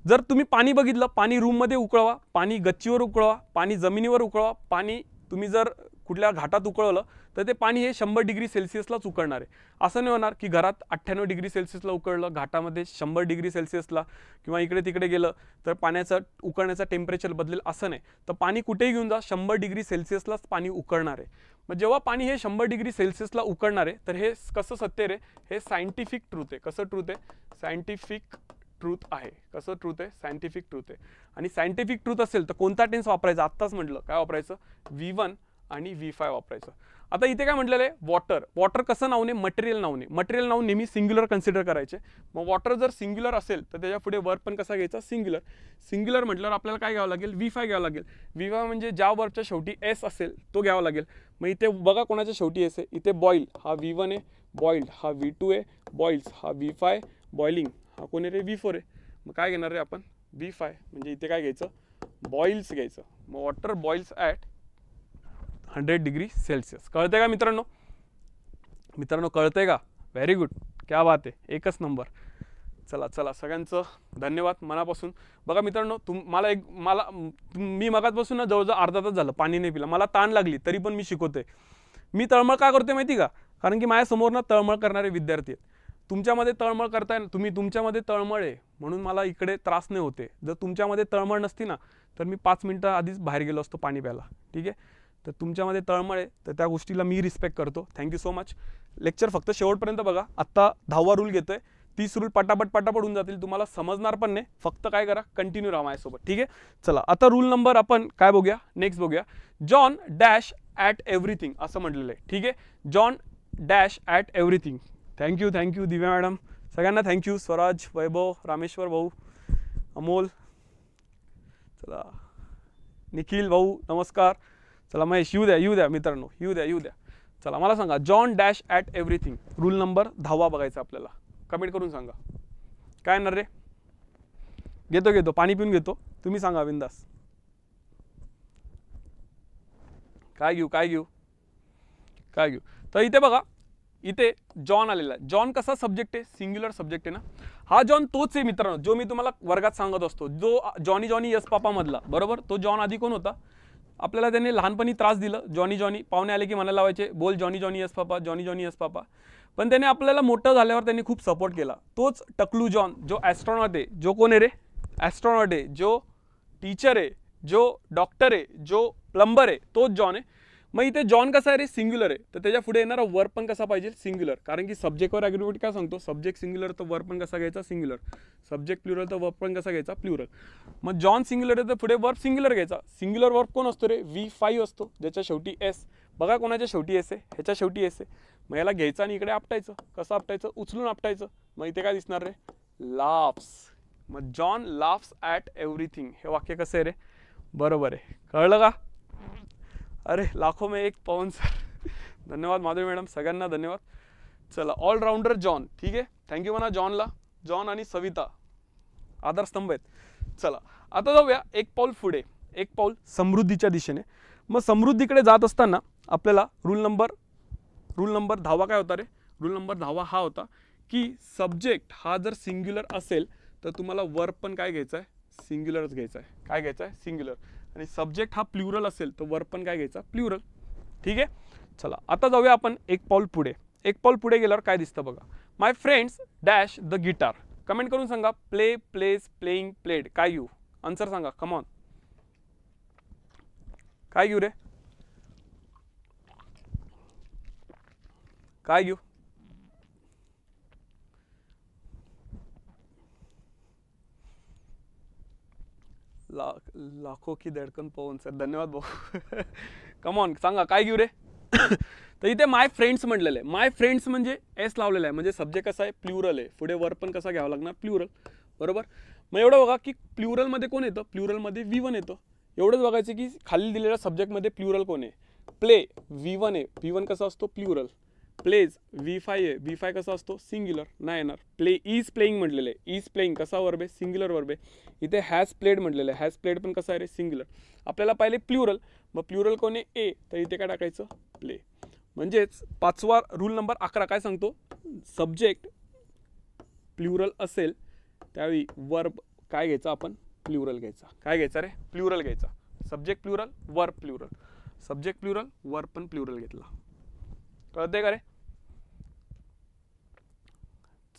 जर तुम्ही पाणी बघितलं पाणी रूममध्ये उकळवा पाणी गच्चीवर उकळवा पाणी जमिनीवर उकळवा पाणी तुम्ही जर कुठल्या घाटात उकळवलं तर ते पाणी हे शंभर डिग्री सेल्सिअसलाच उकळणार आहे असं नाही होणार की घरात अठ्ठ्याण्णव डिग्री सेल्सिअसला उकळलं घाटामध्ये शंभर डिग्री सेल्सिअसला किंवा इकडे तिकडे गेलं तर पाण्याचं उकळण्याचं टेम्परेचर बदलेल असं नाही तर पाणी कुठेही घेऊन जा शंभर डिग्री सेल्सिअसलाच पाणी उकळणार आहे मग जेव्हा पाणी हे शंभर डिग्री सेल्सिअसला उकळणार आहे तर हे कसं सत्य रे हे सायंटिफिक ट्रूथ आहे कसं ट्रूथ आहे सायंटिफिक ट्रूथ आहे कसं ट्रूथ आहे सायंटिफिक ट्रूथ आहे आणि सायंटिफिक ट्रूथ असेल तर कोणता टेन्स वापरायचा आत्ताच म्हटलं काय वापरायचं व्ही वन आणि व्ही फाय वापरायचं आता इथे काय म्हटलेलं आहे वॉटर वॉटर कसं नावने मटेरियल नावने मटेरियल नाव नेहमी सिंग्युलर कन्सिडर करायचे मग वॉटर जर सिंग्युलर असेल तर त्याच्या पुढे वर्ब पण कसा घ्यायचा सिंग्युलर सिंग्युलर म्हटल्यावर आपल्याला काय घ्यावं लागेल व्ही फाय घ्यावं लागेल व्ही फाय म्हणजे ज्या वर्बच्या शेवटी एस असेल तो घ्यावा लागेल मग इथे बघा कोणाच्या शेवटी एस आहे इथे बॉईल हा व्ही वन आहे बॉईल्ड हा व्ही टू आहे बॉईल्स हा व्ही फाय बॉइलिंग हा कोणी रे व्ही फोर आहे मग काय घेणार रे आपण व्ही फाय म्हणजे इथे काय घ्यायचं बॉईल्स घ्यायचं मग water boils at hundred degree Celsius कळते का मित्रांनो मित्रांनो कळतंय का व्हेरी गुड क्या बात आहे एकच नंबर चला चला सगळ्यांचं धन्यवाद मनापासून बघा मित्रांनो तुम मला एक मला मी मगातपासून ना जवळजवळ अर्धा तास झालं पाणी नाही पिलं मला ताण लागली तरी पण मी शिकवते मी तळमळ का करते माहिती का कारण की माझ्यासमोर ना तळमळ करणारे विद्यार्थी आहेत तुमच्यामध्ये तळमळ करताय तुम्ही तुमच्यामध्ये तळमळ आहे म्हणून मला इकडे त्रास नाही होते जर तुमच्यामध्ये तळमळ नसती ना तर मी पाच मिनटं आधीच बाहेर गेलो असतो पाणी प्यायला ठीक आहे तर तुमच्यामध्ये तळमळ आहे तर त्या गोष्टीला मी रिस्पेक्ट करतो थँक्यू सो मच लेक्चर फक्त शेवटपर्यंत बघा आत्ता दहावा रूल घेतो आहे तीस रूल पटापट पटापट होऊन जातील तुम्हाला समजणार पण नाही फक्त काय करा कंटिन्यू राहा माझ्यासोबत ठीक आहे चला आता रूल नंबर आपण काय बघूया नेक्स्ट बघूया जॉन डॅश ॲट एव्हरीथिंग असं म्हटलेलं आहे ठीक आहे John dash at everything thank you thank you Divya madam सगळ्यांना थँक्यू स्वराज वैभव रामेश्वर भाऊ अमोल चला निखिल भाऊ नमस्कार चला महेश येऊ द्या येऊ द्या मित्रांनो येऊ द्या येऊ द्या चला मला सांगा John dash at everything rule number दहावा बघायचा आपल्याला कमेंट करून सांगा काय येणार रे घेतो घेतो पाणी पिऊन घेतो तुम्ही सांगा विंदास काय घेऊ काय घेऊ काय घेऊ तर इथे बघा इथे जॉन आलेला आहे जॉन कसा सब्जेक्ट आहे सिंग्युलर सब्जेक्ट आहे ना हा जॉन तोच आहे मित्रांनो जो मी तुम्हाला वर्गात सांगत असतो जो जॉनी जॉनी यस पापामधला बरोबर तो जॉन आधी कोण होता आपल्याला त्याने लहानपणी त्रास दिलं जॉनी जॉनी पाहुणे आले की मला लावायचे बोल Johnny Johnny yes papa Johnny Johnny yes papa पण त्याने आपल्याला मोठं झाल्यावर त्यांनी खूप सपोर्ट केला तोच टकलू जॉन जो ॲस्ट्रॉनॉट आहे जो कोण आहे रे ॲस्ट्रॉनॉट आहे जो टीचर आहे जो डॉक्टर आहे जो प्लंबर आहे तोच जॉन आहे मग इथे जॉन कसा आहे रे सिंग्युलर आहे तर त्याच्या पुढे येणारा वर्ब पण कसा पाहिजे सिंग्युलर कारण की सब्जेक्टवर ॲग्रिमेंट काय सांगतो सब्जेक्ट सिंग्युलर तर वर्ब पण कसा घ्यायचा सिंग्युलर सब्जेक्ट प्लुरल तर वर्क पण कसा घ्यायचा प्लुरल मग जॉन सिंग्युलर आहे तर पुढे वर्क सिंग्युलर घ्यायचा सिंग्युलर वर्क कोण असतो रे वी फाईव्ह असतो ज्याच्या शेवटी एस बघा कोणाच्या शेवटी एस आहे ह्याच्या शेवटी एस आहे मग याला घ्यायचं आणि इकडे आपटायचं कसं आपटायचं उचलून आपटायचं मग इथे काय दिसणार रे लाफ्स मग जॉन लाफ्स ॲट एव्हरीथिंग हे वाक्य कसं आहे रे बरोबर आहे कळलं का अरे लाखो में एक पवन सर [laughs] धन्यवाद माधवी मॅडम सगळ्यांना धन्यवाद चला ऑलराउंडर जॉन ठीक आहे थँक्यू म्हणा जॉनला जॉन आणि सविता आधारस्तंभ आहेत चला आता जाऊया एक पाऊल पुढे एक पाऊल समृद्धीच्या दिशेने मग समृद्धीकडे जात असताना आपल्याला रूल नंबर रूल नंबर धावा काय होता रे रूल नंबर धावा हा होता की सब्जेक्ट हा जर सिंग्युलर असेल तर तुम्हाला वर्क पण काय घ्यायचं आहे सिंग्युलरच घ्यायचं आहे काय घ्यायचं आहे सिंग्युलर आणि सब्जेक्ट हा प्लुरल असेल तर वर पण काय घ्यायचा प्लुरल ठीक आहे चला आता जाऊया आपण एक पाऊल पुढे एक पाऊल पुढे गेल्यावर काय दिसतं बघा my friends dash the guitar comment करून सांगा प्ले प्लेज प्लेईंग प्लेड काय यू आन्सर सांगा कमॉन काय यू रे काय यू लाख लाखो की धडकन पवन सर धन्यवाद भाऊ कमॉन [laughs] सांगा काय घेऊ रे [coughs] तर इथे माय फ्रेंड्स म्हटलेलं आहे माय फ्रेंड्स म्हणजे एस लावलेलं आहे म्हणजे सब्जेक्ट कसा आहे प्ल्युरल आहे पुढे वर पण कसा घ्यावा लागणार प्लुरल बरोबर मग एवढं बघा की मध्ये कोण येतं प्ल्युरलमध्ये व्ही वन येतं एवढंच बघायचं की खाली दिलेल्या मध्ये प्लुरल कोण आहे प्ले वी वन आहे वी वन कसा असतो प्ल्युरल प्लेज व्ही फाय आहे व्ही फाय कसा असतो सिंग्युलर नाही येणार प्ले इज प्लेईंग म्हटलेलं आहे इज प्लेइंग कसा वर्बे सिंग्युलर वर्ब इथे हॅज प्लेड म्हटलेलं आहे हॅज प्लेड पण कसं आहे रे सिंग्युलर आपल्याला पाहिले प्ल्युरल मग प्ल्युरल कोणी ए तर इथे काय टाकायचं प्ले म्हणजेच पाचवा रूल नंबर अकरा काय सांगतो सब्जेक्ट प्ल्युरल असेल त्यावेळी वर्ब काय घ्यायचा आपण प्ल्युरल घ्यायचा काय घ्यायचा रे प्ल्युरल घ्यायचा subject plural verb plural subject plural verb पण प्ल्युरल घेतला आहे का रे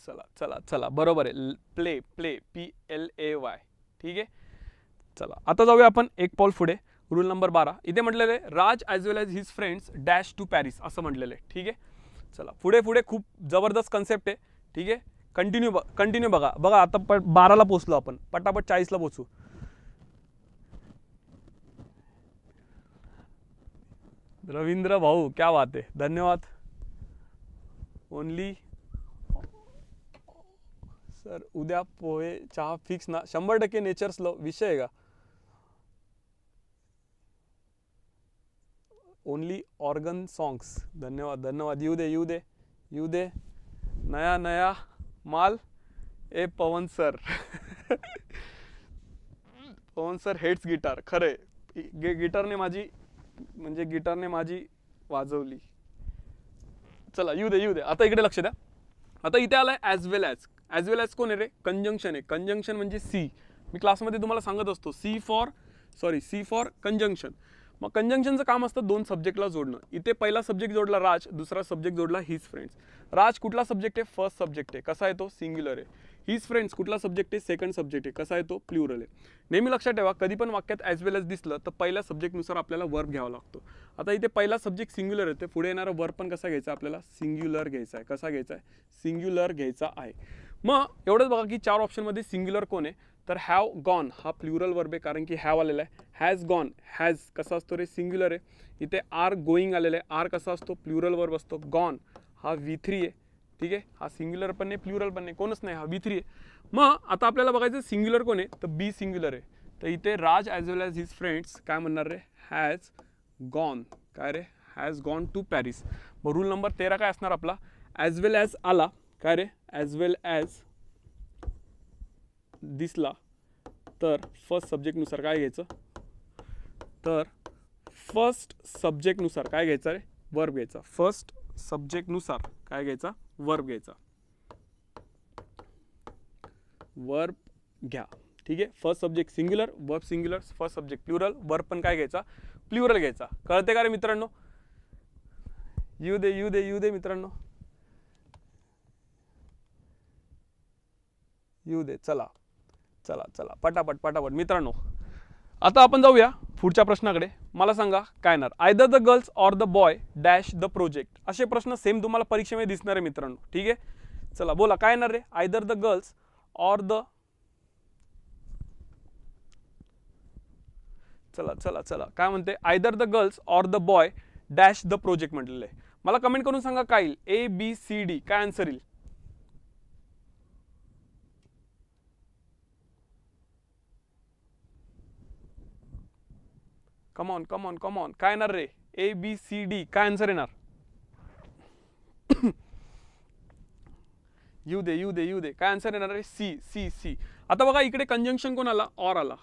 चला चला चला बरोबर आहे play play P L A Y ठीक आहे चला आता जाऊया आपण एक पॉल पुढे रूल नंबर बारा इथे म्हटलेले Raj as well as his friends dash to Paris असं म्हटलेलं आहे ठीक आहे चला पुढे पुढे खूप जबरदस्त कन्सेप्ट आहे ठीक आहे कंटिन्यू ब कंटिन्यू बघा बघा आता प बाराला पोचलो आपण पटापट चाळीसला पोचू रवींद्र भाऊ क्या बात आहे धन्यवाद ओनली सर उद्या पोहे चहा फिक्स ना शंभर टक्के नेचर्स स्लो विषय आहे का ओनली ऑर्गन सॉन्ग्स धन्यवाद धन्यवाद येऊ दे येऊ दे येऊ दे नया नया माल ए पवन सर [laughs] पवन सर हेड्स गिटार खरे गे गिटारने माझी म्हणजे गिटारने माझी वाजवली चला येऊ दे येऊ दे आता इकडे लक्ष द्या आता इथे आलाय as well as as well as कोण आहे रे कंजंक्शन आहे कंजंक्शन म्हणजे सी मी क्लासमध्ये तुम्हाला सांगत असतो C for sorry C for conjunction मग कंजंक्शनचं काम असतं दोन सब्जेक्टला जोडणं इथे पहिला सब्जेक्ट जोडला राज दुसरा सब्जेक्ट जोडला हिज फ्रेंड्स राज कुठला सब्जेक्ट आहे फर्स्ट सब्जेक्ट आहे कसा आहे तो सिंग्युलर आहे हिज फ्रेंड्स कुठला सब्जेक्ट आहे सेकंड सब्जेक्ट आहे कसा आहे तो प्ल्युरल आहे नेहमी लक्षात ठेवा कधी पण वाक्यात ॲज वेल एज दिसलं तर पहिल्या सब्जेक्टनुसार आपल्याला वर्ब घ्यावा लागतो आता इथे पहिला सब्जेक्ट सिंग्युलर आहे ते पुढे येणारा वर्ब पण कसा घ्यायचा आपल्याला सिंग्युलर घ्यायचा आहे कसा घ्यायचा आहे सिंग्युलर घ्यायचा आहे मग एवढंच बघा की चार ऑप्शनमध्ये सिंग्युलर कोण आहे तर हॅव गॉन हा प्लुरल वर्ब आहे कारण की हॅव आलेला आहे हॅज गॉन हॅज कसा असतो रे सिंग्युलर आहे इथे आर गोईंग आलेला आहे आर कसा असतो प्लुरल वर्ब असतो गॉन हा व्ही थ्री आहे ठीक आहे हा सिंग्युलर पण नाही प्लुरल पण नाही कोणच नाही हा व्ही थ्री आहे मग आता आपल्याला बघायचं सिंग्युलर कोण आहे तर बी सिंग्युलर आहे तर इथे Raj as well as his friends काय म्हणणार रे हॅज गॉन काय रे हॅज गॉन टू पॅरिस मग रूल नंबर तेरा काय असणार आपला ॲज वेल ॲज आला काय रे ॲज वेल ॲज दिसला तर फर्स्ट सब्जेक्टनुसार काय घ्यायचं तर फर्स्ट सब्जेक्टनुसार काय घ्यायचं रे वर्ब घ्यायचा फर्स्ट सब्जेक्टनुसार काय घ्यायचा वर्ब घ्यायचा वर्ब घ्या ठीक आहे first subject singular verb singular first subject plural verb पण काय घ्यायचा प्लुरल घ्यायचा कळते का रे मित्रांनो यू दे यू दे यू दे मित्रांनो येऊ दे चला चला चला पटापट पटापट मित्रांनो आता आपण जाऊया पुढच्या प्रश्नाकडे मला सांगा काय येणार either the girls or the boy dash the project असे प्रश्न सेम तुम्हाला परीक्षेमध्ये दिसणार आहे मित्रांनो ठीक आहे चला बोला काय येणार रे either the girls or the चला चला चला काय म्हणते either the girls or the boy dash the project म्हटलेलं आहे मला कमेंट करून सांगा काय येईल ए बी सी डी काय आन्सर येईल come come on on come on काय येणार रे ए बी सी डी काय आन्सर येणार [coughs] यू दे यू दे यू दे काय आन्सर येणार रे सी सी सी आता बघा इकडे कंजंक्शन कोण आला ऑर आला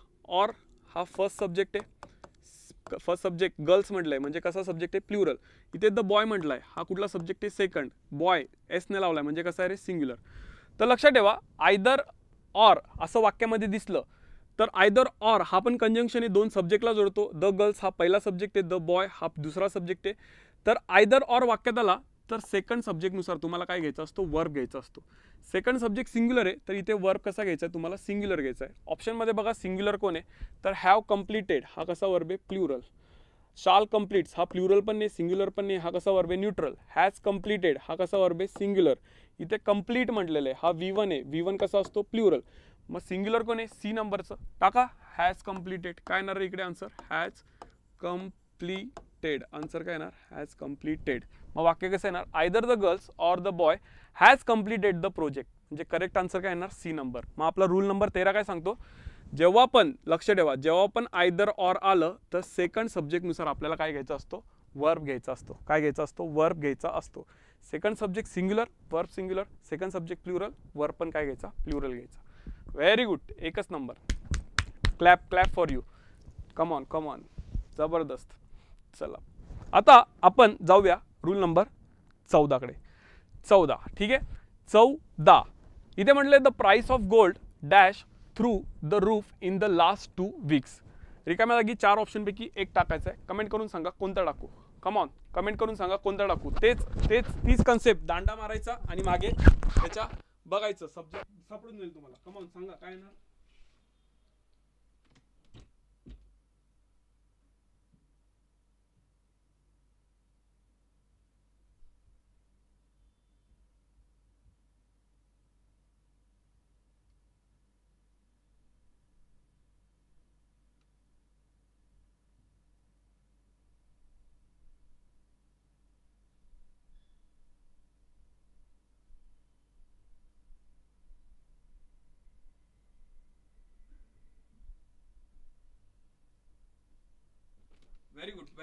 ऑर हा फर्स्ट सब्जेक्ट आहे फर्स्ट सब्जेक्ट गर्ल्स म्हटलंय म्हणजे कसा सब्जेक्ट आहे प्लुरल इथे द बॉय म्हटलाय हा कुठला सब्जेक्ट आहे सेकंड बॉय एसने लावलाय म्हणजे कसं आहे रे सिंग्युलर तर लक्षात ठेवा आयदर ऑर असं वाक्यामध्ये दिसलं तर आयदर ऑर हा पण कंजंक्शन हे दोन सब्जेक्टला जोडतो द गर्ल्स हा पहिला सब्जेक्ट आहे द बॉय हा दुसरा सब्जेक्ट आहे तर आयदर ऑर वाक्यात आला तर सेकंड सब्जेक्टनुसार तुम्हाला काय घ्यायचा असतो वर्ब घ्यायचा असतो सेकंड सब्जेक्ट सिंग्युलर आहे तर इथे वर्ब कसा घ्यायचा आहे तुम्हाला सिंग्युलर घ्यायचा आहे ऑप्शनमध्ये बघा सिंग्युलर कोण आहे तर हॅव कम्प्लिटेड हा कसा वर्ब आहे प्ल्युरल शाल कम्प्लीट्स हा प्ल्युरल पण नाही सिंग्युलर पण नाही हा कसा वर्ब आहे न्यूट्रल हॅज कम्प्लिटेड हा कसा वर्ब आहे सिंग्युलर इथे कम्प्लीट म्हटलेलं आहे हा वी वन आहे वी वन कसा असतो प्ल्युरल मग सिंग्युलर कोण आहे सी नंबरचं टाका हॅज कम्प्लिटेड काय येणार इकडे आन्सर हॅज कम्प्लिटेड आन्सर काय येणार हॅज कम्प्लिटेड मग वाक्य कसं येणार either the girls or the boy has completed the project म्हणजे करेक्ट आन्सर काय येणार सी नंबर मग आपला रूल नंबर तेरा काय सांगतो जेव्हा पण लक्ष ठेवा जेव्हा पण आयदर ऑर आलं तर सेकंड सब्जेक्टनुसार आपल्याला काय घ्यायचा असतो वर्ब घ्यायचा असतो काय घ्यायचा असतो वर्ब घ्यायचा असतो second subject singular verb singular second subject plural verb पण काय घ्यायचा प्लुरल घ्यायचा व्हेरी गुड एकच number clap clap for you come on come on जबरदस्त चला आता आपण जाऊया रूल नंबर चौदाकडे चौदा ठीक आहे चौदा इथे म्हटलं the price of gold dash through the roof in the last two weeks रिकाम्या जागी चार ऑप्शनपैकी एक टाकायचं आहे कमेंट करून सांगा कोणता टाकू ऑन कमेंट करून सांगा कोणता टाकू तेच तेच तीच कन्सेप्ट दांडा मारायचा आणि मागे त्याच्या बघायचं सब्जेक्ट सापडून जाईल तुम्हाला कमॉन सांगा काय ना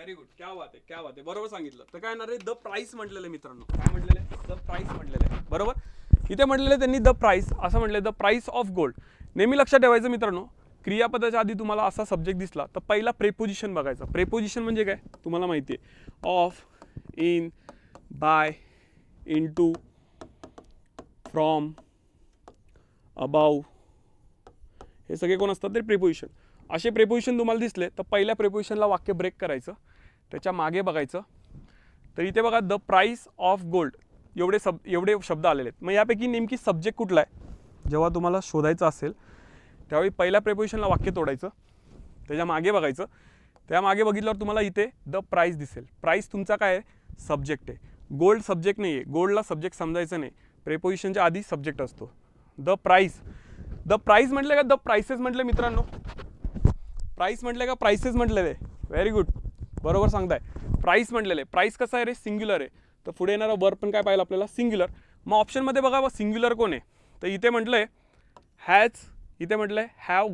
व्हेरी गुड क्या बात आहे क्या बात आहे बरोबर सांगितलं तर काय येणार आहे द प्राईस म्हटलेले मित्रांनो काय म्हटलेले द प्राईस म्हटलेलं बरोबर इथे म्हटलेलं त्यांनी द प्राईस असं म्हटलं द प्राइस ऑफ गोल्ड नेहमी लक्षात ठेवायचं मित्रांनो क्रियापदाच्या आधी तुम्हाला असा सब्जेक्ट दिसला तर पहिला प्रेपोजिशन बघायचा प्रेपोजिशन म्हणजे काय तुम्हाला माहिती आहे of in by in to from above हे सगळे कोण असतात ते प्रिपोजिशन असे प्रेपोजिशन तुम्हाला दिसले तर पहिल्या प्रेपोजिशनला वाक्य ब्रेक करायचं त्याच्या मागे बघायचं तर इथे बघा द प्राईस ऑफ गोल्ड एवढे सब एवढे शब्द आलेले आहेत मग यापैकी नेमकी सब्जेक्ट कुठला आहे जेव्हा तुम्हाला शोधायचं असेल त्यावेळी पहिल्या प्रेपोजिशनला वाक्य तोडायचं त्याच्या मागे बघायचं त्या मागे बघितल्यावर तुम्हाला इथे द प्राईस दिसेल प्राईस तुमचा काय आहे सब्जेक्ट आहे गोल्ड सब्जेक्ट नाही आहे गोल्डला सब्जेक्ट समजायचं नाही प्रेपोजिशनच्या आधी सब्जेक्ट असतो द प्राईस द प्राईस म्हटलं का द प्राइसेस म्हटलं मित्रांनो प्राईस म्हटलं का प्राईसेस म्हटलेले वेरी गुड बरोबर सांगताय प्राईस म्हटलेले प्राईस कसं आहे रे सिंग्युलर आहे तर पुढे येणारा वर पण काय पाहिलं आपल्याला सिंग्युलर मग ऑप्शनमध्ये बघा सिंग्युलर कोण आहे तर इथे म्हटलं आहे हॅज इथे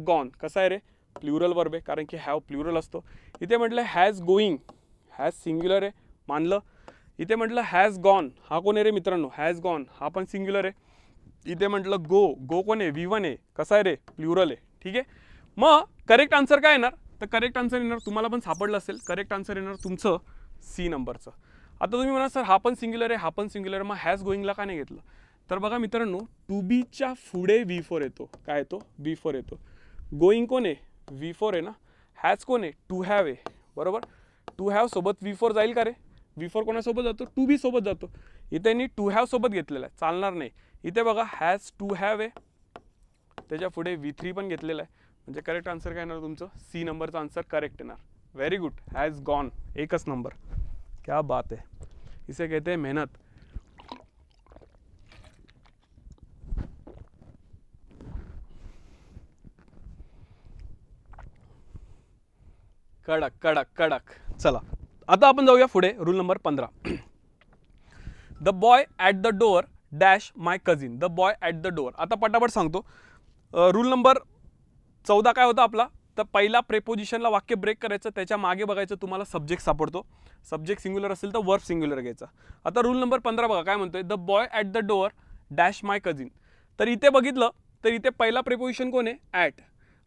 गॉन कसा है रे प्लुरल वर्ब आहे कारण कि हैव प्ल्युरल असतो इथे म्हटलं हॅज गोईंग हॅज सिंग्युलर आहे मानलं इथे म्हटलं हॅज गॉन हा को रे मित्रांनो हॅज गॉन हा पण सिंग्युलर है इतने मटल गो गो को आहे है कसा है रे प्लुरल है ठीक है मग करेक्ट आन्सर काय येणार तर करेक्ट आन्सर येणार तुम्हाला पण सापडलं असेल करेक्ट आन्सर येणार तुमचं सी नंबरचं आता तुम्ही म्हणा सर हा पण सिंग्युलर आहे हा पण सिंग्युलर मग हॅज गोईंगला का नाही घेतलं तर बघा मित्रांनो टू बीच्या पुढे व्ही फोर येतो काय येतो व्ही फोर येतो गोईंग कोण आहे व्ही फोर आहे ना हॅज कोण आहे टू हॅव आहे बरोबर टू हॅव सोबत व्ही फोर जाईल का रे व्ही फोर कोणासोबत जातो टू बी सोबत जातो इथे मी टू हॅव सोबत घेतलेला आहे चालणार नाही इथे बघा हॅज टू हॅव आहे त्याच्या पुढे व्ही थ्री पण घेतलेला आहे म्हणजे करेक्ट आन्सर काय येणार तुमचं सी नंबरचा आन्सर करेक्ट येणार व्हेरी गुड हॅज गॉन एकच नंबर क्या बात आहे इसे कहते मेहनत कडक कडक कडक चला आता आपण जाऊया पुढे रूल नंबर पंधरा the boy at the door dash my cousin the boy at the door आता पटापट सांगतो रूल नंबर चौदा काय होता आपला तर पहिला प्रेपोजिशनला वाक्य ब्रेक करायचं त्याच्या मागे बघायचं तुम्हाला सब्जेक्ट सापडतो सब्जेक्ट सिंग्युलर असेल तर वर्फ सिंग्युलर घ्यायचा आता रूल नंबर पंधरा बघा काय म्हणतोय the boy at the door dash my cousin तर इथे बघितलं तर इथे पहिला प्रेपोजिशन कोण आहे ॲट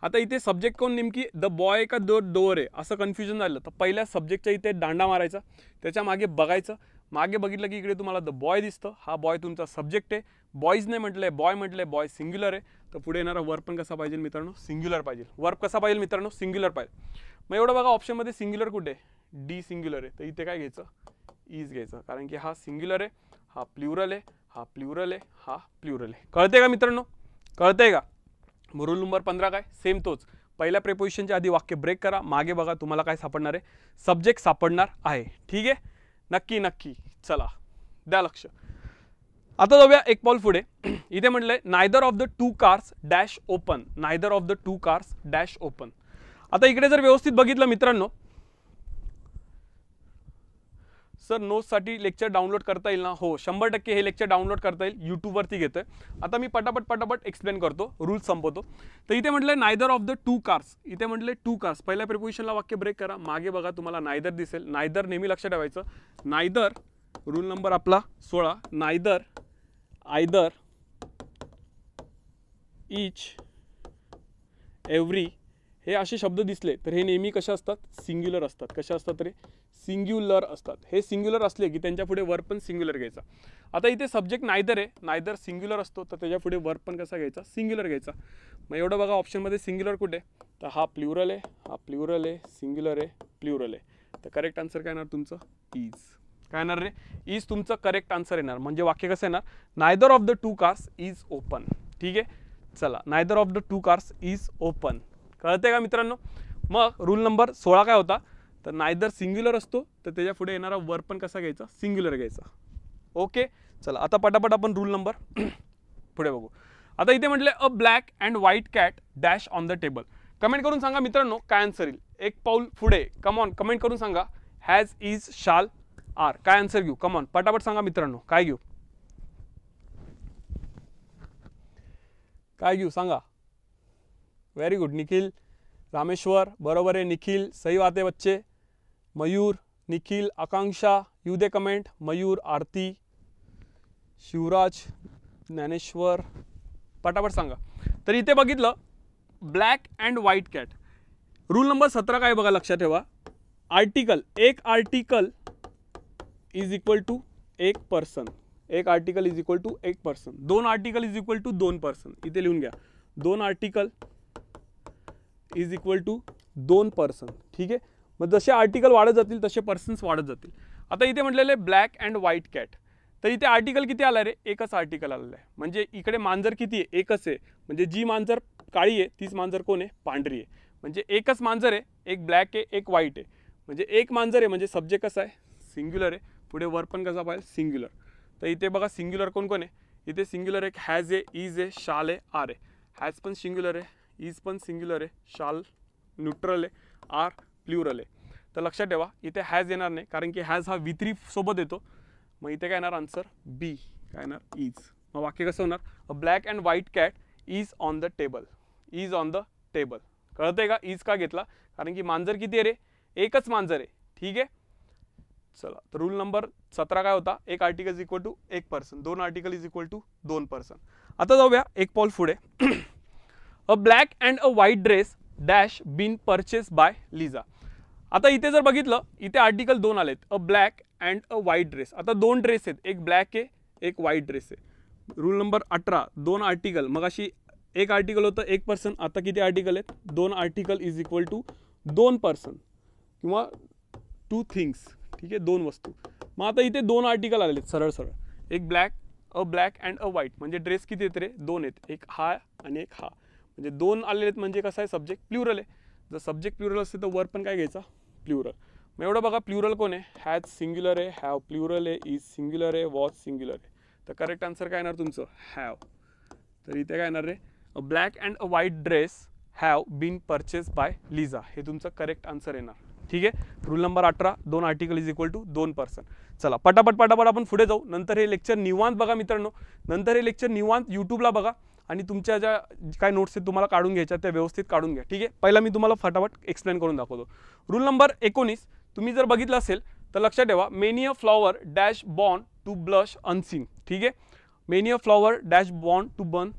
आता इथे सब्जेक्ट कोण नेमकी द बॉय का दो डोअर आहे असं कन्फ्युजन झालं तर पहिल्या सब्जेक्टच्या इथे दांडा मारायचा त्याच्या मागे बघायचं मागे बघितलं की इकडे तुम्हाला द बॉय दिसतं हा बॉय तुमचा सब्जेक्ट आहे बॉईज नाही म्हटलं आहे बॉय म्हटलं बॉय सिंग्युलर आहे तर पुढे येणारा वर्क पण कसा पाहिजे मित्रांनो सिंग्युलर पाहिजे वर्क कसा पाहिजे मित्रांनो सिंग्युलर पाहिजे मग एवढं बघा ऑप्शनमध्ये सिंग्युलर कुठे डी सिंग्युलर आहे तर इथे काय घ्यायचं इज घ्यायचं कारण की हा सिंग्युलर आहे हा प्ल्युरल आहे हा प्ल्युरल आहे हा प्ल्युरल आहे कळते का मित्रांनो कळते का मुरुल नंबर पंधरा काय सेम तोच पहिल्या प्रेपोजिशनच्या आधी वाक्य ब्रेक करा मागे बघा तुम्हाला काय सापडणार आहे सब्जेक्ट सापडणार आहे ठीक आहे नक्की नक्की चला द्या लक्ष आता जाऊया एक पॉल पुढे [clears throat] इथे म्हटलंय neither of the two cars dash open neither of the two cars dash open आता इकडे जर व्यवस्थित बघितलं मित्रांनो सर नोट्ससाठी लेक्चर डाउनलोड करता येईल ना हो शंभर टक्के हे लेक्चर डाउनलोड करता येईल यूट्यूबवरती घेतो आहे आता मी पटापट पटापट एक्सप्लेन करतो रूल्स संपवतो तर इथे म्हटलं neither of the two cars इथे म्हटले टू कार्स पहिल्या प्रिपोजिशनला वाक्य ब्रेक करा मागे बघा तुम्हाला नायदर दिसेल नायदर नेहमी लक्ष ठेवायचं नायदर रूल नंबर आपला सोळा नायदर आयदर इच एव्हरी हे असे शब्द दिसले तर हे नेहमी कसे असतात सिंग्युलर असतात कसे असतात रे सिंग्युलर असतात हे सिंग्युलर असले की त्यांच्या पुढे वर पण सिंग्युलर घ्यायचा आता इथे सब्जेक्ट नायदर आहे नायदर सिंग्युलर असतो तर त्याच्या पुढे वर पण कसा घ्यायचा सिंग्युलर घ्यायचा मग एवढं बघा ऑप्शनमध्ये सिंग्युलर कुठे तर हा प्ल्युरल आहे हा प्ल्युरल आहे सिंग्युलर आहे प्ल्युरल आहे तर करेक्ट आन्सर काय येणार तुमचं इज काय येणार रे इज तुमचं करेक्ट आन्सर येणार म्हणजे वाक्य कसं येणार neither of the two cars is open ठीक आहे चला neither of the two cars is open कळतंय का मित्रांनो मग रूल नंबर सोळा काय होता तर नायदर सिंग्युलर असतो तर त्याच्या पुढे येणारा वर पण कसा घ्यायचा सिंग्युलर घ्यायचा ओके चला आता पटापट आपण रूल नंबर [clears throat] पुढे बघू आता इथे म्हटलं a black and white cat dash on the table comment करून सांगा मित्रांनो काय आन्सर येईल एक पाऊल पुढे कमॉन कमेंट करून सांगा हॅज इज शाल आर काय आन्सर घेऊ कमॉन पटापट सांगा मित्रांनो काय घेऊ काय घेऊ सांगा व्हेरी गुड निखिल रामेश्वर बरोबर आहे निखिल सही वाते बच्चे मयूर निखिल आकांक्षा युदे दे कमेंट मयूर आरती शिवराज ज्ञानेश्वर पटापट सांगा तर इथे बघितलं black and white cat rule number सतरा काय बघा लक्षात ठेवा आर्टिकल एक आर्टिकल इज इक्वल टू एक पर्सन एक आर्टिकल इज इक्वल टू एक पर्सन दोन आर्टिकल इज इक्वल टू दोन पर्सन इथे लिहून घ्या दोन आर्टिकल इज इक्वल टू दोन पर्सन ठीक आहे मग जसे आर्टिकल वाढत जातील तसे पर्सन्स वाढत जातील आता इथे म्हटलेले ब्लॅक अँड व्हाईट कॅट तर इथे आर्टिकल किती आला रे एकच आर्टिकल आलेलं आहे म्हणजे इकडे मांजर किती आहे एकच आहे म्हणजे जी मांजर काळी आहे तीच मांजर कोण आहे पांढरी आहे म्हणजे एकच मांजर आहे एक ब्लॅक आहे एक व्हाईट आहे म्हणजे एक मांजर आहे म्हणजे सब्जेक्ट कसा आहे सिंग्युलर आहे पुढे वर पण कसा पाहिजे सिंग्युलर तर इथे बघा सिंग्युलर कोण कोण आहे इथे सिंग्युलर एक हॅज आहे इज आहे शाल आहे आर आहे हॅज पण सिंग्युलर आहे इज पण सिंग्युलर आहे शाल न्यूट्रल आहे आर प्ल्युरल आहे तर लक्षात ठेवा इथे हॅज येणार नाही कारण की हॅज हा वित्री सोबत येतो मग इथे काय येणार आन्सर बी काय येणार इज मग वाक्य कसं होणार a black and white cat is on the table is on the table कळतंय का इज का घेतला कारण की मांजर किती आहे रे एकच मांजर आहे ठीक आहे चला तर रूल नंबर सतरा काय होता एक आर्टिकल इज इक्वल टू एक पर्सन दोन आर्टिकल इज इक्वल टू दोन पर्सन आता जाऊया एक पॉल पुढे a black and a white dress dash been purchase by Liza आता इथे जर बघितलं इथे आर्टिकल दोन आलेत a black and a white dress आता दोन ड्रेस आहेत एक ब्लॅक आहे एक व्हाईट ड्रेस आहे रूल नंबर अठरा दोन आर्टिकल मग अशी एक आर्टिकल होतं एक पर्सन आता किती आर्टिकल आहेत दोन आर्टिकल इज इक्वल टू दोन पर्सन किंवा टू थिंग्स ठीक आहे दोन वस्तू मग आता इथे दोन आर्टिकल आलेले आहेत सरळ सरळ एक black a black and a white म्हणजे ड्रेस किती येत रे दोन आहेत एक हा आणि एक हा म्हणजे दोन आलेले आहेत म्हणजे कसं आहे सब्जेक्ट प्युरल आहे जर सब्जेक्ट प्युरल असते तर वर पण काय घ्यायचा प्ल्युरल मग एवढं बघा प्ल्युरल कोण आहे हॅज सिंग्युलर आहे हॅव प्ल्युरल आहे इज सिंग्युलर आहे वॉज सिंग्युलर आहे तर करेक्ट आन्सर काय येणार तुमचं हॅव तर इथे काय येणार रे a black and a white dress have been purchase by Liza हे तुमचं करेक्ट आन्सर येणार ठीक आहे रूल नंबर अठरा दोन आर्टिकल इज इक्वल टू दोन पर्सन चला पटापट पटापट आपण पुढे जाऊ नंतर हे लेक्चर निवांत बघा मित्रांनो नंतर हे लेक्चर निवांत यूट्यूबला बघा आणि तुमच्या ज्या काय नोट्स आहेत तुम्हाला काढून घ्यायच्या त्या व्यवस्थित काढून घ्या ठीक आहे पहिला मी तुम्हाला फटाफट एक्सप्लेन करून दाखवतो रूल नंबर एकोणीस तुम्ही जर बघितलं असेल तर लक्षात ठेवा many a flower dash bond to blush unseen ठीक आहे many a flower dash bond to burn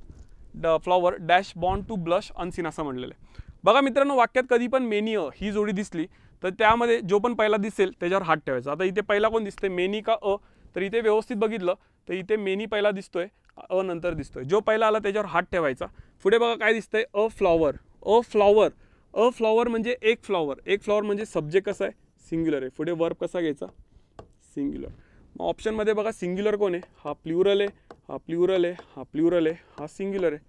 the flower dash bond to blush unseen असं म्हणलेलं आहे बघा मित्रांनो वाक्यात कधी पण मेनी अ ही जोडी दिसली तर त्यामध्ये जो पण पहिला दिसेल त्याच्यावर हात ठेवायचा आता इथे पहिला कोण दिसते मेनी का अ तर इथे व्यवस्थित बघितलं तर इथे मेनी पहिला दिसतोय अ नंतर दिसतोय जो पहिला आला त्याच्यावर हात ठेवायचा पुढे बघा काय दिसतंय a flower a flower a flower म्हणजे एक फ्लॉवर एक फ्लॉवर म्हणजे सब्जेक्ट कसं आहे सिंग्युलर आहे पुढे वर्ब कसा घ्यायचा सिंग्युलर मग ऑप्शनमध्ये बघा सिंग्युलर कोण आहे हा प्ल्युरल आहे हा प्ल्युरल आहे हा प्ल्युरल आहे हा सिंग्युलर आहे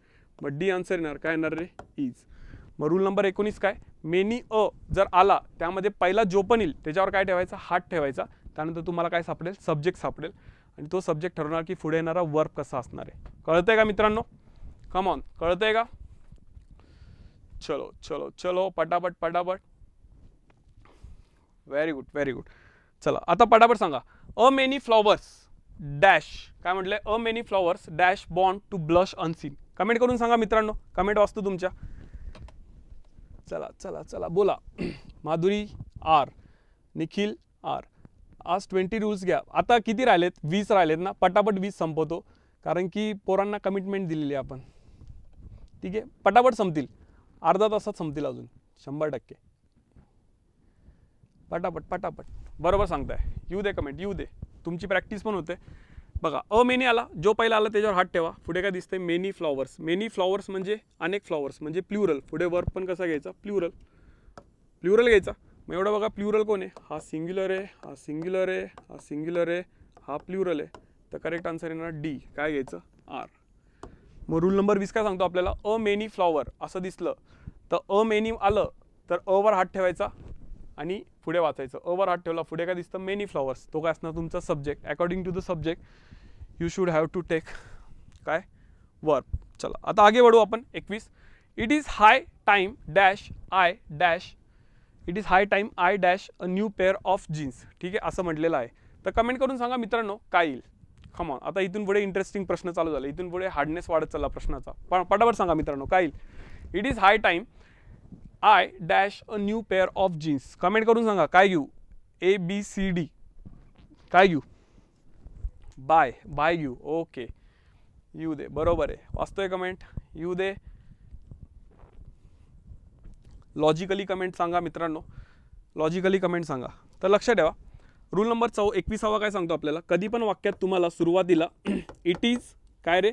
मग डी आन्सर येणार काय येणार रे इज मग रूल नंबर एकोणीस काय मेनी अ जर आला त्यामध्ये पहिला जो पण येईल त्याच्यावर काय ठेवायचा हात ठेवायचा त्यानंतर तुम्हाला काय सापडेल सब्जेक्ट सापडेल आणि तो सब्जेक्ट ठरवणार की पुढे येणारा वर्क कसा असणार आहे कळतंय का मित्रांनो कम ऑन कळतंय का चलो चलो चलो पटापट पटापट व्हेरी गुड व्हेरी गुड चला आता पटापट सांगा अ मेनी फ्लॉवर्स डॅश काय म्हटलंय a many flowers dash bond to blush unseen comment करून सांगा मित्रांनो कमेंट वाचतो तुमच्या चला चला चला बोला [clears throat] माधुरी आर निखिल आर आज ट्वेंटी रूल्स घ्या आता किती राहिलेत वीस राहिलेत ना पटापट वीस संपवतो कारण की पोरांना कमिटमेंट दिलेली आपण ठीक आहे पटापट संपतील अर्धा तासात संपतील अजून शंभर टक्के पटापट पटापट बरोबर सांगताय येऊ दे कमेंट येऊ दे तुमची प्रॅक्टिस पण होते बघा अ मेनी आला जो पहिला आला त्याच्यावर हात ठेवा पुढे काय दिसतंय मेनी फ्लॉवर्स मेनी फ्लॉवर्स म्हणजे अनेक फ्लॉवर्स म्हणजे प्लुरल पुढे वर्क पण कसा घ्यायचा प्लुरल प्ल्युरल घ्यायचा मग एवढं बघा प्लुरल कोण आहे हा सिंग्युलर आहे हा सिंग्युलर आहे हा सिंग्युलर आहे हा प्लुरल आहे तर करेक्ट आन्सर येणार डी काय घ्यायचं आर मग रूल नंबर वीस काय सांगतो आपल्याला अ मेनी फ्लॉवर असं दिसलं तर अ मेनी आलं तर अवर हात ठेवायचा आणि पुढे वाचायचं अवर हात ठेवला पुढे काय दिसतं मेनी फ्लॉवर्स तो काय असणार तुमचा subject according to the subject you should have to take काय वर्क चला आता आगे वाढू आपण एकवीस it is high time dash I dash it is high time I dash a new pair of jeans ठीक आहे असं म्हटलेलं आहे तर कमेंट करून सांगा मित्रांनो काय येईल खमा आता इथून पुढे इंटरेस्टिंग प्रश्न चालू झाला इथून पुढे हार्डनेस वाढत चालला प्रश्नाचा पण पटापट सांगा मित्रांनो काय येईल it is high time I dash a new pair of jeans comment करून सांगा काय घेऊ ए बी सी डी काय घेऊ बाय बाय घेऊ ओके यू दे बरोबर आहे वाचतोय कमेंट यू दे लॉजिकली कमेंट सांगा मित्रांनो लॉजिकली कमेंट सांगा तर लक्ष ठेवा रूल नंबर चौ एकविसावा काय सांगतो आपल्याला कधी पण वाक्यात तुम्हाला सुरुवातीला इट [clears throat] इज काय रे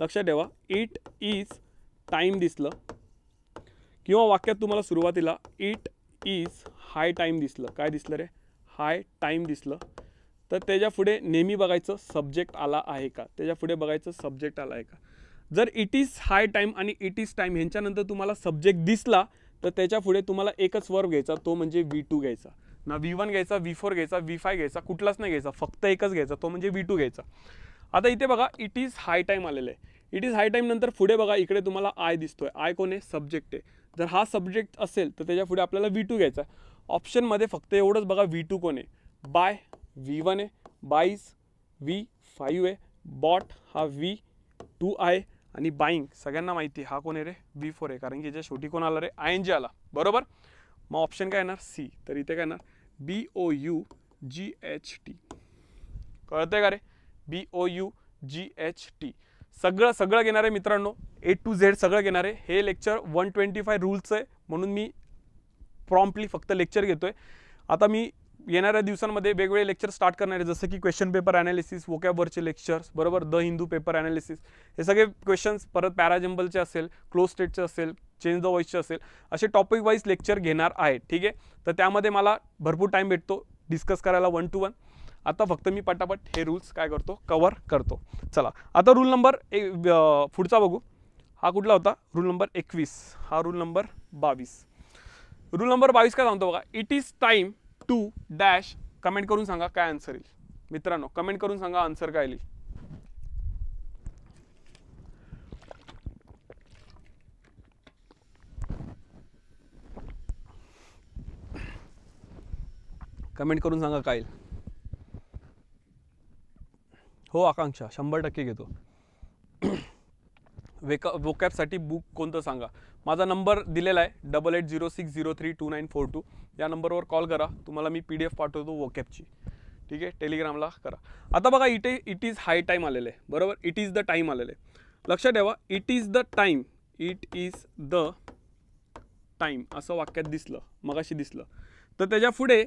लक्षात ठेवा इट इज टाईम दिसलं किंवा वाक्यात तुम्हाला सुरुवातीला इट इज हाय टाईम दिसलं काय दिसलं रे हाय टाईम दिसलं तर त्याच्या पुढे नेहमी बघायचं सब्जेक्ट आला आहे का त्याच्या पुढे बघायचं सब्जेक्ट आला आहे का जर इट इज हाय टाईम आणि इट इज टाईम ह्यांच्यानंतर तुम्हाला सब्जेक्ट दिसला तर त्याच्या पुढे तुम्हाला एकच वर्ब घ्यायचा तो म्हणजे वी टू घ्यायचा ना वी वन घ्यायचा व्ही फोर घ्यायचा व्ही फाय घ्यायचा कुठलाच नाही घ्यायचा फक्त एकच घ्यायचा तो म्हणजे वी टू घ्यायचा आता इथे बघा इट इज हाय टाईम आलेलं आहे इट इज हाय टाईम नंतर पुढे बघा इकडे तुम्हाला आय दिसतोय आय कोण आहे सब्जेक्ट आहे जर हा सब्जेक्ट असेल तर त्याच्या पुढे आपल्याला वी टू घ्यायचा ऑप्शनमध्ये फक्त एवढंच बघा वी टू कोण आहे बाय व्ही वन आहे बाईस वी फाईव्ह आहे बॉट हा व्ही टू आय आणि बाईंग सगळ्यांना माहिती हा कोण आहे रे बी फोर आहे कारण की याच्या शेवटी कोण आला रे आय एन जी आला बरोबर मग ऑप्शन काय येणार सी तर इथे काय येणार B O U G H T कळतंय का रे B O U G H T सगळं सगळं घेणार आहे मित्रांनो ए टू झेड सगळं घेणार आहे हे लेक्चर वन ट्वेंटी फाय रूल्सचं आहे म्हणून मी प्रॉम्प्टली फक्त लेक्चर घेतो आहे आता मी येणाऱ्या दिवसांमध्ये वेगवेगळे लेक्चर स्टार्ट करणारे जसं की क्वेश्चन पेपर ॲनालिसिस वोकॅबवरचे लेक्चर्स बरोबर द हिंदू पेपर ॲनालिसिस हे सगळे क्वेश्चन्स परत पॅराजम्बलचे असेल क्लोज स्टेटचे असेल चेंज द वॉईसचे असेल असे टॉपिक वाईज लेक्चर घेणार आहे ठीक आहे तर त्यामध्ये मला भरपूर टाईम भेटतो डिस्कस करायला वन टू वन आता फक्त मी पटापट हे रूल्स काय करतो कवर करतो चला आता रूल नंबर ए पुढचा बघू हा कुठला होता रूल नंबर एकवीस हा रूल नंबर बावीस रूल नंबर बावीस काय सांगतो बघा it is time to dash comment करून सांगा काय आन्सर येईल मित्रांनो कमेंट करून सांगा आन्सर काय येईल कमेंट करून सांगा काय हो आकांक्षा शंभर टक्के घेतो वेका वोकॅबसाठी बुक कोणतं सांगा माझा नंबर दिलेला आहे double eight zero six zero three two nine four two या नंबरवर कॉल करा तुम्हाला मी पी डी एफ पाठवतो वोकॅबची ठीक आहे टेलिग्रामला करा आता बघा it it is high time आलेलं आहे बरोबर इट इज द टाईम आलेलं आहे लक्षात ठेवा it is the time it is the time असं वाक्यात दिसलं मगाशी दिसलं तर त्याच्या पुढे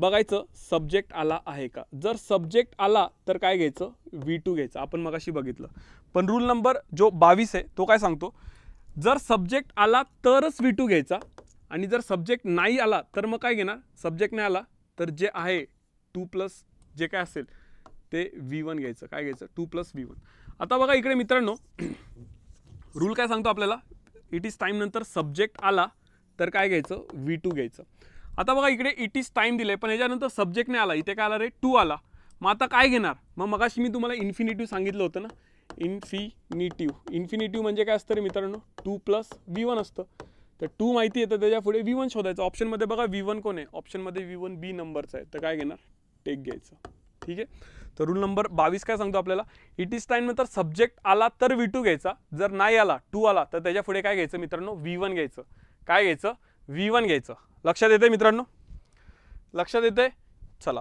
बघायचं सब्जेक्ट आला आहे का जर सब्जेक्ट आला तर काय घ्यायचं व्ही टू घ्यायचं आपण मगाशी बघितलं पण रूल नंबर जो बावीस आहे तो काय सांगतो जर सब्जेक्ट आला तरच व्ही टू घ्यायचा आणि जर सब्जेक्ट नाही आला तर मग काय घेणार सब्जेक्ट नाही आला तर जे आहे टू प्लस जे काय असेल ते व्ही वन घ्यायचं काय घ्यायचं टू प्लस व्ही वन आता बघा इकडे मित्रांनो रूल [clears throat] काय सांगतो आपल्याला इट इज टाईम नंतर सब्जेक्ट आला तर काय घ्यायचं व्ही टू घ्यायचं आता बघा इकडे इट इज टाईम दिलं पण याच्यानंतर सब्जेक्ट नाही आला इथे काय आला रे टू आला मग आता काय घेणार मग मगाशी मी तुम्हाला इन्फिनिटिव्ह सांगितलं होतं ना इन्फिनिटिव्ह इन्फिनिटिव्ह म्हणजे काय असतं रे मित्रांनो टू प्लस वी वन असतं तर टू माहिती येतं त्याच्या पुढे वी वन शोधायचं ऑप्शनमध्ये बघा वी वन कोण आहे ऑप्शनमध्ये वी वन बी नंबरचा आहे तर काय घेणार टेक घ्यायचं ठीक आहे तर रूल नंबर बावीस काय सांगतो आपल्याला इट इज टाईम नंतर सब्जेक्ट आला तर व्ही टू घ्यायचा जर नाही आला टू आला तर त्याच्या पुढे काय घ्यायचं मित्रांनो वी वन घ्यायचं काय घ्यायचं व्ही वन घ्यायचं लक्षात येते मित्रांनो लक्षात येते चला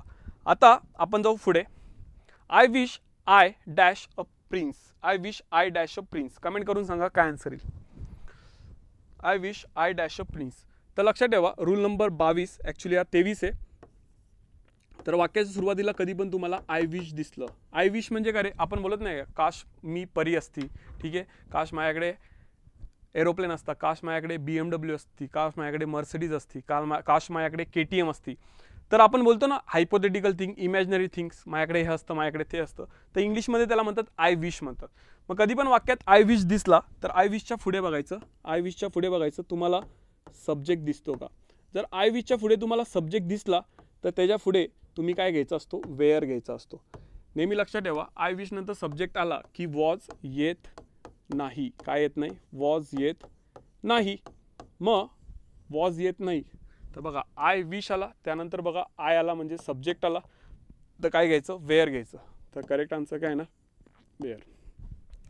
आता आपण जाऊ पुढे I wish I dash a prince I wish I dash a prince comment करून सांगा काय आन्सर येईल I wish I dash a prince तर लक्षात ठेवा रूल नंबर बावीस ॲक्च्युली हा तेवीस आहे तर वाक्याच्या सुरुवातीला कधी पण तुम्हाला आय विश दिसलं आय विश म्हणजे काय रे आपण बोलत नाही काश मी परी असती ठीक आहे काश माझ्याकडे एरोप्लेन असतात काश माझ्याकडे बी एम डब्ल्यू असती काश माझ्याकडे मर्सिडीज असती काल मा काश माझ्याकडे के टी एम असती तर आपण बोलतो ना हायपोथेटिकल थिंग इमॅजिनरी थिंग्स माझ्याकडे हे असतं माझ्याकडे ते असतं तर इंग्लिशमध्ये त्याला म्हणतात आय विश म्हणतात मग कधी पण वाक्यात आय विश दिसला तर आय विशच्या पुढे बघायचं आय विशच्या पुढे बघायचं तुम्हाला सब्जेक्ट दिसतो का जर आय विशच्या पुढे तुम्हाला सब्जेक्ट दिसला तर त्याच्या पुढे तुम्ही काय घ्यायचा असतो वेअर घ्यायचा असतो नेहमी लक्षात ठेवा आय विश नंतर सब्जेक्ट आला की वॉज येत नाही काय येत नाही वॉज येत नाही मग वॉज येत नाही तर बघा आय विश आला त्यानंतर बघा आय आला म्हणजे सब्जेक्ट आला तर काय घ्यायचं वेअर घ्यायचं तर करेक्ट आन्सर काय ना वेअर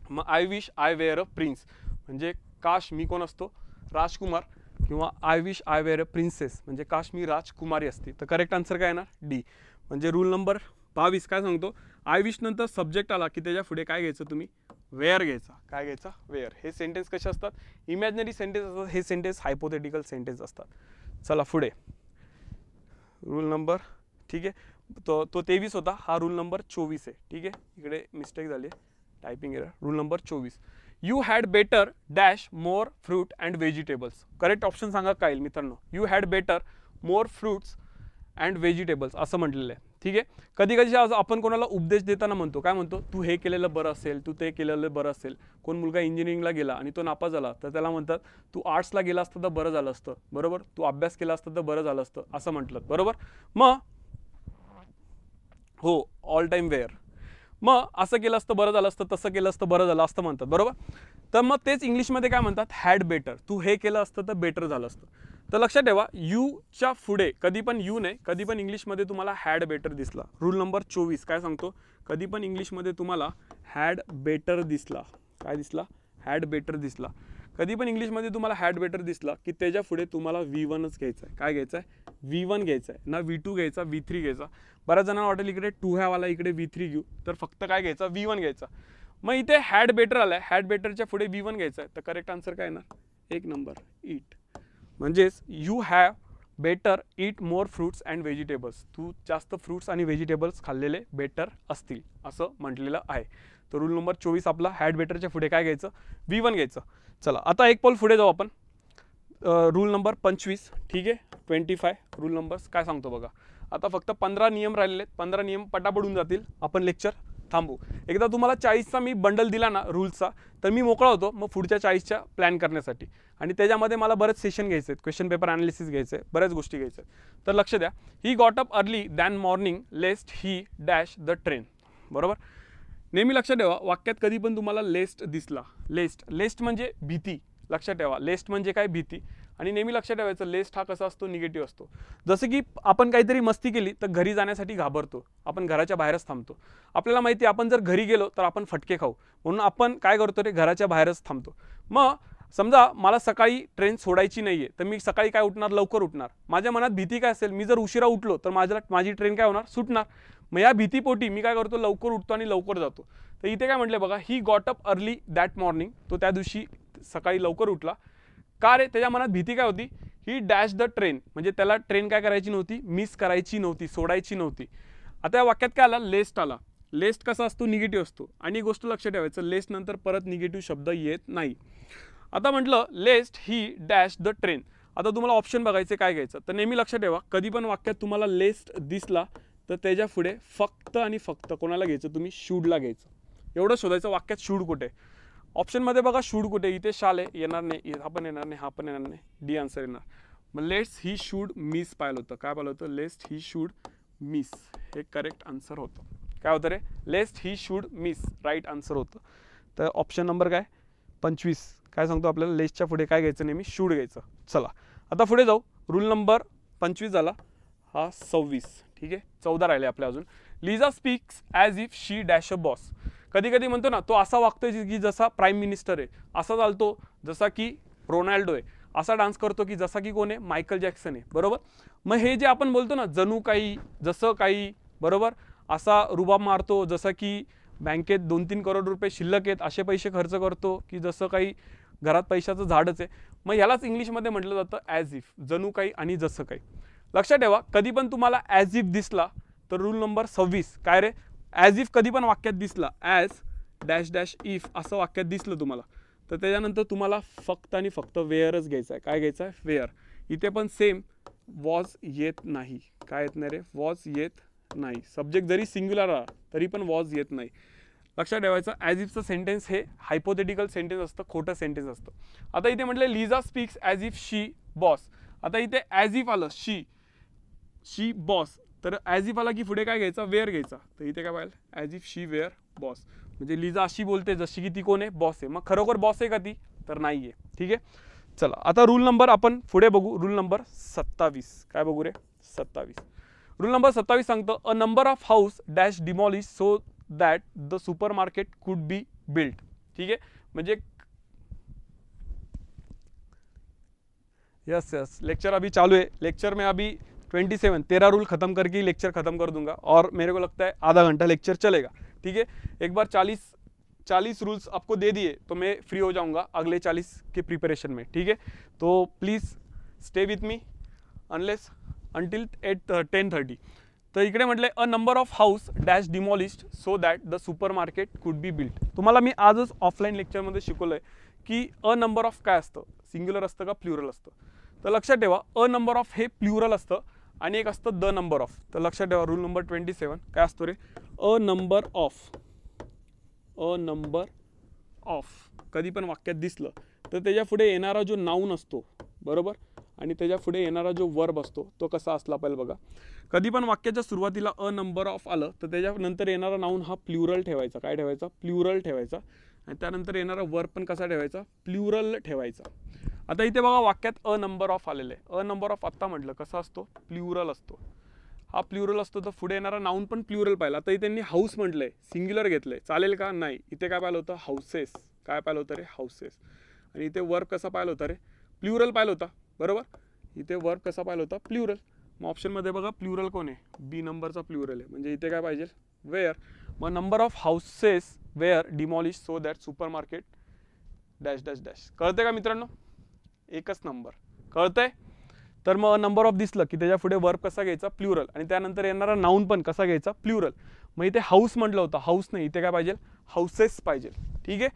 मग I wish I were a prince म्हणजे काश मी कोण असतो राजकुमार किंवा I wish I were a princess म्हणजे काश मी राजकुमारी असते तर करेक्ट आन्सर काय येणार डी म्हणजे रूल नंबर बावीस काय सांगतो आय विश नंतर सब्जेक्ट आला की त्याच्या पुढे काय घ्यायचं तुम्ही वेअर घ्यायचा काय घ्यायचा वेअर हे सेंटेन्स कसे असतात इमॅजिनरी सेंटेन्स असतात हे सेंटेन्स हायपोथेटिकल सेंटेन्स असतात चला पुढे रूल नंबर ठीक आहे तो तो तेवीस होता हा रूल नंबर चोवीस आहे ठीक आहे इकडे मिस्टेक झाली आहे टायपिंग एरर रूल नंबर चोवीस you had better dash more fruit and vegetables correct option सांगा काय मित्रांनो you had better more fruits and vegetables असं म्हटलेलं आहे ठीक आहे कधी कधी आपण कोणाला उपदेश देताना म्हणतो काय म्हणतो तू हे केलेलं बरं असेल तू ते केलेलं बरं असेल कोण मुलगा इंजिनिअरिंगला गेला आणि तो नापास झाला तर त्याला म्हणतात तू आर्ट्सला गेला असतं तर बरं झालं असतं बरोबर तू अभ्यास केला असतं तर बरं झालं असतं असं म्हटलं बरोबर मग हो ऑल टाईम वेअर मग असं केलं असतं बरं झालं असतं तसं केलं असतं बरं झालं असतं म्हणतात बरोबर तर मग तेच इंग्लिशमध्ये काय म्हणतात हॅड बेटर तू हे केलं असतं तर बेटर झालं असतं तर लक्षात ठेवा यूच्या पुढे कधी पण यू नाही कधी पण इंग्लिशमध्ये तुम्हाला हॅड बेटर दिसला रूल नंबर चोवीस काय सांगतो कधी पण इंग्लिशमध्ये तुम्हाला हॅड बेटर दिसला काय दिसला हॅड बेटर दिसला कधी पण इंग्लिशमध्ये तुम्हाला हॅड बेटर दिसला की त्याच्या पुढे तुम्हाला व्ही वनच घ्यायचं आहे काय घ्यायचं आहे व्ही वन घ्यायचं आहे ना व्ही टू घ्यायचा व्ही थ्री घ्यायचा बऱ्याच जणांना वाटेल इकडे टू ह्यावाला इकडे वी थ्री घेऊ तर फक्त काय घ्यायचा व्ही वन घ्यायचा मग इथे हॅड बेटर आला आहे हॅड बेटरच्या पुढे व्ही वन घ्यायचा आहे तर करेक्ट आन्सर काय ना एक नंबर ईट म्हणजेच you have better eat more fruits and vegetables तू जास्त फ्रूट्स आणि व्हेजिटेबल्स खाल्लेले बेटर असतील असं म्हटलेलं आहे तर रूल नंबर चोवीस आपला हॅड बेटरच्या पुढे काय घ्यायचं वी वन घ्यायचं चला आता एक पॉल पुढे जाऊ आपण रूल नंबर पंचवीस ठीक आहे ट्वेंटी फाय रूल नंबर्स काय सांगतो बघा आता फक्त पंधरा नियम राहिलेले आहेत पंधरा नियम पटापडून जातील आपण लेक्चर थांबू एकदा तुम्हाला चाळीसचा मी बंडल दिला ना रूल्सचा तर मी मोकळा होतो मग पुढच्या चाळीसच्या प्लॅन करण्यासाठी आणि त्याच्यामध्ये मला बरेच सेशन घ्यायचे आहेत क्वेश्चन पेपर ॲनालिसिस घ्यायचे आहे बऱ्याच गोष्टी घ्यायच्या आहेत तर लक्ष द्या he got up early than morning lest he dash the train बरोबर नेहमी लक्ष ठेवा वाक्यात कधी पण तुम्हाला लेस्ट दिसला लेस्ट लेस्ट म्हणजे भीती लक्षात ठेवा लेस्ट म्हणजे काय भीती आणि नेहमी लक्षात ठेवायचं लेस्ट हा कसा असतो निगेटिव्ह असतो जसं की आपण काहीतरी मस्ती केली तर घरी जाण्यासाठी घाबरतो आपण घराच्या बाहेरच थांबतो आपल्याला माहिती आहे आपण जर घरी गेलो तर आपण फटके खाऊ म्हणून आपण काय करतो रे घराच्या बाहेरच थांबतो मग समजा मला सकाळी ट्रेन सोडायची नाही आहे तर मी सकाळी काय उठणार लवकर उठणार माझ्या मनात भीती काय असेल मी जर उशिरा उठलो तर माझ्या माझी ट्रेन काय होणार सुटणार मग या भीतीपोटी मी काय करतो लवकर उठतो आणि लवकर जातो तर इथे काय म्हटलं बघा he got up early that morning तो त्या दिवशी सकाळी लवकर उठला का रे त्याच्या मनात भीती काय होती ही डॅश द ट्रेन म्हणजे त्याला ट्रेन काय करायची नव्हती मिस करायची नव्हती सोडायची नव्हती आता या वाक्यात काय आला लेस्ट आला लेस्ट कसा असतो निगेटिव्ह असतो आणि गोष्ट लक्षात ठेवायचं लेस्ट नंतर परत निगेटिव्ह शब्द येत नाही आता म्हटलं lest he dash the train आता तुम्हाला ऑप्शन बघायचं काय घ्यायचं तर नेहमी लक्षात ठेवा कधी पण वाक्यात तुम्हाला लेस्ट दिसला तर त्याच्या पुढे फक्त आणि फक्त कोणाला घ्यायचं तुम्ही शूडला घ्यायचं एवढं शोधायचं वाक्यात शूड कुठे ऑप्शनमध्ये बघा शूड कुठे इथे शाले येणार नाही हा पण येणार नाही हा पण येणार नाही डी आन्सर येणार मग लेट्स ही शूड मिस पाहिलं होतं काय पाहिलं होतं लेस्ट ही शूड मिस हे करेक्ट आन्सर होतं काय होतं रे lest he should miss right answer होतं तर ऑप्शन नंबर काय पंचवीस काय सांगतो आपल्याला लेस्टच्या पुढे काय घ्यायचं नेहमी शूड घ्यायचं चला आता पुढे जाऊ रूल नंबर पंचवीस झाला हा सव्वीस ठीक आहे चौदा राहिले आपल्या अजून Liza speaks as if she dash a boss कधी कधी म्हणतो ना तो असा वागतो की जसा प्राईम मिनिस्टर आहे असा चालतो जसा की रोनाल्डो आहे असा डान्स करतो की जसा की कोण आहे मायकल जॅक्सन आहे बरोबर मग हे जे आपण बोलतो ना जणू काही जसं काही बरोबर असा रुबाब मारतो जसं की बँकेत दोन तीन करोड रुपये शिल्लक आहेत असे पैसे खर्च करतो की जसं काही घरात पैशाचं झाडच आहे मग ह्यालाच इंग्लिशमध्ये म्हटलं जातं ॲज इफ जणू काही आणि जसं काही लक्षात ठेवा कधी पण तुम्हाला ॲज इफ दिसला तर रूल नंबर सव्वीस काय रे ॲज इफ कधी पण वाक्यात दिसला ॲज डॅश डॅश इफ असं वाक्यात दिसलं तुम्हाला तर त्याच्यानंतर तुम्हाला फक्त आणि फक्त वेअरच घ्यायचं आहे काय घ्यायचं आहे वेअर इथे पण सेम वॉज येत नाही काय येत नाही रे वॉज येत नाही सब्जेक्ट जरी सिंग्युलर आला तरी पण वॉज येत नाही लक्षात ठेवायचं ॲज इफचं सेंटेन्स हे हायपोथेटिकल सेंटेन्स असतं खोटं सेंटेन्स असतं आता इथे म्हटलं Liza speaks as if she boss आता इथे ॲज इफ आलं शी शी बॉस तर ॲज इफ आला की पुढे काय घ्यायचा वेअर घ्यायचा तर इथे काय पाहिजे as if she were boss म्हणजे लिजा अशी बोलते जशी की ती कोण आहे बॉस आहे मग खरोखर बॉस आहे का ती तर नाही आहे ठीक आहे चला आता रूल नंबर आपण पुढे बघू रूल नंबर सत्तावीस काय बघू रे सत्तावीस रूल नंबर सत्तावीस सांगतो a number of house dash demolish so that the supermarket could be built ठीक आहे म्हणजे यस यस लेक्चर अभी चालू है लेक्चर में अभी ट्वेंटी सेवन तेरह रूल खत्म करके ही लेक्चर खत्म कर दूंगा और मेरे को लगता है आधा घंटा लेक्चर चलेगा ठीक है एक बार चालीस चालीस रूल्स आपको दे दिए तो मैं फ्री हो जाऊंगा अगले चालीस के प्रिपरेशन में ठीक है तो please stay with me unless until eight ten thirty तो इकडे मटले a number of house dash demolished so that the supermarket could be built मैं आज ऑफलाइन लेक्चर लेक्चरमध्ये शिकल है कि अ नंबर ऑफ का सिंग्युलर अत का प्लुरल अत तो लक्षा अ नंबर ऑफ हे प्लुरल असतं आणि एक असतं द नंबर ऑफ तर लक्षात ठेवा रूल नंबर ट्वेंटी सेवन काय असतो रे a number of a number of कधी पण वाक्यात दिसलं तर त्याच्या पुढे येणारा जो नाऊन असतो बरोबर आणि त्याच्या पुढे येणारा जो वर्ब असतो तो कसा असला पाहिजे बघा कधी पण वाक्याच्या सुरुवातीला अ नंबर ऑफ आलं तर त्याच्यानंतर येणारा नाऊन हा प्ल्युरल ठेवायचा काय ठेवायचा प्ल्युरल ठेवायचा आणि त्यानंतर येणारा वर पण कसा ठेवायचा प्ल्युरल ठेवायचा आता इथे बघा वाक्यात अ नंबर ऑफ आलेले आहे अ नंबर ऑफ आत्ता म्हटलं कसा असतो प्ल्युरल असतो हा प्ल्युरल असतो तर पुढे येणारा नाऊन पण प्ल्युरल पाहिला आता इथे त्यांनी हाऊस म्हटलंय सिंग्युलर घेतलंय चालेल का नाही इथे काय पाहिलं होतं हाऊसेस काय पाहिलं होतं रे हाऊसेस आणि इथे वर्क कसा पाहिलं होता रे प्ल्युरल पाहिलं होता बरोबर इथे वर्क कसा पाहिलं होता प्ल्युरल मग ऑप्शनमध्ये बघा प्ल्युरल कोण आहे बी नंबरचा प्ल्युरल आहे म्हणजे इथे काय पाहिजे वेअर मग number of houses were demolish so that supermarket dash dash dash कळतंय का मित्रांनो एकच नंबर कळतंय तर मग नंबर ऑफ दिसलं की त्याच्या पुढे वर्क कसा घ्यायचा प्लुरल आणि त्यानंतर येणारा नाऊन पण कसा घ्यायचा प्लुरल मग इथे हाऊस म्हटलं होतं हाऊस नाही इथे काय पाहिजे हाऊसेस पाहिजे ठीक आहे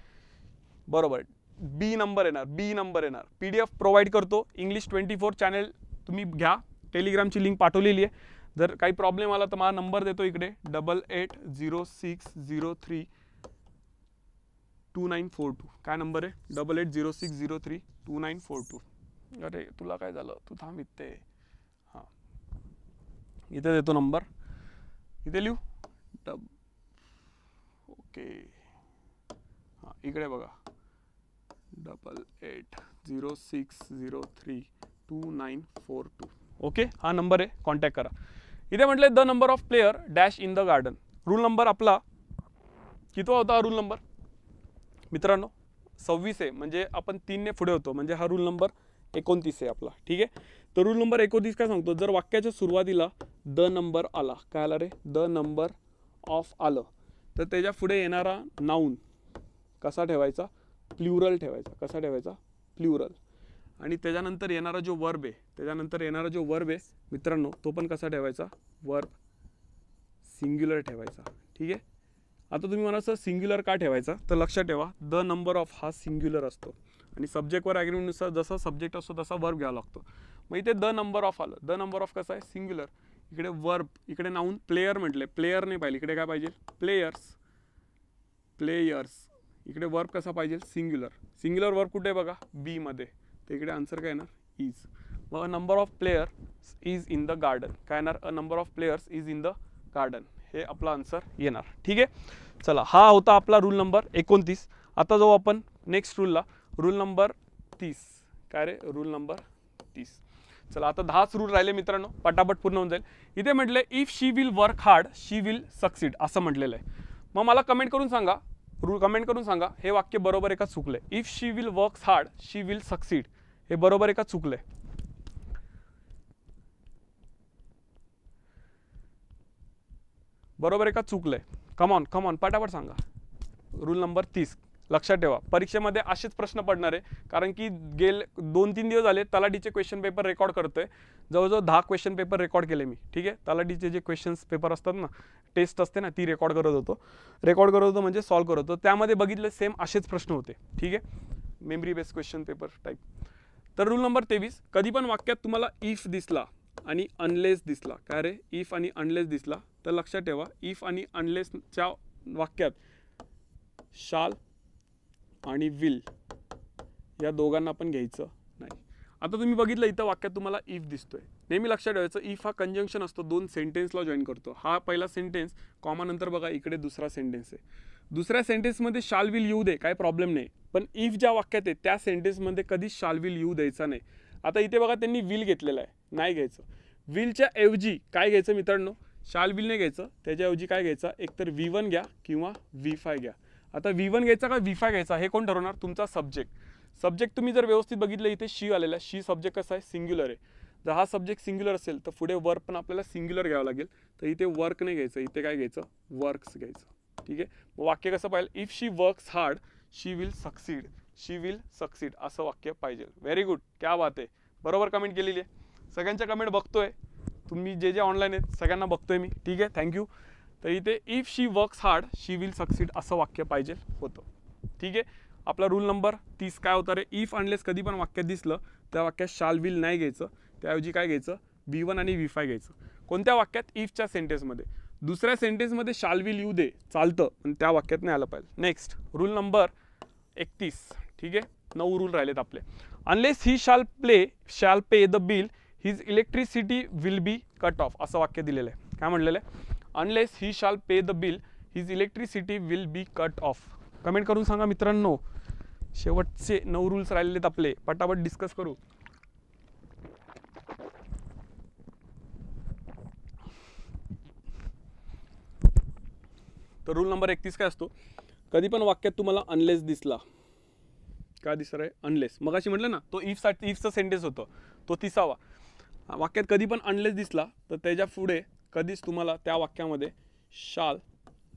बरोबर बी नंबर येणार बी नंबर येणार पी डी एफ प्रोव्हाइड करतो इंग्लिश ट्वेंटी फोर चॅनेल तुम्ही घ्या टेलिग्रामची लिंक पाठवलेली आहे जर काही प्रॉब्लेम आला तर मला नंबर देतो इकडे double eight zero six zero three two nine four two काय नंबर आहे double eight zero six zero three two nine four two अरे तुला काय झालं तू थांब इथे हां इथे देतो नंबर इथे लिहू डब ओके हां इकडे बघा double eight zero six zero three two nine four two okay हा नंबर आहे कॉन्टॅक्ट करा इथे म्हटले the number of player dash in the garden rule number आपला कितवा होता रूल नंबर मित्रांनो सव्वीस आहे म्हणजे आपण तीनने पुढे होतो म्हणजे हा रूल नंबर एकोणतीस आहे आपला ठीक आहे तर रूल नंबर एकोणतीस काय सांगतो जर वाक्याच्या सुरुवातीला द नंबर आला काय आला रे द नंबर ऑफ आलं तर त्याच्या पुढे येणारा नाऊन कसा ठेवायचा प्ल्युरल ठेवायचा कसा ठेवायचा प्ल्युरल आणि त्याच्यानंतर येणारा जो वर्ब आहे त्याच्यानंतर येणारा जो वर्ब आहे मित्रांनो तो पण कसा ठेवायचा वर्ब सिंग्युलर ठेवायचा ठीक आहे आता तुम्ही मला सर सिंग्युलर का ठेवायचा तर लक्षात ठेवा द नंबर ऑफ हा सिंग्युलर असतो आणि सब्जेक्टवर ॲग्रीमेंटनुसार जसा सब्जेक्ट असतो तसा वर्ब घ्यावा लागतो मग इथे द नंबर ऑफ आलं द नंबर ऑफ कसा आहे सिंग्युलर इकडे वर्ब इकडे नाऊन प्लेयर म्हटले प्लेयर नाही पाहिजे इकडे काय पाहिजे प्लेयर्स प्लेयर्स इकडे वर्ब कसा पाहिजे सिंग्युलर सिंग्युलर वर्ब कुठे बघा बीमध्ये इकडे आन्सर काय येणार इज मग a number of player is in the garden काय येणार a number of players is in the garden हे आपला आन्सर येणार ठीक आहे चला हा होता आपला रूल नंबर एकोणतीस आता जाऊ आपण नेक्स्ट रूलला रूल नंबर तीस काय रे रूल नंबर तीस चला आता दहाच रूल राहिले मित्रांनो पटापट पूर्ण होऊन जाईल इथे म्हटले if she will work hard she will succeed असं म्हटलेलं आहे मग मला कमेंट करून सांगा रूल कमेंट करून सांगा हे वाक्य बरोबर एका चुकलं चुकलं if she will works hard she will succeed हे बरोबर आहे का चुकलंय बरोबर आहे का चुकलं आहे कमॉन कमॉन पटापट सांगा रूल नंबर तीस लक्षात ठेवा परीक्षेमध्ये असेच प्रश्न पडणार आहे कारण की गेल दोन तीन दिवस झाले तलाठीचे क्वेश्चन पेपर रेकॉर्ड करतोय जवळजवळ दहा क्वेश्चन पेपर रेकॉर्ड केले मी ठीक आहे तलाठीचे जे क्वेश्चन्स पेपर असतात ना टेस्ट असते ना ती रेकॉर्ड करत होतो रेकॉर्ड करत होतो म्हणजे सॉल्व्ह करत होतो त्यामध्ये बघितलं सेम असेच प्रश्न होते ठीक आहे memory based question paper type तर रूल नंबर तेवीस कधी पण वाक्यात तुम्हाला इफ दिसला आणि अनलेस दिसला काय रे इफ आणि अनलेस दिसला तर लक्षात ठेवा इफ आणि अनलेसच्या वाक्यात शाल आणि विल या दोघांना पण घ्यायचं नाही आता तुम्ही बघितलं इथं वाक्यात तुम्हाला इफ दिसतोय नेहमी लक्षात ठेवायचं इफ हा कंजंक्शन असतो दोन सेंटेन्सला जॉईन करतो हा पहिला सेंटेन्स कॉमानंतर बघा इकडे दुसरा सेंटेन्स आहे दुसऱ्या सेंटेन्समध्ये शाल विल येऊ दे काय प्रॉब्लेम नाही पण इफ ज्या वाक्यात आहे त्या सेंटेन्समध्ये कधीच शाल विल येऊ द्यायचा नाही आता इथे बघा त्यांनी विल घेतलेलं आहे नाही घ्यायचं विलच्या ऐवजी काय घ्यायचं मित्रांनो शाल विल नाही घ्यायचं त्याच्याऐवजी काय घ्यायचं एकतर व्ही वन घ्या किंवा व्ही फाय घ्या आता व्ही वन घ्यायचा का व्ही फाय घ्यायचा हे कोण ठरवणार तुमचा सब्जेक्ट सब्जेक्ट तुम्ही जर व्यवस्थित बघितलं इथे शी आलेला शी सब्जेक्ट कसा आहे सिंग्युलर आहे जर हा सब्जेक्ट सिंग्युलर असेल तर पुढे वर्क पण आपल्याला सिंग्युलर घ्यावं लागेल तर इथे वर्क नाही घ्यायचं इथे काय घ्यायचं वर्क्स घ्यायचं ठीक आहे मग वाक्य कसं पाहिजे if she works hard she will succeed she will succeed असं वाक्य पाहिजे व्हेरी गुड क्या बात आहे बरोबर कमेंट केलेली आहे सगळ्यांच्या कमेंट बघतोय तुम्ही जे जे ऑनलाईन आहेत सगळ्यांना बघतोय मी ठीक आहे थँक्यू तर इथे if she works hard she will succeed असं वाक्य पाहिजे होतं ठीक आहे आपला रूल नंबर तीस काय होता रे इफ अनलेस कधी पण वाक्यात दिसलं त्या वाक्यात शाल विल नाही घ्यायचं त्याऐवजी काय घ्यायचं बी वन आणि व्ही फाय घ्यायचं कोणत्या वाक्यात इफच्या सेंटेन्समध्ये दुसऱ्या सेंटेन्समध्ये शाल विल यू दे चालतं पण त्या वाक्यात नाही आलं पाहिजे नेक्स्ट रूल नंबर एकतीस ठीक आहे नऊ रूल राहिलेत आपले unless he shall play shall pay the bill his electricity will be cut off असं वाक्य दिलेलं आहे काय म्हणलेलं आहे unless he shall pay the bill his electricity will be cut off comment करून सांगा मित्रांनो शेवटचे नऊ रूल्स राहिलेत आपले पटापट डिस्कस करू तर रूल नंबर एकतीस काय असतो कधी पण वाक्यात तुम्हाला अनलेस दिसला काय दिसणार आहे अनलेस मग अशी म्हटलं ना तो इफसाठी इफचं सेंटेन्स होतं तो तिसावा वाक्यात कधी पण अनलेस दिसला तर त्याच्या पुढे कधीच तुम्हाला त्या वाक्यामध्ये शाल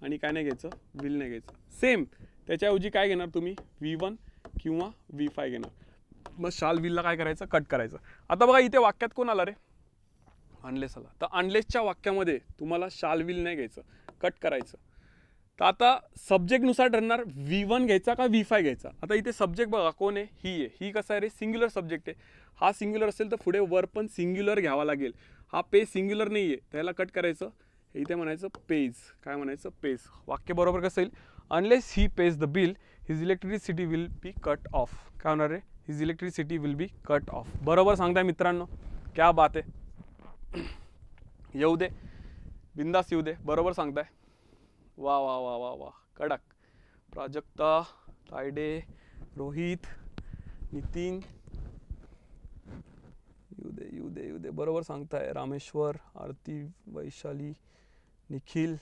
आणि काय नाही घ्यायचं विल नाही घ्यायचं सेम त्याच्याऐवजी काय घेणार तुम्ही व्ही वन किंवा व्ही फाय घेणार मग शाल विलला काय करायचं कट करायचं आता बघा इथे वाक्यात कोण आला रे अनलेस आला तर अनलेसच्या वाक्यामध्ये तुम्हाला शाल विल नाही घ्यायचं कट करायचं तर आता सब्जेक्टनुसार ठरणार व्ही वन घ्यायचा का व्ही फाय घ्यायचा आता इथे सब्जेक्ट बघा कोण आहे ही आहे ही कसं आहे रे सिंग्युलर सब्जेक्ट आहे हा सिंग्युलर असेल तर पुढे वर पण सिंग्युलर घ्यावा लागेल हा पे सिंग्युलर नाही आहे त्याला कट करायचं इथे म्हणायचं पेज काय म्हणायचं पेज वाक्य बरोबर कसं येईल unless he pays the bill his electricity will be cut off काय होणार रे his electricity will be cut off बरोबर सांगताय मित्रांनो क्या बात आहे येऊ दे बिंदास येऊ दे बरोबर सांगताय वा वा वा वा वा कडक प्राजक्ता तायडे रोहित नितीन येऊ दे येऊ दे येऊ दे बरोबर सांगताय रामेश्वर आरती वैशाली निखिल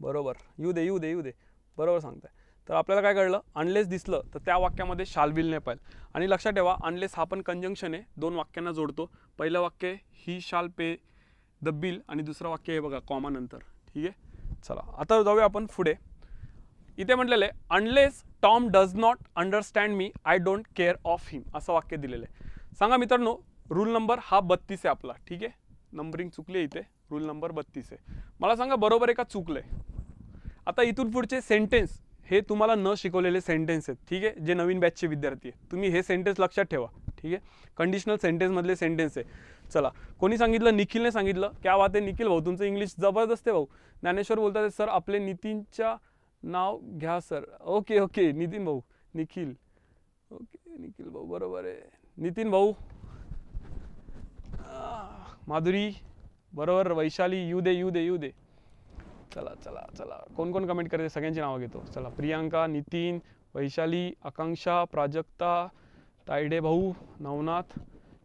बरोबर येऊ दे येऊ दे येऊ दे बरोबर सांगताय तर आपल्याला काय कळलं अनलेस दिसलं तर त्या वाक्यामध्ये शालविल नाही पाहिजे आणि लक्षात ठेवा अनलेस हा पण कंजंक्शन आहे दोन वाक्यांना जोडतो पहिलं वाक्य ही शाल पे द बिल आणि दुसरं वाक्य हे बघा कॉमानंतर ठीक आहे चला आता जाऊया आपण पुढे इथे म्हटलेले unless Tom does not understand me I don't care of him असं वाक्य दिलेलं आहे सांगा मित्रांनो रूल नंबर हा बत्तीस आहे आपला ठीक आहे नंबरिंग चुकली आहे इथे रूल नंबर बत्तीस आहे मला सांगा बरोबर आहे का चुकलं आहे आता इथून पुढचे सेंटेन्स हे तुम्हाला न शिकवलेले सेंटेन्स आहेत ठीक आहे जे नवीन बॅचचे विद्यार्थी आहेत तुम्ही हे सेंटेन्स लक्षात ठेवा ठीक आहे कंडिशनल मधले सेंटेन्स आहे चला कोणी सांगितलं निखिलने सांगितलं क्या वाते निखिल भाऊ तुमचं इंग्लिश जबरदस्त आहे भाऊ ज्ञानेश्वर बोलतात सर आपले नितीनच्या नाव घ्या सर ओके ओके नितीन भाऊ निखिल ओके निखिल भाऊ बरोबर आहे नितीन भाऊ माधुरी बरोबर वैशाली यू दे यू दे यू दे चला चला चला कोण कोण कमेंट करते सगळ्यांची नावं घेतो चला प्रियांका नितीन वैशाली आकांक्षा प्राजक्ता तायडे भाऊ नवनाथ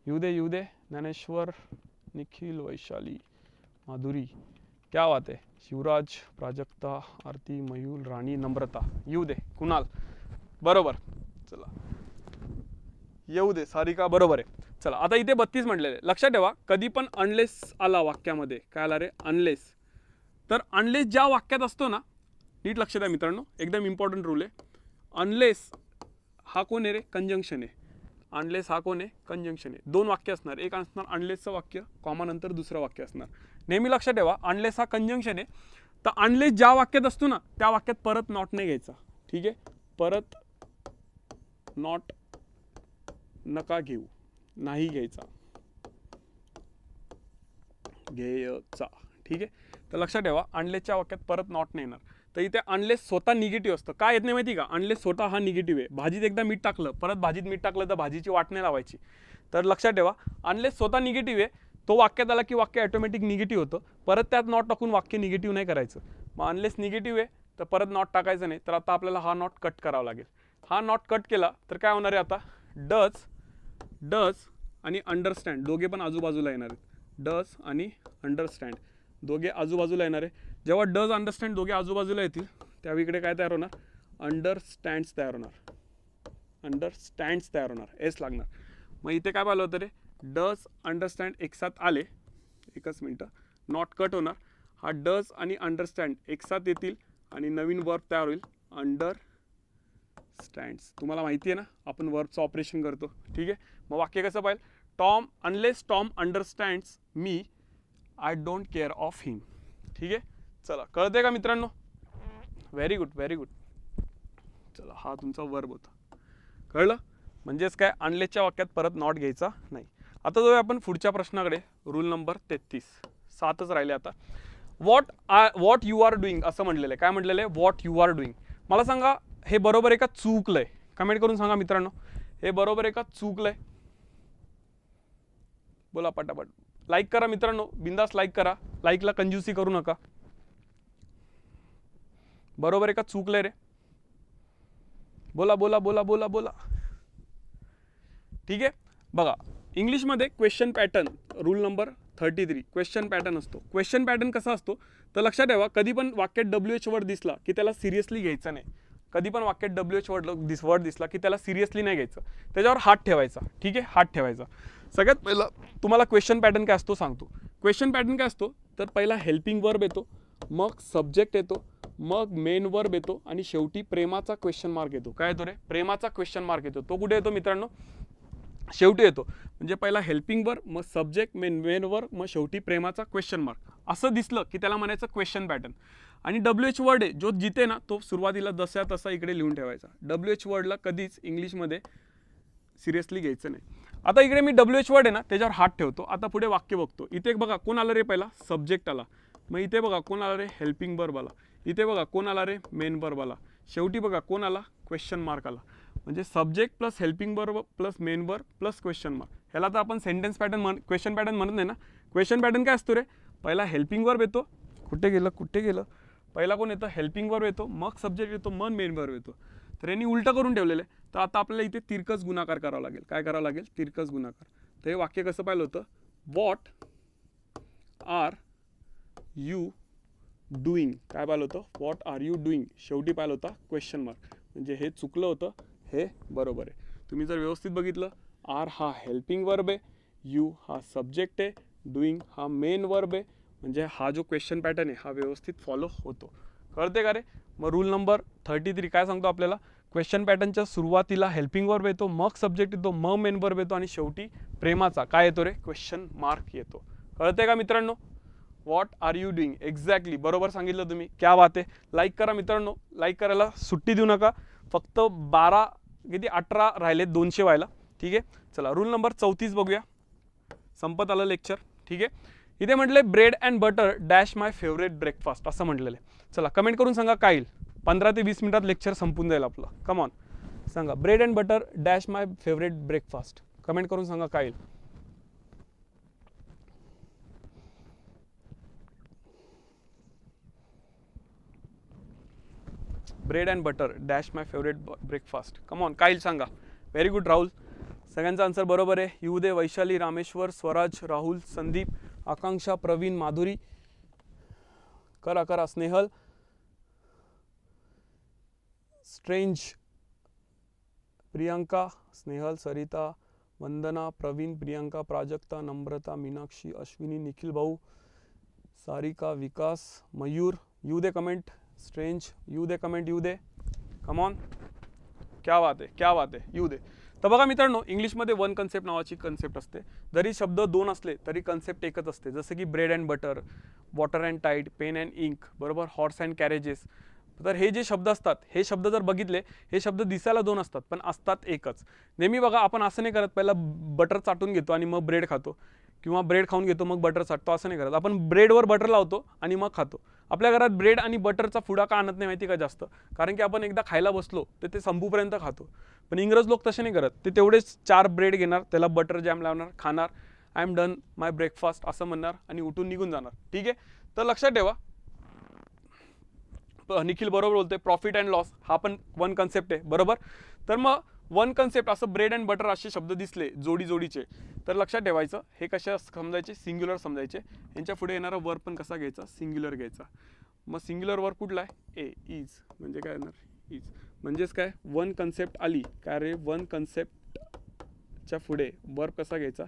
युदे युदे ज्ञानेश्वर निखिल वैशाली माधुरी क्या वाते शिवराज प्राजक्ता आरती मयूल राणी नम्रता येऊ दे कुणाल बरोबर चला येऊ दे सारिका बरोबर आहे चला आता इथे बत्तीस म्हटलेले लक्षात ठेवा कधी पण अनलेस आला वाक्यामध्ये काय आला रे अनलेस तर अनलेस ज्या वाक्यात असतो ना नीट लक्ष द्या मित्रांनो एकदम इम्पॉर्टंट रूल आहे अनलेस हा कोण आहे रे कंजंक्शन आहे अनलेस हा कोण आहे कंजंक्शन आहे दोन वाक्य असणार एक असणार अनलेसचं वाक्य कॉमानंतर दुसरं वाक्य असणार नेहमी लक्षात ठेवा अनलेस हा कंजंक्शन आहे तर अनलेस ज्या वाक्यात असतो ना त्या वाक्यात परत नॉट नाही घ्यायचा ठीक आहे परत नॉट नका घेऊ नाही घ्यायचा घ्यायचा ठीक आहे तर लक्षात ठेवा अनलेसच्या वाक्यात परत नॉट नाही येणार तर इथे अनलेस स्वतः निगेटिव्ह असतं काय येत नाही माहिती का अनलेस स्वतः हा निगेटिव्ह आहे भाजीत एकदा मीठ टाकलं परत भाजीत मीठ टाकलं तर भाजीची वाट नाही लावायची तर लक्षात ठेवा अनलेस स्वतः निगेटिव्ह आहे तो वाक्यात आला की वाक्य ॲटोमॅटिक निगेटिव्ह होतं परत त्यात नॉट टाकून वाक्य निगेटिव्ह नाही करायचं मग अनलेस निगेटिव्ह आहे तर परत नॉट टाकायचं नाही तर आता आपल्याला हा नॉट कट करावा लागेल हा नॉट कट केला तर काय होणार आहे आता डज डज आणि अंडरस्टँड दोघे पण आजूबाजूला येणार आहेत डज आणि अंडरस्टँड दोघे आजूबाजूला येणार आहे जेव्हा डज अंडरस्टँड दोघे आजूबाजूला येतील त्या इकडे काय तयार होणार अंडरस्टँड्स तयार होणार अंडरस्टँड्स तयार होणार एस लागणार मग इथे काय पाहिलं होतं रे डज अंडरस्टँड एकसाथ आले एकच मिनटं नॉट कट होणार हा डज आणि अंडरस्टँड एकसाथ येतील आणि नवीन वर्ब तयार होईल अंडर स्टँड्स तुम्हाला माहिती आहे ना आपण वर्बचं ऑपरेशन करतो ठीक आहे मग वाक्य कसं पाहिजे Tom unless Tom understands me I don't care of him ठीक आहे चला कळते का मित्रांनो व्हेरी गुड व्हेरी गुड चला हा तुमचा वर्ब होता कळलं म्हणजेच काय अनलेसच्या वाक्यात परत नॉट घ्यायचा नाही आता जाऊया आपण पुढच्या प्रश्नाकडे रूल नंबर तेहतीस सातच राहिले आता what I what you are doing असं म्हटलेलं आहे काय म्हटलेलं आहे व्हॉट यू आर डुईंग मला सांगा हे बरोबर आहे का चुकलं आहे कमेंट करून सांगा मित्रांनो हे बरोबर आहे का चुकलं आहे बोला पटापट लाईक करा मित्रांनो बिंदास लाईक करा लाईकला कंज्युसी करू नका बरोबर आहे का चुकलं रे बोला बोला बोला बोला बोला ठीक आहे बघा इंग्लिशमध्ये question pattern rule number thirty three question pattern असतो क्वेश्चन पॅटर्न कसा असतो तर लक्षात ठेवा कधी पण वाक्य डब्ल्यू एच वर्ड दिसला की त्याला सिरियसली घ्यायचं नाही कधी पण वाक्य डब्ल्यू एच वर्ड दिस वर्ड दिसला की त्याला सिरियसली नाही घ्यायचं त्याच्यावर हात ठेवायचा ठीक आहे हात ठेवायचा सगळ्यात पहिला तुम्हाला क्वेश्चन पॅटर्न काय असतो सांगतो क्वेश्चन पॅटर्न काय असतो तर पहिला हेल्पिंग वर्ब येतो मग सब्जेक्ट येतो मग मेन वर्ब येतो आणि शेवटी प्रेमाचा क्वेश्चन मार्क येतो काय येतो रे प्रेमाचा क्वेश्चन मार्क येतो तो कुठे येतो मित्रांनो शेवटी येतो म्हणजे पहिला हेल्पिंग हेल्पिंगवर मग सब्जेक्ट मेन मेनवर मग शेवटी प्रेमाचा क्वेश्चन मार्क असं दिसलं की त्याला म्हणायचं क्वेश्चन पॅटर्न आणि डब्ल्यू एच वर्ड आहे जो जिते ना तो सुरुवातीला जसा तसा इकडे लिहून ठेवायचा डब्ल्यू एच वर्डला कधीच इंग्लिशमध्ये सिरियसली घ्यायचं नाही आता इकडे मी डब्ल्यू एच वर्ड आहे ना त्याच्यावर हात ठेवतो आता पुढे वाक्य बघतो इथे बघा कोण आलं रे पहिला सब्जेक्ट आला मग इथे बघा कोण आला रे हेल्पिंग बर्ब आला इथे बघा कोण आला रे मेन बर्ब आला शेवटी बघा कोण आला क्वेश्चन मार्क आला म्हणजे subject plus helping verb plus main verb plus question mark ह्याला तर आपण सेंटेन्स पॅटर्न म्हण क्वेश्चन पॅटर्न म्हणत नाही ना क्वेश्चन पॅटर्न काय असतो रे पहिला हेल्पिंग वर्ब येतो कुठे गेलं कुठे गेलं पहिला कोण येतं हेल्पिंग वर्ब येतो मग सब्जेक्ट येतो मग मेन वर्ब येतो तर यांनी उलटं करून ठेवलेलं आहे तर आता आपल्याला इथे तिरकस गुणाकार करावा लागेल काय करावं लागेल तिरकस गुणाकार तर हे वाक्य कसं पाहिलं होतं वॉट आर यू डुईंग काय पाहिलं होतं व्हॉट आर यू डुईंग शेवटी पाहिलं होता क्वेश्चन मार्क म्हणजे हे चुकलं होतं हे बरोबर आहे तुम्ही जर व्यवस्थित बघितलं आर हा हेल्पिंग वर्ब आहे यू हा सब्जेक्ट आहे डुईंग हा मेन वर्ब आहे म्हणजे हा जो क्वेश्चन पॅटर्न आहे हा व्यवस्थित फॉलो होतो कळते का रे मग रूल नंबर थर्टी थ्री काय सांगतो आपल्याला क्वेश्चन पॅटर्नच्या सुरुवातीला हेल्पिंग वर्ब येतो मग सब्जेक्ट येतो मग मेन वर्ब येतो आणि शेवटी प्रेमाचा काय येतो रे क्वेश्चन मार्क येतो कळते का मित्रांनो what are you doing exactly बरोबर सांगितलं तुम्ही क्या बात आहे लाईक करा मित्रांनो लाईक करायला सुट्टी देऊ नका फक्त बारा किती अठरा राहिले दोनशे व्हायला ठीक आहे चला रूल नंबर चौतीस बघूया संपत आलं लेक्चर ठीक आहे इथे म्हटले bread and butter dash my favourite breakfast असं म्हटलेलं आहे चला कमेंट करून सांगा काय येईल पंधरा ते वीस मिनिटात लेक्चर संपून जाईल आपलं कमॉन सांगा bread and butter dash my favourite breakfast comment करून सांगा काय येईल bread and butter dash my favourite breakfast come on काईल सांगा व्हेरी गुड राहुल सगळ्यांचा आंसर बरोबर है युदे वैशाली रामेश्वर स्वराज राहुल संदीप आकांक्षा प्रवीण माधुरी करा करा स्नेहल स्ट्रेंज प्रियांका स्नेहल सरिता वंदना प्रवीण प्रियंका प्राजक्ता नम्रता मीनाक्षी अश्विनी निखिल भाऊ सारिका विकास मयूर युवदे कमेंट स्ट्रेंज यू दे कमेंट यू दे कम ऑन क्या बात आहे क्या बात आहे यू दे तर बघा मित्रांनो इंग्लिशमध्ये वन कन्सेप्ट नावाची कन्सेप्ट असते जरी शब्द दोन असले तरी कन्सेप्ट एकच असते जसं की bread and butter water and tide pen and ink बरोबर हॉर्स अँड कॅरेजेस तर हे जे शब्द असतात हे शब्द जर बघितले हे शब्द दिसायला दोन असतात पण असतात एकच नेहमी बघा आपण असं नाही करत पहिला बटर चाटून घेतो आणि मग ब्रेड खातो किंवा ब्रेड खाऊन घेतो मग बटर साठतो असं नाही करत आपण ब्रेडवर बटर लावतो आणि मग खातो आपल्या घरात ब्रेड आणि बटरचा फुडा का आणत नाही माहिती का जास्त कारण की आपण एकदा खायला बसलो तर ते संपूपर्यंत खातो पण इंग्रज लोक तसे नाही करत ते तेवढेच चार ब्रेड घेणार त्याला बटर जॅम लावणार खाणार I am done my breakfast असं म्हणणार आणि उठून निघून जाणार ठीक आहे तर लक्षात ठेवा निखिल बरोबर बोलते प्रॉफिट अँड लॉस हा पण वन कन्सेप्ट आहे बरोबर तर मग वन कन्सेप्ट असं ब्रेड अँड बटर असे शब्द दिसले जोडी जोडीचे तर लक्षात ठेवायचं हे कशा समजायचे सिंग्युलर समजायचे यांच्या पुढे येणारा वर पण कसा घ्यायचा सिंग्युलर घ्यायचा मग सिंग्युलर वर कुठला आहे ए इज म्हणजे काय येणार इज म्हणजेच काय वन कन्सेप्ट आली काय रे वन कन्सेप्टच्या पुढे वर कसा घ्यायचा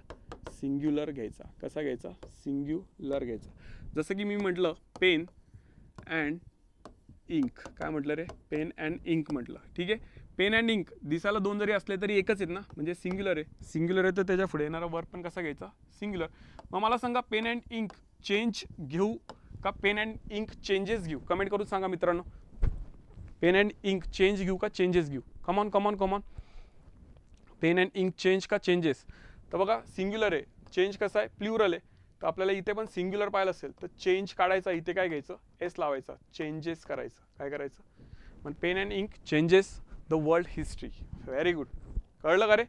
सिंग्युलर घ्यायचा कसा घ्यायचा सिंग्युलर घ्यायचा जसं की मी म्हटलं पेन अँड इंक काय म्हटलं रे पेन अँड इंक म्हटलं ठीक आहे पेन अँड इंक दिसायला दोन जरी असले तरी एकच आहेत ना म्हणजे सिंग्युलर आहे सिंग्युलर आहे तर त्याच्या पुढे येणारा वर्क पण कसा घ्यायचा सिंग्युलर मग मला सांगा पेन अँड इंक चेंज घेऊ का पेन अँड इंक चेंजेस घेऊ कमेंट करून सांगा मित्रांनो पेन अँड इंक चेंज घेऊ का चेंजेस घेऊ come on come on come on pen and ink change का चेंजेस तर बघा सिंग्युलर आहे चेंज कसा आहे प्ल्युरल आहे तर आपल्याला इथे पण सिंग्युलर पाहिलं असेल तर चेंज काढायचा इथे काय घ्यायचं एस लावायचा चेंजेस करायचं काय करायचं मग pen and ink changes the world history very good कळलं का रे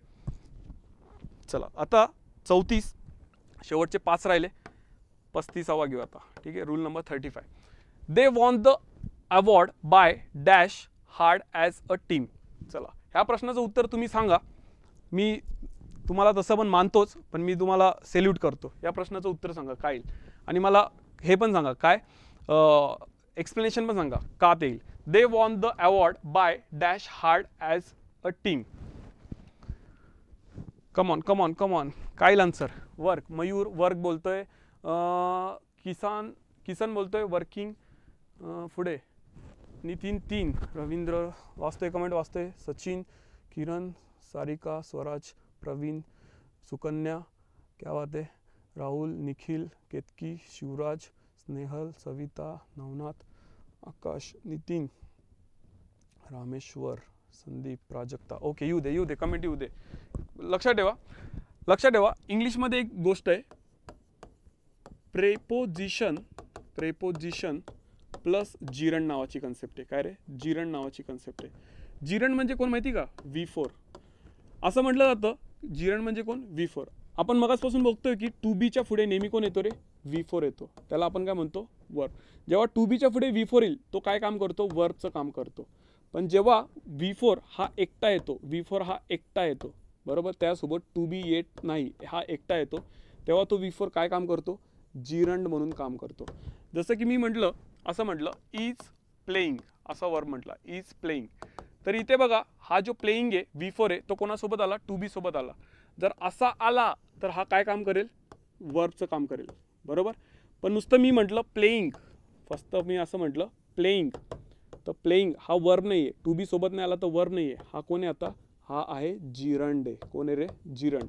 चला आता चौतीस शेवटचे पाच राहिले पस्तीसावा घेऊ आता ठीक आहे rule number thirty five they won the award by dash hard as a team चला ह्या प्रश्नाचं उत्तर तुम्ही सांगा मी तुम्हाला तसं पण मानतोच पण मी तुम्हाला सेल्यूट करतो या प्रश्नाचं उत्तर सांगा काय येईल आणि मला हे पण सांगा काय एक्सप्लेनेशन पण सांगा का ते येईल They won the award by dash hard as a team. Come on come on come on कायल आन्सर वर्क मयूर वर्क बोलतोय किसान किसन बोलतोय वर्किंग पुढे नितीन तीन रवींद्र वाचतोय कमेंट वाचतोय सचिन किरण सारिका स्वराज प्रवीण सुकन्या क्या बात है राहुल निखिल केतकी शिवराज स्नेहल सविता नवनाथ आकाश नितीन रामेश्वर संदीप प्राजक्ता ओके येऊ दे येऊ दे कमेंट येऊ दे लक्षात ठेवा लक्षात ठेवा इंग्लिशमध्ये एक गोष्ट आहे प्रेपोजिशन प्रेपोजिशन प्लस जिरण नावाची कन्सेप्ट आहे काय रे जिरण नावाची कन्सेप्ट आहे जिरण म्हणजे कोण माहिती का व्ही फोर असं म्हटलं जातं जिरण म्हणजे कोण व्ही फोर आपण मगासपासून बघतोय की टू बीच्या पुढे नेहमी कोण येतो रे व्ही फोर येतो त्याला आपण काय म्हणतो वर जेव्हा टू बीच्या पुढे व्ही फोर येईल तो काय काम करतो वरचं काम करतो पण जेव्हा व्ही फोर हा एकटा येतो व्ही फोर हा एकटा येतो बरोबर त्यासोबत टू बी येत नाही हा एकटा येतो तेव्हा तो व्ही फोर काय काम करतो जिरंड म्हणून काम करतो जसं की मी म्हटलं असं म्हटलं इज प्लेईंग असा वर्ब म्हटला इज प्लेईंग तर इथे बघा हा जो प्लेईंग आहे व्ही फोर आहे तो कोणासोबत आला टू बी सोबत आला जर असा आला तर हा काय काम करेल वर्कचं काम करेल बरोबर पण नुसतं मी म्हटलं प्लेईंग फक्त मी असं म्हटलं प्लेईंग तर प्लेईंग हा वर्ब नाही आहे टू बी सोबत नाही आला तर वर्ब नाही आहे हा कोण आहे आता हा आहे जिरंडे कोण आहे रे जिरंड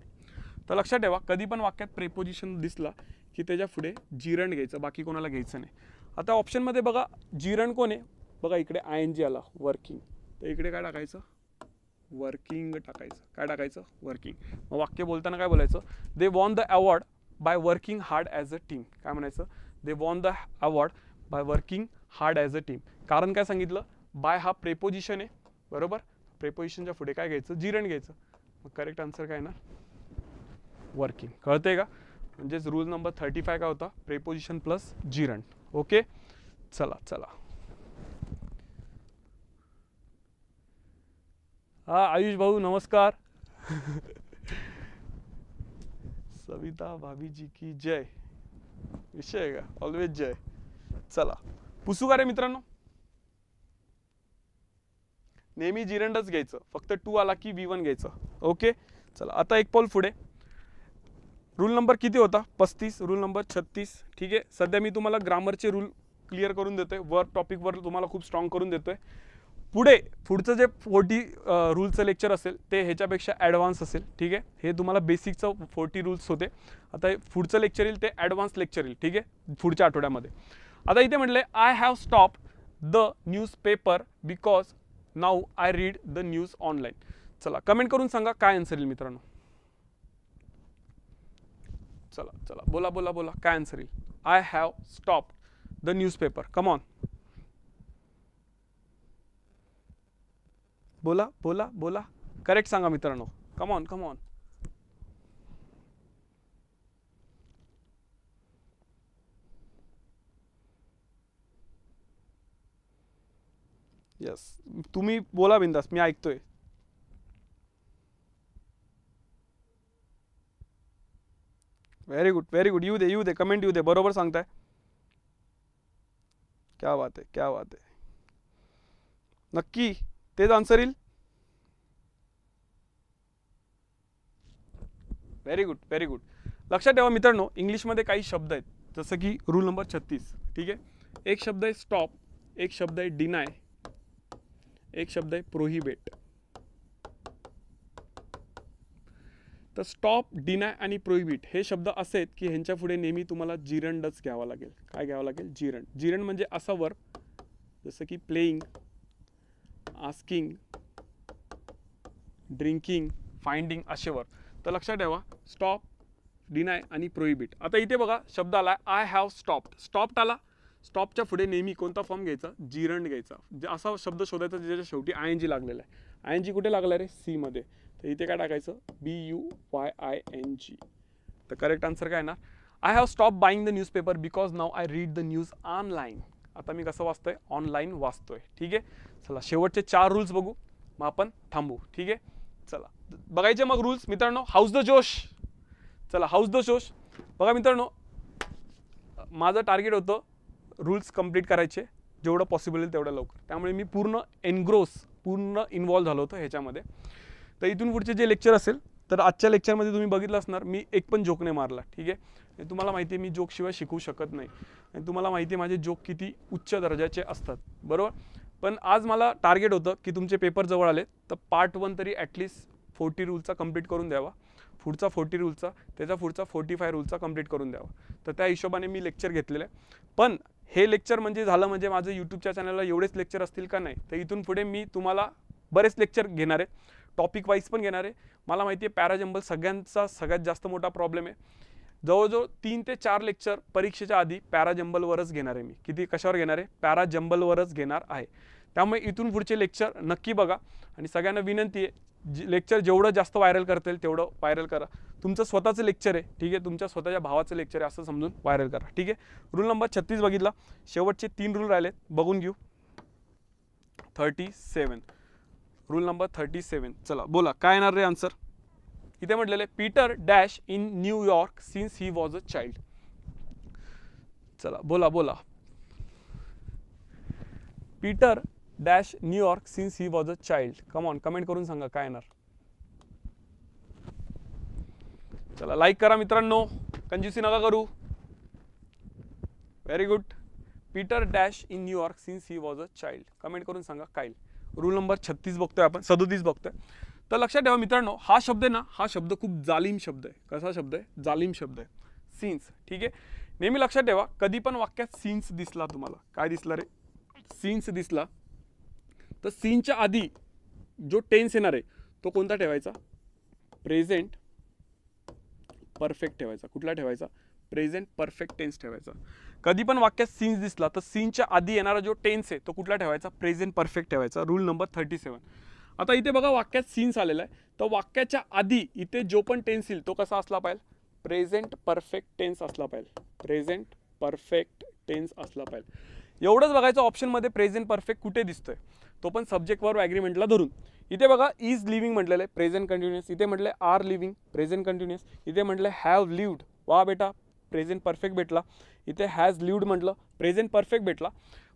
तर लक्षात ठेवा कधी पण वाक्यात प्रेपोजिशन दिसला की त्याच्या पुढे जिरंड घ्यायचं बाकी कोणाला घ्यायचं नाही आता ऑप्शनमध्ये बघा जिरण कोण आहे बघा इकडे आय एन जी आला वर्किंग तर इकडे काय टाकायचं वर्किंग टाकायचं काय टाकायचं वर्किंग मग वाक्य बोलताना काय बोलायचं they won the award by working hard as a team काय म्हणायचं they won the award by working hard as a team कारण काय सांगितलं बाय हा प्रेपोजिशन आहे बरोबर प्रेपोजिशनच्या पुढे काय घ्यायचं जिरण घ्यायचं मग करेक्ट आन्सर काय ना वर्किंग कळते का म्हणजेच रूल नंबर थर्टी फाय काय होता प्रेपोजिशन प्लस जिरण ओके चला चला हा आयुष भाऊ नमस्कार [laughs] सविता भाभी जी की जय विषय का ऑलवेज जय चला पुसू का रे मित्रांनो नेहमी जिरंडच घ्यायचं फक्त टू आला की वी वन घ्यायचं ओके चला आता एक पॉल पुढे रूल नंबर किती होता पस्तीस रूल नंबर छत्तीस ठीक आहे सध्या मी तुम्हाला ग्रामरचे रूल क्लिअर करून देतोय वर तुम्हाला खूप स्ट्रॉंग करून देतोय पुढे पुढचं जे फोर्टी रूलचं लेक्चर असेल ते ह्याच्यापेक्षा ॲडव्हान्स असेल ठीक आहे हे तुम्हाला बेसिकचं फोर्टी रूल्स होते आता पुढचं लेक्चर येईल ते ॲडव्हान्स लेक्चर येईल ठीक आहे पुढच्या आठवड्यामध्ये आता इथे म्हटलं I have stop the newspaper because now I read the news online चला कमेंट करून सांगा काय आन्सर येईल मित्रांनो चला चला बोला बोला बोला काय आन्सर येईल I have stop the newspaper on बोला बोला बोला करेक्ट सांगा ऑन कम ऑन यस तुम्ही बोला बिंदास मी ऐकतो वेरी गुड वेरी गुड यू दे यू दे कमेंट यू दे बरोबर सांगताय क्या बात है क्या बात है नक्की तेच आन्सर येईल व्हेरी गुड व्हेरी गुड लक्षात ठेवा मित्रांनो इंग्लिशमध्ये काही शब्द आहेत जसं की रूल नंबर छत्तीस ठीक आहे एक शब्द आहे स्टॉप एक शब्द आहे डिनाय एक शब्द आहे प्रोहिबेट तर स्टॉप डिनाय आणि प्रोहिबिट हे शब्द असे आहेत की ह्यांच्या पुढे नेहमी तुम्हाला जिरंडच घ्यावा लागेल काय घ्यावं लागेल जिरंड जिरंड म्हणजे असा वर जसं की प्लेईंग आस्किंग ड्रिंकिंग फाइंडिंग असे तर लक्षात ठेवा स्टॉप डिनाय आणि प्रोहिबिट आता इथे बघा शब्द आला आय हॅव स्टॉप्ड स्टॉप्ड आला स्टॉपच्या पुढे नेहमी कोणता फॉर्म घ्यायचा जिरंड घ्यायचा असा शब्द शोधायचा ज्याच्या शेवटी आय एन जी लागलेला आहे आय एन जी कुठे लागला रे सीमध्ये तर इथे काय टाकायचं B U Y I N G तर करेक्ट आन्सर काय येणार I have stop buying the newspaper because now I read the news online आता मी कसं वाचतोय ऑनलाईन वाचतोय ठीक आहे चला शेवटचे चार रूल्स बघू मग आपण थांबू ठीक आहे चला बघायचे मग रूल्स मित्रांनो हाऊस द जोश चला हाऊस द जोश बघा मित्रांनो माझं टार्गेट होतं रूल्स कंप्लीट करायचे जेवढं पॉसिबल होईल तेवढं लवकर त्यामुळे मी पूर्ण एनग्रोस पूर्ण इन्वॉल्व्ह झालो होतो ह्याच्यामध्ये तर इथून पुढचे जे लेक्चर असेल तर आजच्या लेक्चरमध्ये तुम्ही बघितलं असणार मी एक पण जोक नाही मारला ठीक आहे तुम्हाला माहिती आहे मी जोकशिवाय शिकवू शकत नाही आणि तुम्हाला माहिती आहे माझे जोक किती उच्च दर्जाचे असतात बरोबर पण आज मला टार्गेट होतं की तुमचे पेपर जवळ आले तर पार्ट वन तरी ॲटलीस्ट फोर्टी रूलचा कंप्लीट करून द्यावा पुढचा फोर्टी रूलचा त्याचा पुढचा फोर्टी फाय रूलचा कंप्लीट करून द्यावा तर त्या हिशोबाने मी लेक्चर घेतलेलं आहे पण हे लेक्चर म्हणजे झालं म्हणजे माझं यूट्यूबच्या चॅनलला एवढेच लेक्चर असतील का नाही तर इथून पुढे मी तुम्हाला बरेच लेक्चर घेणार आहे टॉपिक वाईज पण घेणार आहे मला माहिती आहे पॅराजंबल सगळ्यांचा सगळ्यात जास्त मोठा प्रॉब्लेम आहे जवळजवळ तीन ते चार लेक्चर परीक्षेच्या आधी पॅराजंबलवरच घेणार आहे मी किती कशावर घेणार आहे पॅराजंबलवरच घेणार आहे त्यामुळे इथून पुढचे लेक्चर नक्की बघा आणि सगळ्यांना विनंती आहे जे लेक्चर जेवढं जास्त व्हायरल करता येईल तेवढं व्हायरल करा तुमचं स्वतःचं लेक्चर आहे ठीक आहे तुमच्या स्वतःच्या भावाचं लेक्चर आहे असं समजून व्हायरल करा ठीक आहे रूल नंबर छत्तीस बघितला शेवटचे तीन रूल राहिलेत बघून घेऊ thirty seven rule number thirty seven चला बोला काय येणार रे आन्सर इथे म्हटलेले Peter dash in New York since he was a child चला बोला बोला Peter dash New York since he was a child come on comment करून सांगा काय येणार चला लाईक करा मित्रांनो कंजूसी नका करू very good Peter dash in New York since he was a child comment करून सांगा काय रूल नंबर छत्तीस बघतोय आपण सदोतीस बघतोय तर लक्षात ठेवा मित्रांनो हा शब्द आहे ना हा शब्द खूप जालिम शब्द आहे कसा शब्द आहे जालिम शब्द आहे सीन्स ठीक आहे नेहमी लक्षात ठेवा कधी पण वाक्यात सीन्स दिसला तुम्हाला काय दिसला रे सीन्स दिसला तर सीनच्या आधी जो टेन्स येणार आहे तो कोणता ठेवायचा प्रेझेंट परफेक्ट ठेवायचा कुठला ठेवायचा प्रेझेंट परफेक्ट टेन्स ठेवायचा कधी पण वाक्यात सीन्स दिसला तर सीनच्या आधी येणारा जो टेन्स आहे तो कुठला ठेवायचा प्रेझेंट परफेक्ट ठेवायचा रूल नंबर थर्टी सेवन आता इथे बघा वाक्यात सीन्स आलेला आहे तर वाक्याच्या आधी इथे जो पण टेन्स येईल तो कसा असला पाहिजे प्रेझेंट परफेक्ट टेन्स असला पाहिजे प्रेझेंट परफेक्ट टेन्स असला पाहिजे एवढंच बघायचं ऑप्शनमध्ये प्रेझेंट परफेक्ट कुठे दिसतोय तो पण सब्जेक्टवर ॲग्रीमेंटला धरून इथे बघा इज लिव्हिंग म्हटलेलं आहे प्रेझेंट कंटिन्युअस इथे म्हटलं आर लिव्हिंग प्रेझेंट कंटिन्युअस इथे म्हटलं हॅव लिव्ड वा बेटा प्रेझेंट परफेक्ट भेटला इथे हॅज लिव्ड म्हटलं प्रेझेंट परफेक्ट भेटला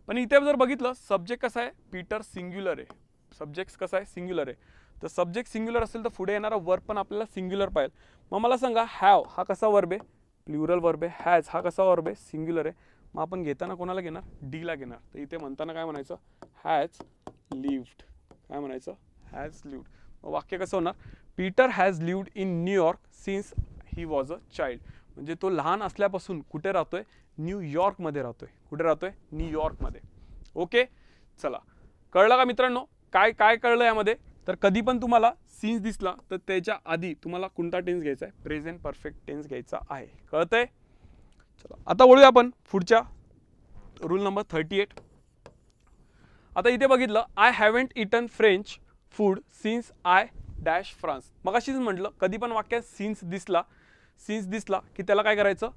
पण इथे जर बघितलं सब्जेक्ट कसा आहे पीटर सिंग्युलर आहे सब्जेक्ट कसा आहे सिंग्युलर आहे तर सब्जेक्ट सिंग्युलर असेल तर पुढे येणारा वर्ब पण आपल्याला सिंग्युलर पाहिजे मग मला सांगा हॅव हा कसा वर्ब आहे प्ल्युरल वर्ब आहे हॅज हा कसा वर्ब आहे सिंग्युलर आहे मग आपण घेताना कोणाला घेणार डीला घेणार तर इथे म्हणताना काय म्हणायचं हॅज लिव्ड काय म्हणायचं हॅज लिव्ड वाक्य कसं होणार Peter has lived in New York since he was a child म्हणजे तो लहान असल्यापासून कुठे राहतोय न्यूयॉर्कमध्ये राहतोय कुठे राहतोय न्यूयॉर्कमध्ये ओके चला कळलं का मित्रांनो काय काय कळलं यामध्ये तर कधी पण तुम्हाला सीन्स दिसला तर त्याच्या आधी तुम्हाला कोणता टेन्स घ्यायचा आहे प्रेझेंट परफेक्ट टेन्स घ्यायचा आहे कळतंय चला आता वळूया आपण पुढच्या रूल नंबर थर्टी एट आता इथे बघितलं I haven't eaten French food since I dash France मगाशीच म्हटलं कधी पण वाक्यात सीन्स दिसला सीन्स दिसला की त्याला काय करायचं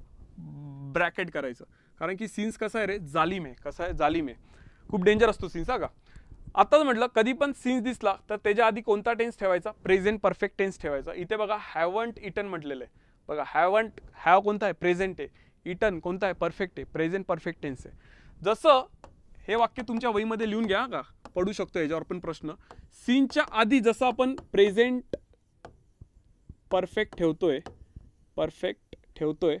ब्रॅकेट करायचं कारण की सीन्स कसं आहे रे जालीम आहे कसं आहे जालिम आहे खूप डेंजर असतो सीन्स हा का आताच म्हटलं कधी पण सीन्स दिसला तर त्याच्या आधी कोणता टेन्स ठेवायचा प्रेझेंट परफेक्ट टेन्स ठेवायचा इथे बघा हॅवंट इटन म्हटलेलं आहे बघा हॅवंट हॅव कोणता आहे प्रेझेंट आहे इटन कोणता आहे परफेक्ट आहे प्रेझेंट परफेक्ट टेन्स आहे जसं हे वाक्य तुमच्या वहीमध्ये लिहून घ्या का पडू शकतो याच्यावर पण प्रश्न सीनच्या आधी जसं आपण प्रेझेंट परफेक्ट ठेवतोय परफेक्ट ठेवतोय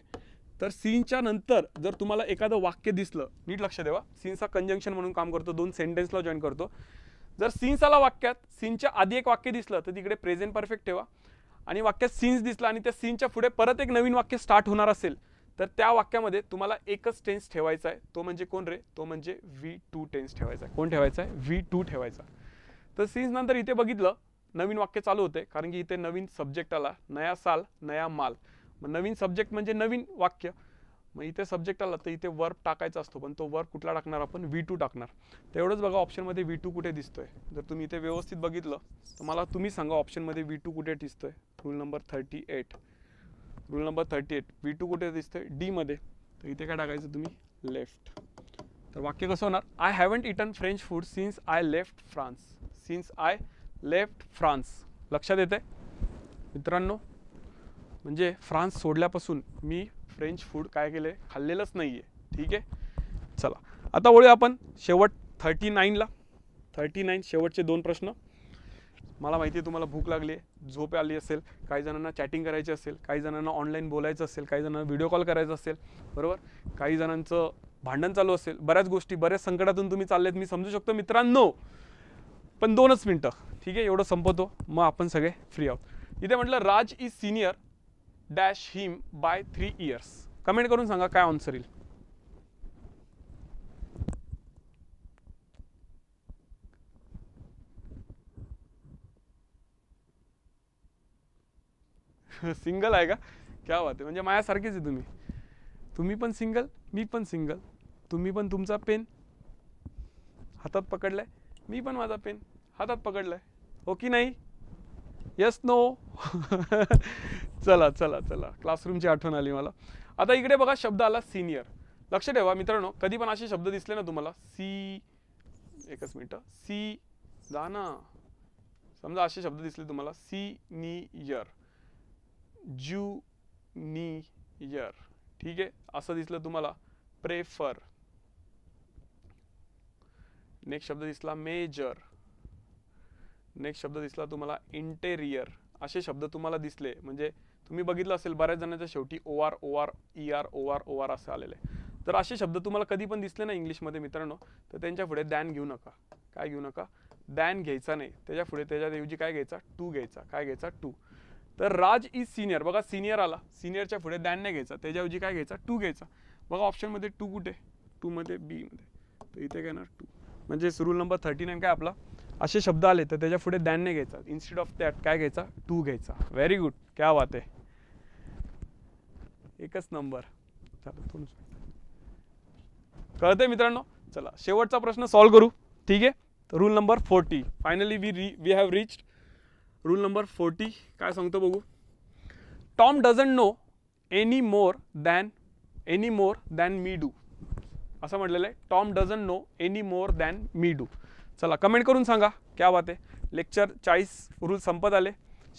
तर सीनच्या नंतर जर तुम्हाला एखादं वाक्य दिसलं नीट लक्ष देवा सीन्सचा कंजंक्शन म्हणून काम करतो दोन सेंटेन्सला जॉईन करतो जर सीन्स आला वाक्यात सीनच्या आधी एक वाक्य दिसलं तर तिकडे प्रेझेंट परफेक्ट ठेवा आणि वाक्यात सीन्स दिसला आणि त्या सीनच्या पुढे परत एक नवीन वाक्य स्टार्ट होणार असेल तर त्या वाक्यामध्ये तुम्हाला एकच टेन्स ठेवायचा आहे तो म्हणजे कोण रे तो म्हणजे व्ही टू टेन्स ठेवायचा आहे कोण ठेवायचा आहे व्ही टू ठेवायचा तर सीन्स नंतर इथे बघितलं नवीन वाक्य चालू होते कारण की इथे नवीन सब्जेक्ट आला नया साल नया माल मग नवीन सब्जेक्ट म्हणजे नवीन वाक्य मग इथे सब्जेक्ट आला तर इथे वर्ब टाकायचा असतो पण तो वर्क कुठला टाकणार आपण व्ही टू टाकणार तेवढंच बघा ऑप्शनमध्ये व्ही टू कुठे दिसतोय जर तुम्ही इथे व्यवस्थित बघितलं तर मला तुम्ही सांगा ऑप्शनमध्ये व्ही टू कुठे दिसतोय rule number thirty eight rule number thirty eight V two कुठे दिसतोय डीमध्ये तर इथे काय टाकायचं तुम्ही लेफ्ट तर वाक्य कसं होणार I haven't eaten French food since I left France since I left France लक्षात येते मित्रांनो म्हणजे फ्रान्स सोडल्यापासून मी फ्रेंच फूड काय केलं आहे खाल्लेलंच नाही आहे ठीक आहे चला आता वळूया आपण शेवट थर्टी नाईनला थर्टी नाईन शेवटचे दोन प्रश्न मला माहिती आहे तुम्हाला भूक लागली आहे झोप आली असेल काही जणांना चॅटिंग करायची असेल काही जणांना ऑनलाईन बोलायचं असेल काही जणांना व्हिडिओ कॉल करायचा असेल बरोबर काही जणांचं भांडण चालू असेल बऱ्याच गोष्टी बऱ्याच संकटातून तुम्ही चाललेत मी समजू शकतो मित्रांनो पण दोनच मिनटं ठीक आहे एवढं संपवतो मग आपण सगळे फ्री आहोत इथे म्हटलं Raj is senior dash him by three years comment करून सांगा काय आन्सर येईल सिंगल [laughs] आहे का क्या बात आहे म्हणजे माझ्यासारखेच आहे तुम्ही तुम्ही पण सिंगल मी पण सिंगल तुम्ही पण तुमचा पेन हातात पकडलाय मी पण माझा पेन हातात पकडलाय हो की नाही यस नो [laughs] चला चला चला क्लासरूमची आठवण आली मला आता इकडे बघा शब्द आला सिनियर लक्ष ठेवा मित्रांनो कधी पण असे शब्द दिसले ना तुम्हाला सी एकच मिनिट सी जा ना समजा असे शब्द दिसले तुम्हाला सी नी यर ठीक आहे असं दिसलं तुम्हाला प्रेफर नेक्स्ट शब्द दिसला मेजर नेक्स्ट शब्द दिसला तुम्हाला इंटेरियर असे शब्द तुम्हाला दिसले म्हणजे तुम्ही बघितलं असेल बऱ्याच जणांच्या शेवटी O R O R E R O R O R असं आलेलं आहे तर असे शब्द तुम्हाला कधी पण दिसले ना इंग्लिशमध्ये मित्रांनो तर त्यांच्या पुढे दॅन घेऊ नका काय घेऊ नका दॅन घ्यायचा नाही त्याच्या पुढे त्याच्याऐवजी काय घ्यायचा टू घ्यायचा काय घ्यायचा टू तर राज इज सिनियर बघा सिनियर आला सिनियरच्या पुढे दॅन नाही घ्यायचा त्याच्याऐवजी काय घ्यायचा टू घ्यायचा बघा ऑप्शनमध्ये टू कुठे टूमध्ये बीमध्ये तर इथे काय ना टू म्हणजे रूल नंबर थर्टी नाईन काय आपला असे शब्द आले तर त्याच्या पुढे दॅन नाही घ्यायचा इन्स्टेड ऑफ दॅट काय घ्यायचा टू घ्यायचा व्हेरी गुड क्या बात आहे एकच नंबर चालेल कळतंय मित्रांनो चला शेवटचा प्रश्न सॉल्व्ह करू ठीक आहे rule number forty finally we री we have reach rule number forty काय सांगतो बघू Tom doesn't know any more than any more than me do असं म्हटलेलं आहे Tom doesn't know any more than me do चला कमेंट करून सांगा क्या बात लेक्चर चाळीस रूल संपत आले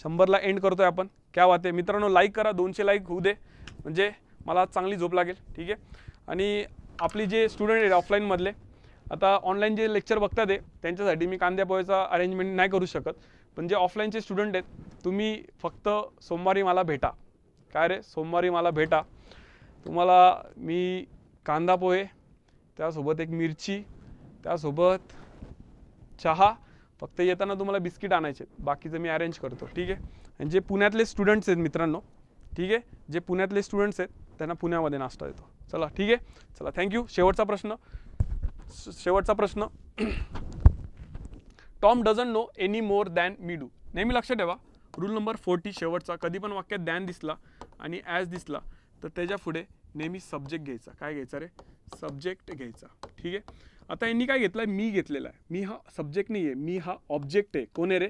शंभरला एंड करतोय आपण क्या बात मित्रांनो लाईक करा दोनशे लाईक होऊ दे म्हणजे मला चांगली झोप लागेल ठीक आहे आणि आपली जे स्टुडंट आहेत ऑफलाईनमधले आता ऑनलाईन जे लेक्चर बघतात आहे त्यांच्यासाठी मी कांद्या पोहेचा अरेंजमेंट नाही करू शकत पण जे ऑफलाईनचे स्टुडंट आहेत तुम्ही फक्त सोमवारी मला भेटा काय रे सोमवारी मला भेटा तुम्हाला मी कांदा पोहे त्यासोबत एक मिरची त्यासोबत चहा फक्त येताना तुम्हाला बिस्किट आणायचे बाकीचं मी अरेंज करतो ठीक आहे आणि जे पुण्यातले स्टुडंट्स आहेत मित्रांनो ठीक आहे जे पुण्यातले स्टुडंट्स आहेत त्यांना पुण्यामध्ये नाश्ता येतो चला ठीक आहे चला थँक्यू शेवटचा प्रश्न शेवटचा प्रश्न Tom doesn't know any more than me do नेहमी लक्षात ठेवा रूल नंबर फोर्टी शेवटचा कधी पण वाक्यात दॅन दिसला आणि ॲज दिसला तर त्याच्या पुढे नेहमी सब्जेक्ट घ्यायचा काय घ्यायचा रे सब्जेक्ट घ्यायचा ठीक आहे आता यांनी काय घेतलं मी घेतलेला आहे मी हा सब्जेक्ट नाही आहे मी हा ऑब्जेक्ट आहे कोण आहे रे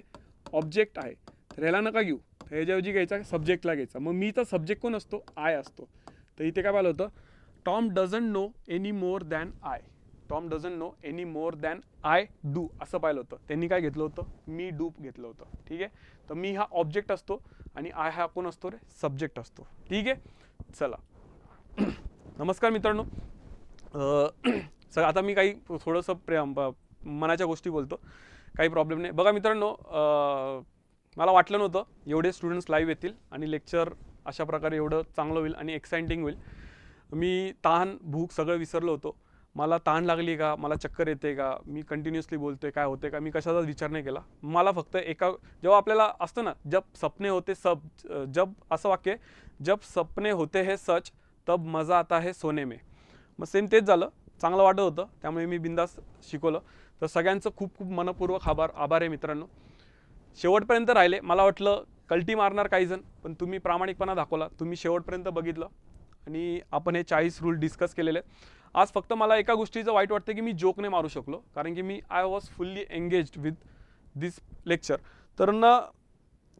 ऑब्जेक्ट आहे रेला नका घेऊ ह्याच्याऐवजी घ्यायचा सब्जेक्टला घ्यायचा मग मी तर सब्जेक्ट कोण असतो आय असतो तर इथे काय पाहिलं होतं Tom doesn't know any more than I Tom doesn't know any more than I do असं पाहिलं होतं त्यांनी काय घेतलं होतं मी डू घेतलं होतं ठीक आहे तर मी हा ऑब्जेक्ट असतो आणि आय हा कोण असतो रे सब्जेक्ट असतो ठीक आहे चला नमस्कार मित्रांनो [clears throat] सर आता मी काही थोडंसं प्रे मनाच्या गोष्टी बोलतो काही प्रॉब्लेम नाही बघा मित्रांनो मला वाटलं नव्हतं एवढे स्टुडंट्स लाईव्ह येतील आणि लेक्चर अशा प्रकारे एवढं चांगलं होईल आणि एक्साइटिंग होईल मी तहान भूक सगळं विसरलो होतो मला तहान लागली का मला चक्कर येते का मी कंटिन्युअसली बोलते काय होते का मी कशाचाच विचार नाही केला मला फक्त एका जेव्हा आपल्याला असतं ना जब सपने होते सब जब असं वाक्य जब सपने होते हे सच तब मजा आता हे सोने मे मग सेम तेच झालं चांगलं वाटत होतं त्यामुळे मी बिंदास शिकवलं तर सगळ्यांचं खूप खूप मनपूर्वक आभार आभार आहे मित्रांनो शेवटपर्यंत राहिले मला वाटलं कल्टी मारणार काहीजण पण तुम्ही प्रामाणिकपणा दाखवला तुम्ही शेवटपर्यंत बघितलं आणि आपण हे चाळीस रूल डिस्कस केलेले आज फक्त मला एका गोष्टीचं वाईट वाटतं की मी जोकने मारू शकलो कारण की मी I was fully engaged with this lecture तर ना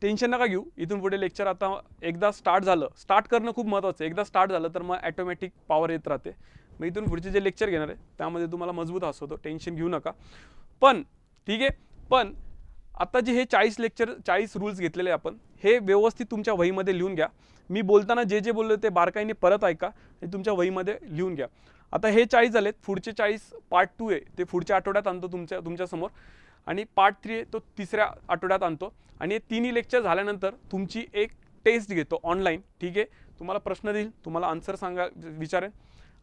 टेन्शन नका घेऊ इथून पुढे लेक्चर आता एकदा स्टार्ट झालं स्टार्ट करणं खूप महत्त्वाचं आहे एकदा स्टार्ट झालं तर मग ॲटोमॅटिक पॉवर येत राहते मग इथून पुढचे जे लेक्चर घेणार आहे त्यामध्ये तुम्हाला मजबूत असतो टेन्शन घेऊ नका पण ठीक आहे पण आता जे हे चाळीस लेक्चर चाळीस रूल्स घेतलेले आपण हे व्यवस्थित तुमच्या वहीमध्ये लिहून घ्या मी बोलताना जे जे बोललो ते बारकाईने परत ऐका आणि तुमच्या वहीमध्ये लिहून घ्या आता हे चाळीस झालेत पुढचे चाळीस पार्ट टू आहे ते पुढच्या आठवड्यात आणतो तुमच्या तुमच्यासमोर आणि पार्ट थ्री आहे तो तिसऱ्या आठवड्यात आणतो आणि हे तिन्ही लेक्चर झाल्यानंतर तुमची एक टेस्ट घेतो ऑनलाईन ठीक आहे तुम्हाला प्रश्न देईल तुम्हाला आन्सर सांगा विचारेन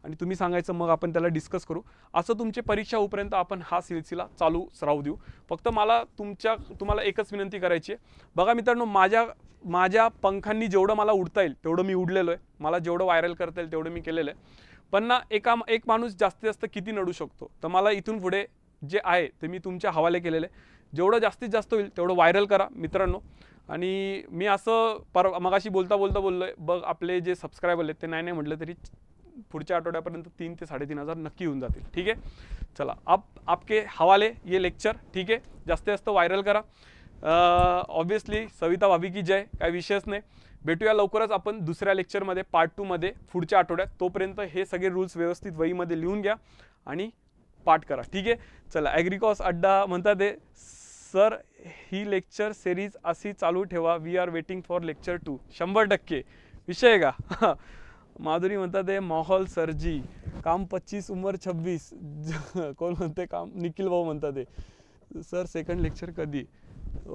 आणि तुम्ही सांगायचं मग आपण त्याला डिस्कस करू असं तुमचे परीक्षा उपर्यंत आपण हा सिलसिला चालू सराव देऊ फक्त मला तुमच्या तुम्हाला एकच विनंती करायची आहे बघा मित्रांनो माझ्या माझ्या पंखांनी जेवढं मला उडता येईल तेवढं मी उडलेलो आहे मला जेवढं व्हायरल करता येईल तेवढं मी केलेलं आहे पण ना एका एक माणूस जास्तीत जास्त किती नडू शकतो तर मला इथून पुढे जे आहे ते मी तुमच्या हवाले केलेले जेवढं जास्तीत जास्त होईल तेवढं व्हायरल करा मित्रांनो आणि मी असं पर मगाशी बोलता बोलता बोललो आहे बघ आपले जे सबस्क्रायबर आहेत ते नाही नाही म्हटलं तरी पुढच्या आठवड्यापर्यंत तीन ते साडेतीन हजार नक्की होऊन जातील ठीक आहे चला आप आपके हवाले ये लेक्चर ठीक आहे जास्तीत जास्त व्हायरल करा ऑब्विसली सविता भाभी की जय काय विषयच नाही भेटूया लवकरच आपण दुसऱ्या लेक्चरमध्ये पार्ट टूमध्ये पुढच्या आठवड्यात तोपर्यंत हे सगळे रूल्स व्यवस्थित वहीमध्ये लिहून घ्या आणि पाठ करा ठीक आहे चला ॲग्रिकॉस अड्डा म्हणतात ते सर ही लेक्चर सेरीज अशी चालू ठेवा we are waiting for lecture two शंभर टक्के विषय का [laughs] माधुरी म्हणतात हे माहोल सरजी काम पच्चीस उमर छब्बीस [laughs] कोण म्हणते काम निखिल भाऊ म्हणतात ते सर सेकंड लेक्चर कधी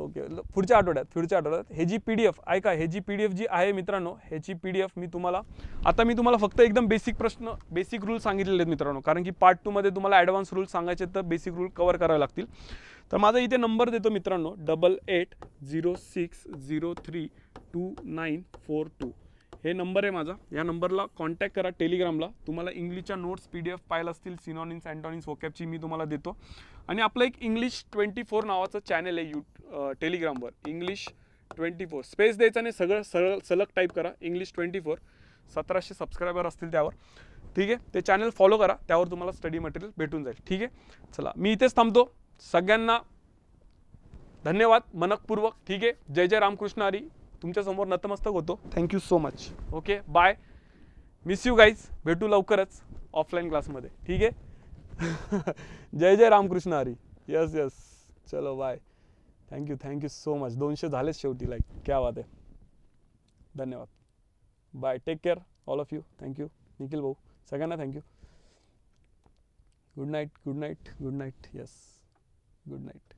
ओके पुढच्या आठवड्यात पुढच्या आठवड्यात हे जी पी डी एफ ऐका हे G P D F G आहे मित्रांनो ह्याची पी डी एफ मी तुम्हाला आता मी तुम्हाला फक्त एकदम बेसिक प्रश्न बेसिक रूल सांगितलेले आहेत मित्रांनो कारण की पार्ट टूमध्ये तुम्हाला ॲडव्हान्स रूल सांगायचे तर बेसिक रूल कवर करावे लागतील तर माझा इथे नंबर देतो मित्रांनो double eight zero six zero three two nine four two हे नंबर आहे माझा या नंबरला कॉन्टॅक्ट करा टेलिग्रामला तुम्हाला इंग्लिशच्या notes P D F file असतील सिनॉनिन्स अँटॉनिन्स वोकॅपची मी तुम्हाला देतो आणि आपलं एक इंग्लिश ट्वेंटी फोर नावाचं चॅनल आहे यू टेलिग्रामवर इंग्लिश ट्वेंटी फोर स्पेस द्यायचं आणि सगळं सरळ सलग टाईप करा इंग्लिश ट्वेंटी फोर सतराशे सबस्क्रायबर असतील त्यावर ठीक आहे ते चॅनल फॉलो करा त्यावर तुम्हाला स्टडी मटेरियल भेटून जाईल ठीक आहे चला मी इथेच थांबतो सगळ्यांना धन्यवाद मनकपूर्वक ठीक आहे जय जय रामकृष्ण हरी तुमच्यासमोर नतमस्तक होतो thank you so much okay bye miss you guys भेटू लवकरच ऑफलाईन क्लासमध्ये ठीक आहे [laughs] जय जय रामकृष्ण हरी यस यस चलो bye thank you thank you so much दोनशे झालेच शेवटी लाईक क्या वाद आहे धन्यवाद bye take care all of you thank you Nikhil भाऊ सगळ्यांना thank you good night good night good night yes good night